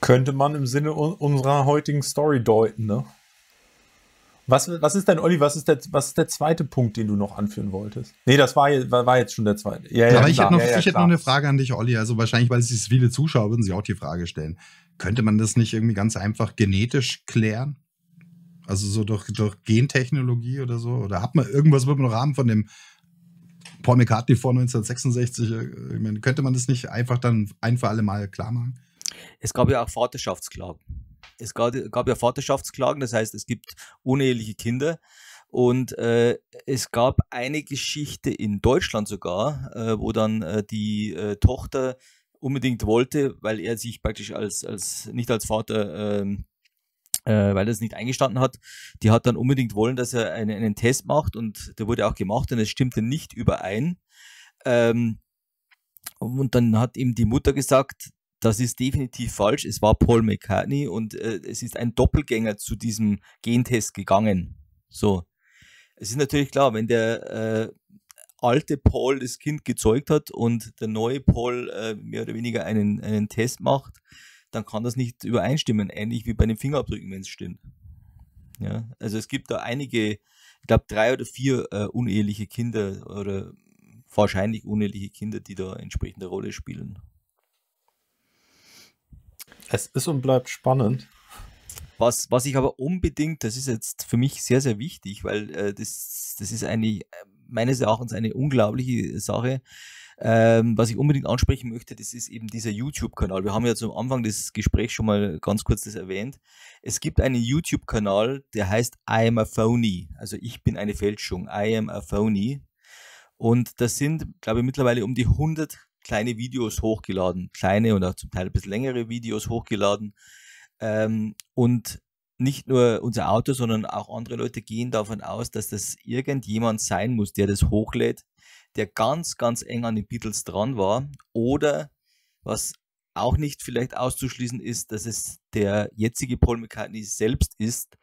Könnte man im Sinne unserer heutigen Story deuten, ne? Was, was ist denn, Olli, was ist, der, was ist der zweite Punkt, den du noch anführen wolltest? Nee, das war, war jetzt schon der zweite. Ja, ja, Aber ich hätte noch, ja, ja, ich hätte noch eine Frage an dich, Olli. Also wahrscheinlich, weil es viele Zuschauer würden sich auch die Frage stellen. Könnte man das nicht irgendwie ganz einfach genetisch klären? Also so durch, durch Gentechnologie oder so? Oder hat man irgendwas, wird man noch haben von dem Paul McCartney vor 1966? Äh, meine, könnte man das nicht einfach dann ein für alle Mal klar machen? Es gab ja auch Vaterschaftsklagen es gab, gab ja Vaterschaftsklagen, das heißt, es gibt uneheliche Kinder. Und äh, es gab eine Geschichte in Deutschland sogar, äh, wo dann äh, die äh, Tochter unbedingt wollte, weil er sich praktisch als, als nicht als Vater, äh, äh, weil er es nicht eingestanden hat, die hat dann unbedingt wollen, dass er einen, einen Test macht und der wurde auch gemacht und es stimmte nicht überein. Ähm, und dann hat ihm die Mutter gesagt, das ist definitiv falsch. Es war Paul McCartney und äh, es ist ein Doppelgänger zu diesem Gentest gegangen. So. Es ist natürlich klar, wenn der äh, alte Paul das Kind gezeugt hat und der neue Paul äh, mehr oder weniger einen, einen Test macht, dann kann das nicht übereinstimmen, ähnlich wie bei den Fingerabdrücken, wenn es stimmt. Ja, also es gibt da einige, ich glaube drei oder vier äh, uneheliche Kinder oder wahrscheinlich uneheliche Kinder, die da entsprechende Rolle spielen. Es ist und bleibt spannend. Was, was ich aber unbedingt, das ist jetzt für mich sehr, sehr wichtig, weil äh, das, das ist eine, meines Erachtens eine unglaubliche Sache. Ähm, was ich unbedingt ansprechen möchte, das ist eben dieser YouTube-Kanal. Wir haben ja zum Anfang des Gesprächs schon mal ganz kurz das erwähnt. Es gibt einen YouTube-Kanal, der heißt I am a phony. Also ich bin eine Fälschung. I am a phony. Und das sind, glaube ich, mittlerweile um die 100 kleine Videos hochgeladen, kleine und auch zum Teil ein bisschen längere Videos hochgeladen. Ähm, und nicht nur unser Auto, sondern auch andere Leute gehen davon aus, dass das irgendjemand sein muss, der das hochlädt, der ganz, ganz eng an den Beatles dran war. Oder was auch nicht vielleicht auszuschließen ist, dass es der jetzige Paul McCartney selbst ist,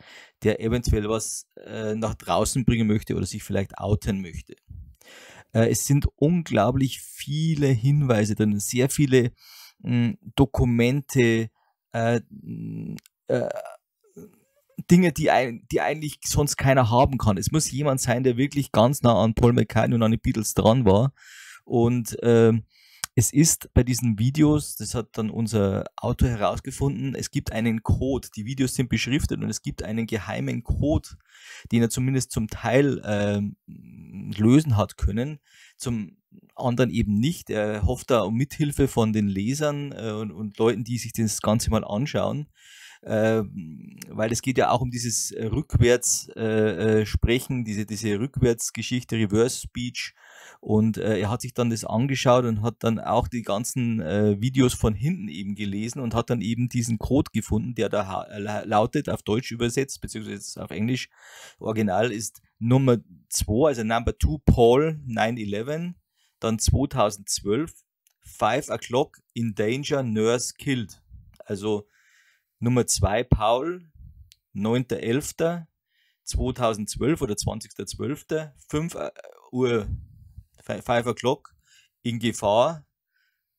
der eventuell was äh, nach draußen bringen möchte oder sich vielleicht outen möchte. Äh, es sind unglaublich viele Hinweise drin, sehr viele mh, hm, Dokumente, äh, hm, äh, Dinge, die, ein, die eigentlich sonst keiner haben kann. Es muss jemand sein, der wirklich ganz nah an Paul McCartney und an die Beatles dran war und ähm, es ist bei diesen Videos, das hat dann unser Autor herausgefunden, es gibt einen Code. Die Videos sind beschriftet und es gibt einen geheimen Code, den er zumindest zum Teil äh, lösen hat können, zum anderen eben nicht. Er hofft da um Mithilfe von den Lesern äh, und, und, Leuten, die sich das Ganze mal anschauen. Äh, weil es geht ja auch um dieses Rückwärtssprechen, äh, äh, diese, diese Rückwärtsgeschichte, Reverse Speech, und äh, er hat sich dann das angeschaut und hat dann auch die ganzen äh, Videos von hinten eben gelesen und hat dann eben diesen Code gefunden, der da lautet, auf Deutsch übersetzt, beziehungsweise auf Englisch, original ist Nummer 2, also Number 2 Paul 9-11, dann 2012, 5 o'clock in danger, nurse killed. Also Nummer 2 Paul, 9.11.2012 oder 20.12, 5 äh, Uhr Five o'clock in Gefahr.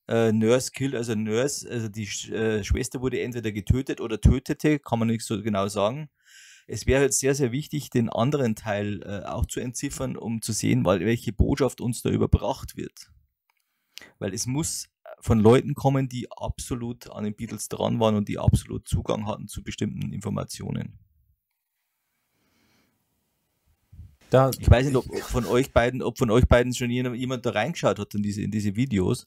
Äh, Nurse Kill, also Nurse, also die Sch äh, Schwester wurde entweder getötet oder tötete, kann man nicht so genau sagen. Es wäre halt sehr, sehr wichtig, den anderen Teil äh, auch zu entziffern, um zu sehen, weil, welche Botschaft uns da überbracht wird. Weil es muss von Leuten kommen, die absolut an den Beatles dran waren und die absolut Zugang hatten zu bestimmten Informationen. Da, ich weiß nicht, ob, von euch beiden, ob von euch beiden schon jemand da reingeschaut hat in diese, in diese Videos.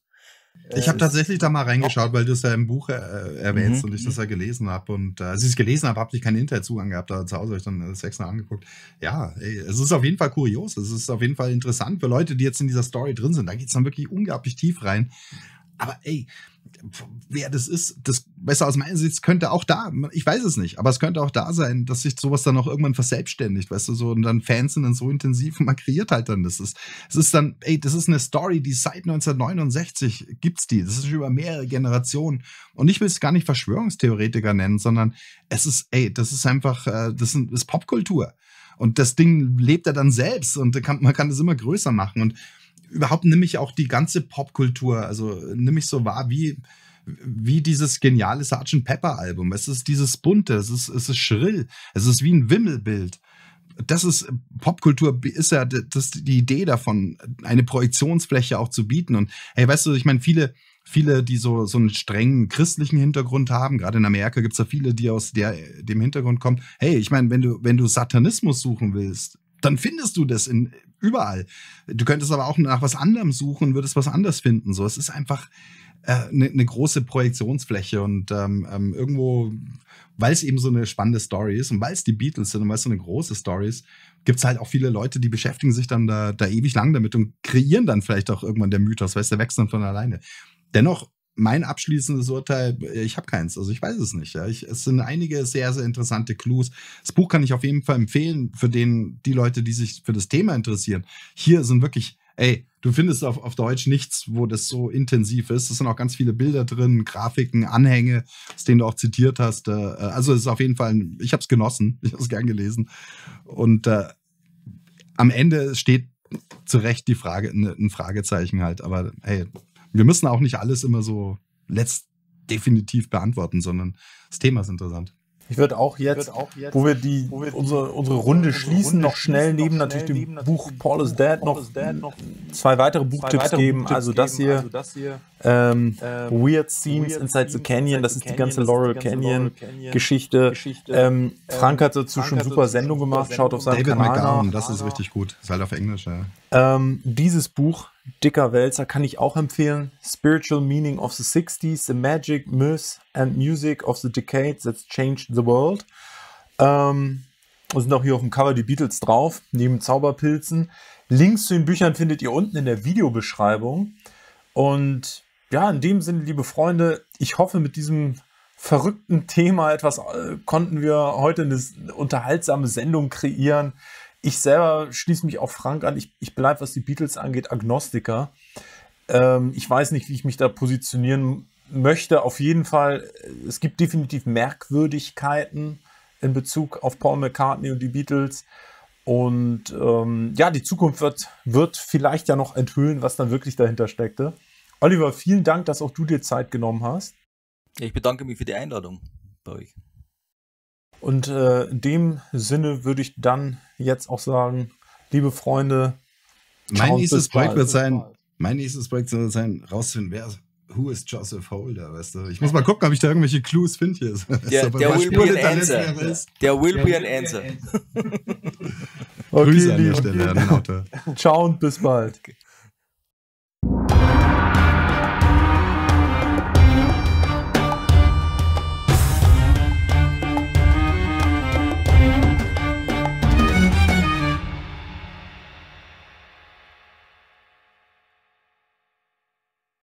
Ich habe äh, tatsächlich da mal reingeschaut, weil du es ja im Buch äh, erwähnst mhm. und ich das mhm. ja gelesen habe. Und äh, als ich es gelesen habe, habe ich keinen Internetzugang gehabt, da zu Hause habe ich dann äh, das extra angeguckt. Ja, ey, es ist auf jeden Fall kurios, es ist auf jeden Fall interessant für Leute, die jetzt in dieser Story drin sind. Da geht es dann wirklich unglaublich tief rein. Aber ey, wer das ist, das besser aus meiner Sicht könnte auch da, ich weiß es nicht, aber es könnte auch da sein, dass sich sowas dann auch irgendwann verselbstständigt, weißt du, so und dann Fans sind dann so intensiv und man kreiert halt dann das. Ist, es ist dann, ey, das ist eine Story, die seit 1969 gibt's die, das ist über mehrere Generationen und ich will es gar nicht Verschwörungstheoretiker nennen, sondern es ist, ey, das ist einfach, äh, das ist Popkultur und das Ding lebt er dann selbst und man kann das immer größer machen und überhaupt nimm ich auch die ganze Popkultur, also nimm ich so wahr wie, wie dieses geniale Sgt. Pepper Album. Es ist dieses bunte, es ist, es ist schrill, es ist wie ein Wimmelbild. Das ist Popkultur, ist ja das, die Idee davon, eine Projektionsfläche auch zu bieten. Und hey, weißt du, ich meine, viele, viele, die so, so einen strengen christlichen Hintergrund haben, gerade in Amerika gibt es da viele, die aus der, dem Hintergrund kommen, hey, ich meine, wenn du, wenn du Satanismus suchen willst, dann findest du das in, überall. Du könntest aber auch nach was anderem suchen und würdest was anderes finden. So, es ist einfach eine äh, ne, ne große Projektionsfläche und ähm, ähm, irgendwo, weil es eben so eine spannende Story ist und weil es die Beatles sind und weil es so eine große Story ist, gibt es halt auch viele Leute, die beschäftigen sich dann da, da ewig lang damit und kreieren dann vielleicht auch irgendwann der Mythos, weil es der wächst dann von alleine. Dennoch mein abschließendes Urteil, äh, ich habe keins, also ich weiß es nicht. Ja. Ich, es sind einige sehr, sehr interessante Clues. Das Buch kann ich auf jeden Fall empfehlen für den, die Leute, die sich für das Thema interessieren. Hier sind wirklich, ey, du findest auf, auf Deutsch nichts, wo das so intensiv ist. Es sind auch ganz viele Bilder drin, Grafiken, Anhänge, aus denen du auch zitiert hast. Äh, also es ist auf jeden Fall, ich habe es genossen, ich habe es gern gelesen. Und äh, am Ende steht zu Recht die Frage, ne, ein Fragezeichen halt, aber hey, wir müssen auch nicht alles immer so letzt definitiv beantworten, sondern das Thema ist interessant. Ich würde auch, würd auch jetzt, wo wir, die, wo wir unsere, unsere Runde unsere schließen, Runde noch schnell schließen, neben natürlich dem Buch Paul is Dead noch, noch zwei weitere Buchttipps geben. geben. Also das hier, also das hier ähm, ähm, Weird Scenes Weird Inside the Canyon, das ist die ganze Laurel Canyon-Geschichte. Ähm, ähm, Frank hat dazu Frank schon hat super Sendung gemacht, Sendung schaut auf seinem David Kanal McGowan, das ist richtig gut, ist halt auf Englisch. Ja. Ähm, dieses Buch, Dicker Wälzer, kann ich auch empfehlen. Spiritual Meaning of the 60s, The Magic, Myth and Music of the Decades That's Changed the World. Ähm, sind auch hier auf dem Cover die Beatles drauf, neben Zauberpilzen. Links zu den Büchern findet ihr unten in der Videobeschreibung. Und ja, in dem Sinne, liebe Freunde, ich hoffe, mit diesem verrückten Thema etwas äh, konnten wir heute eine unterhaltsame Sendung kreieren. Ich selber schließe mich auch Frank an. Ich, ich bleibe, was die Beatles angeht, Agnostiker. Ähm, ich weiß nicht, wie ich mich da positionieren möchte. Auf jeden Fall, äh, es gibt definitiv Merkwürdigkeiten in Bezug auf Paul McCartney und die Beatles. Und ähm, ja, die Zukunft wird, wird vielleicht ja noch enthüllen, was dann wirklich dahinter steckte. Oliver, vielen Dank, dass auch du dir Zeit genommen hast. Ich bedanke mich für die Einladung bei euch. Und äh, in dem Sinne würde ich dann jetzt auch sagen, liebe Freunde, mein nächstes Projekt wird sein, mein nächstes Projekt soll sein, rauszufinden, wer Who is Joseph Holder, weißt du? Ich muss mal gucken, ob ich da irgendwelche Clues finde hier. Der, will be an answer. Der will be an answer. okay, Grüße an der Stelle Ciao und bis bald. Okay.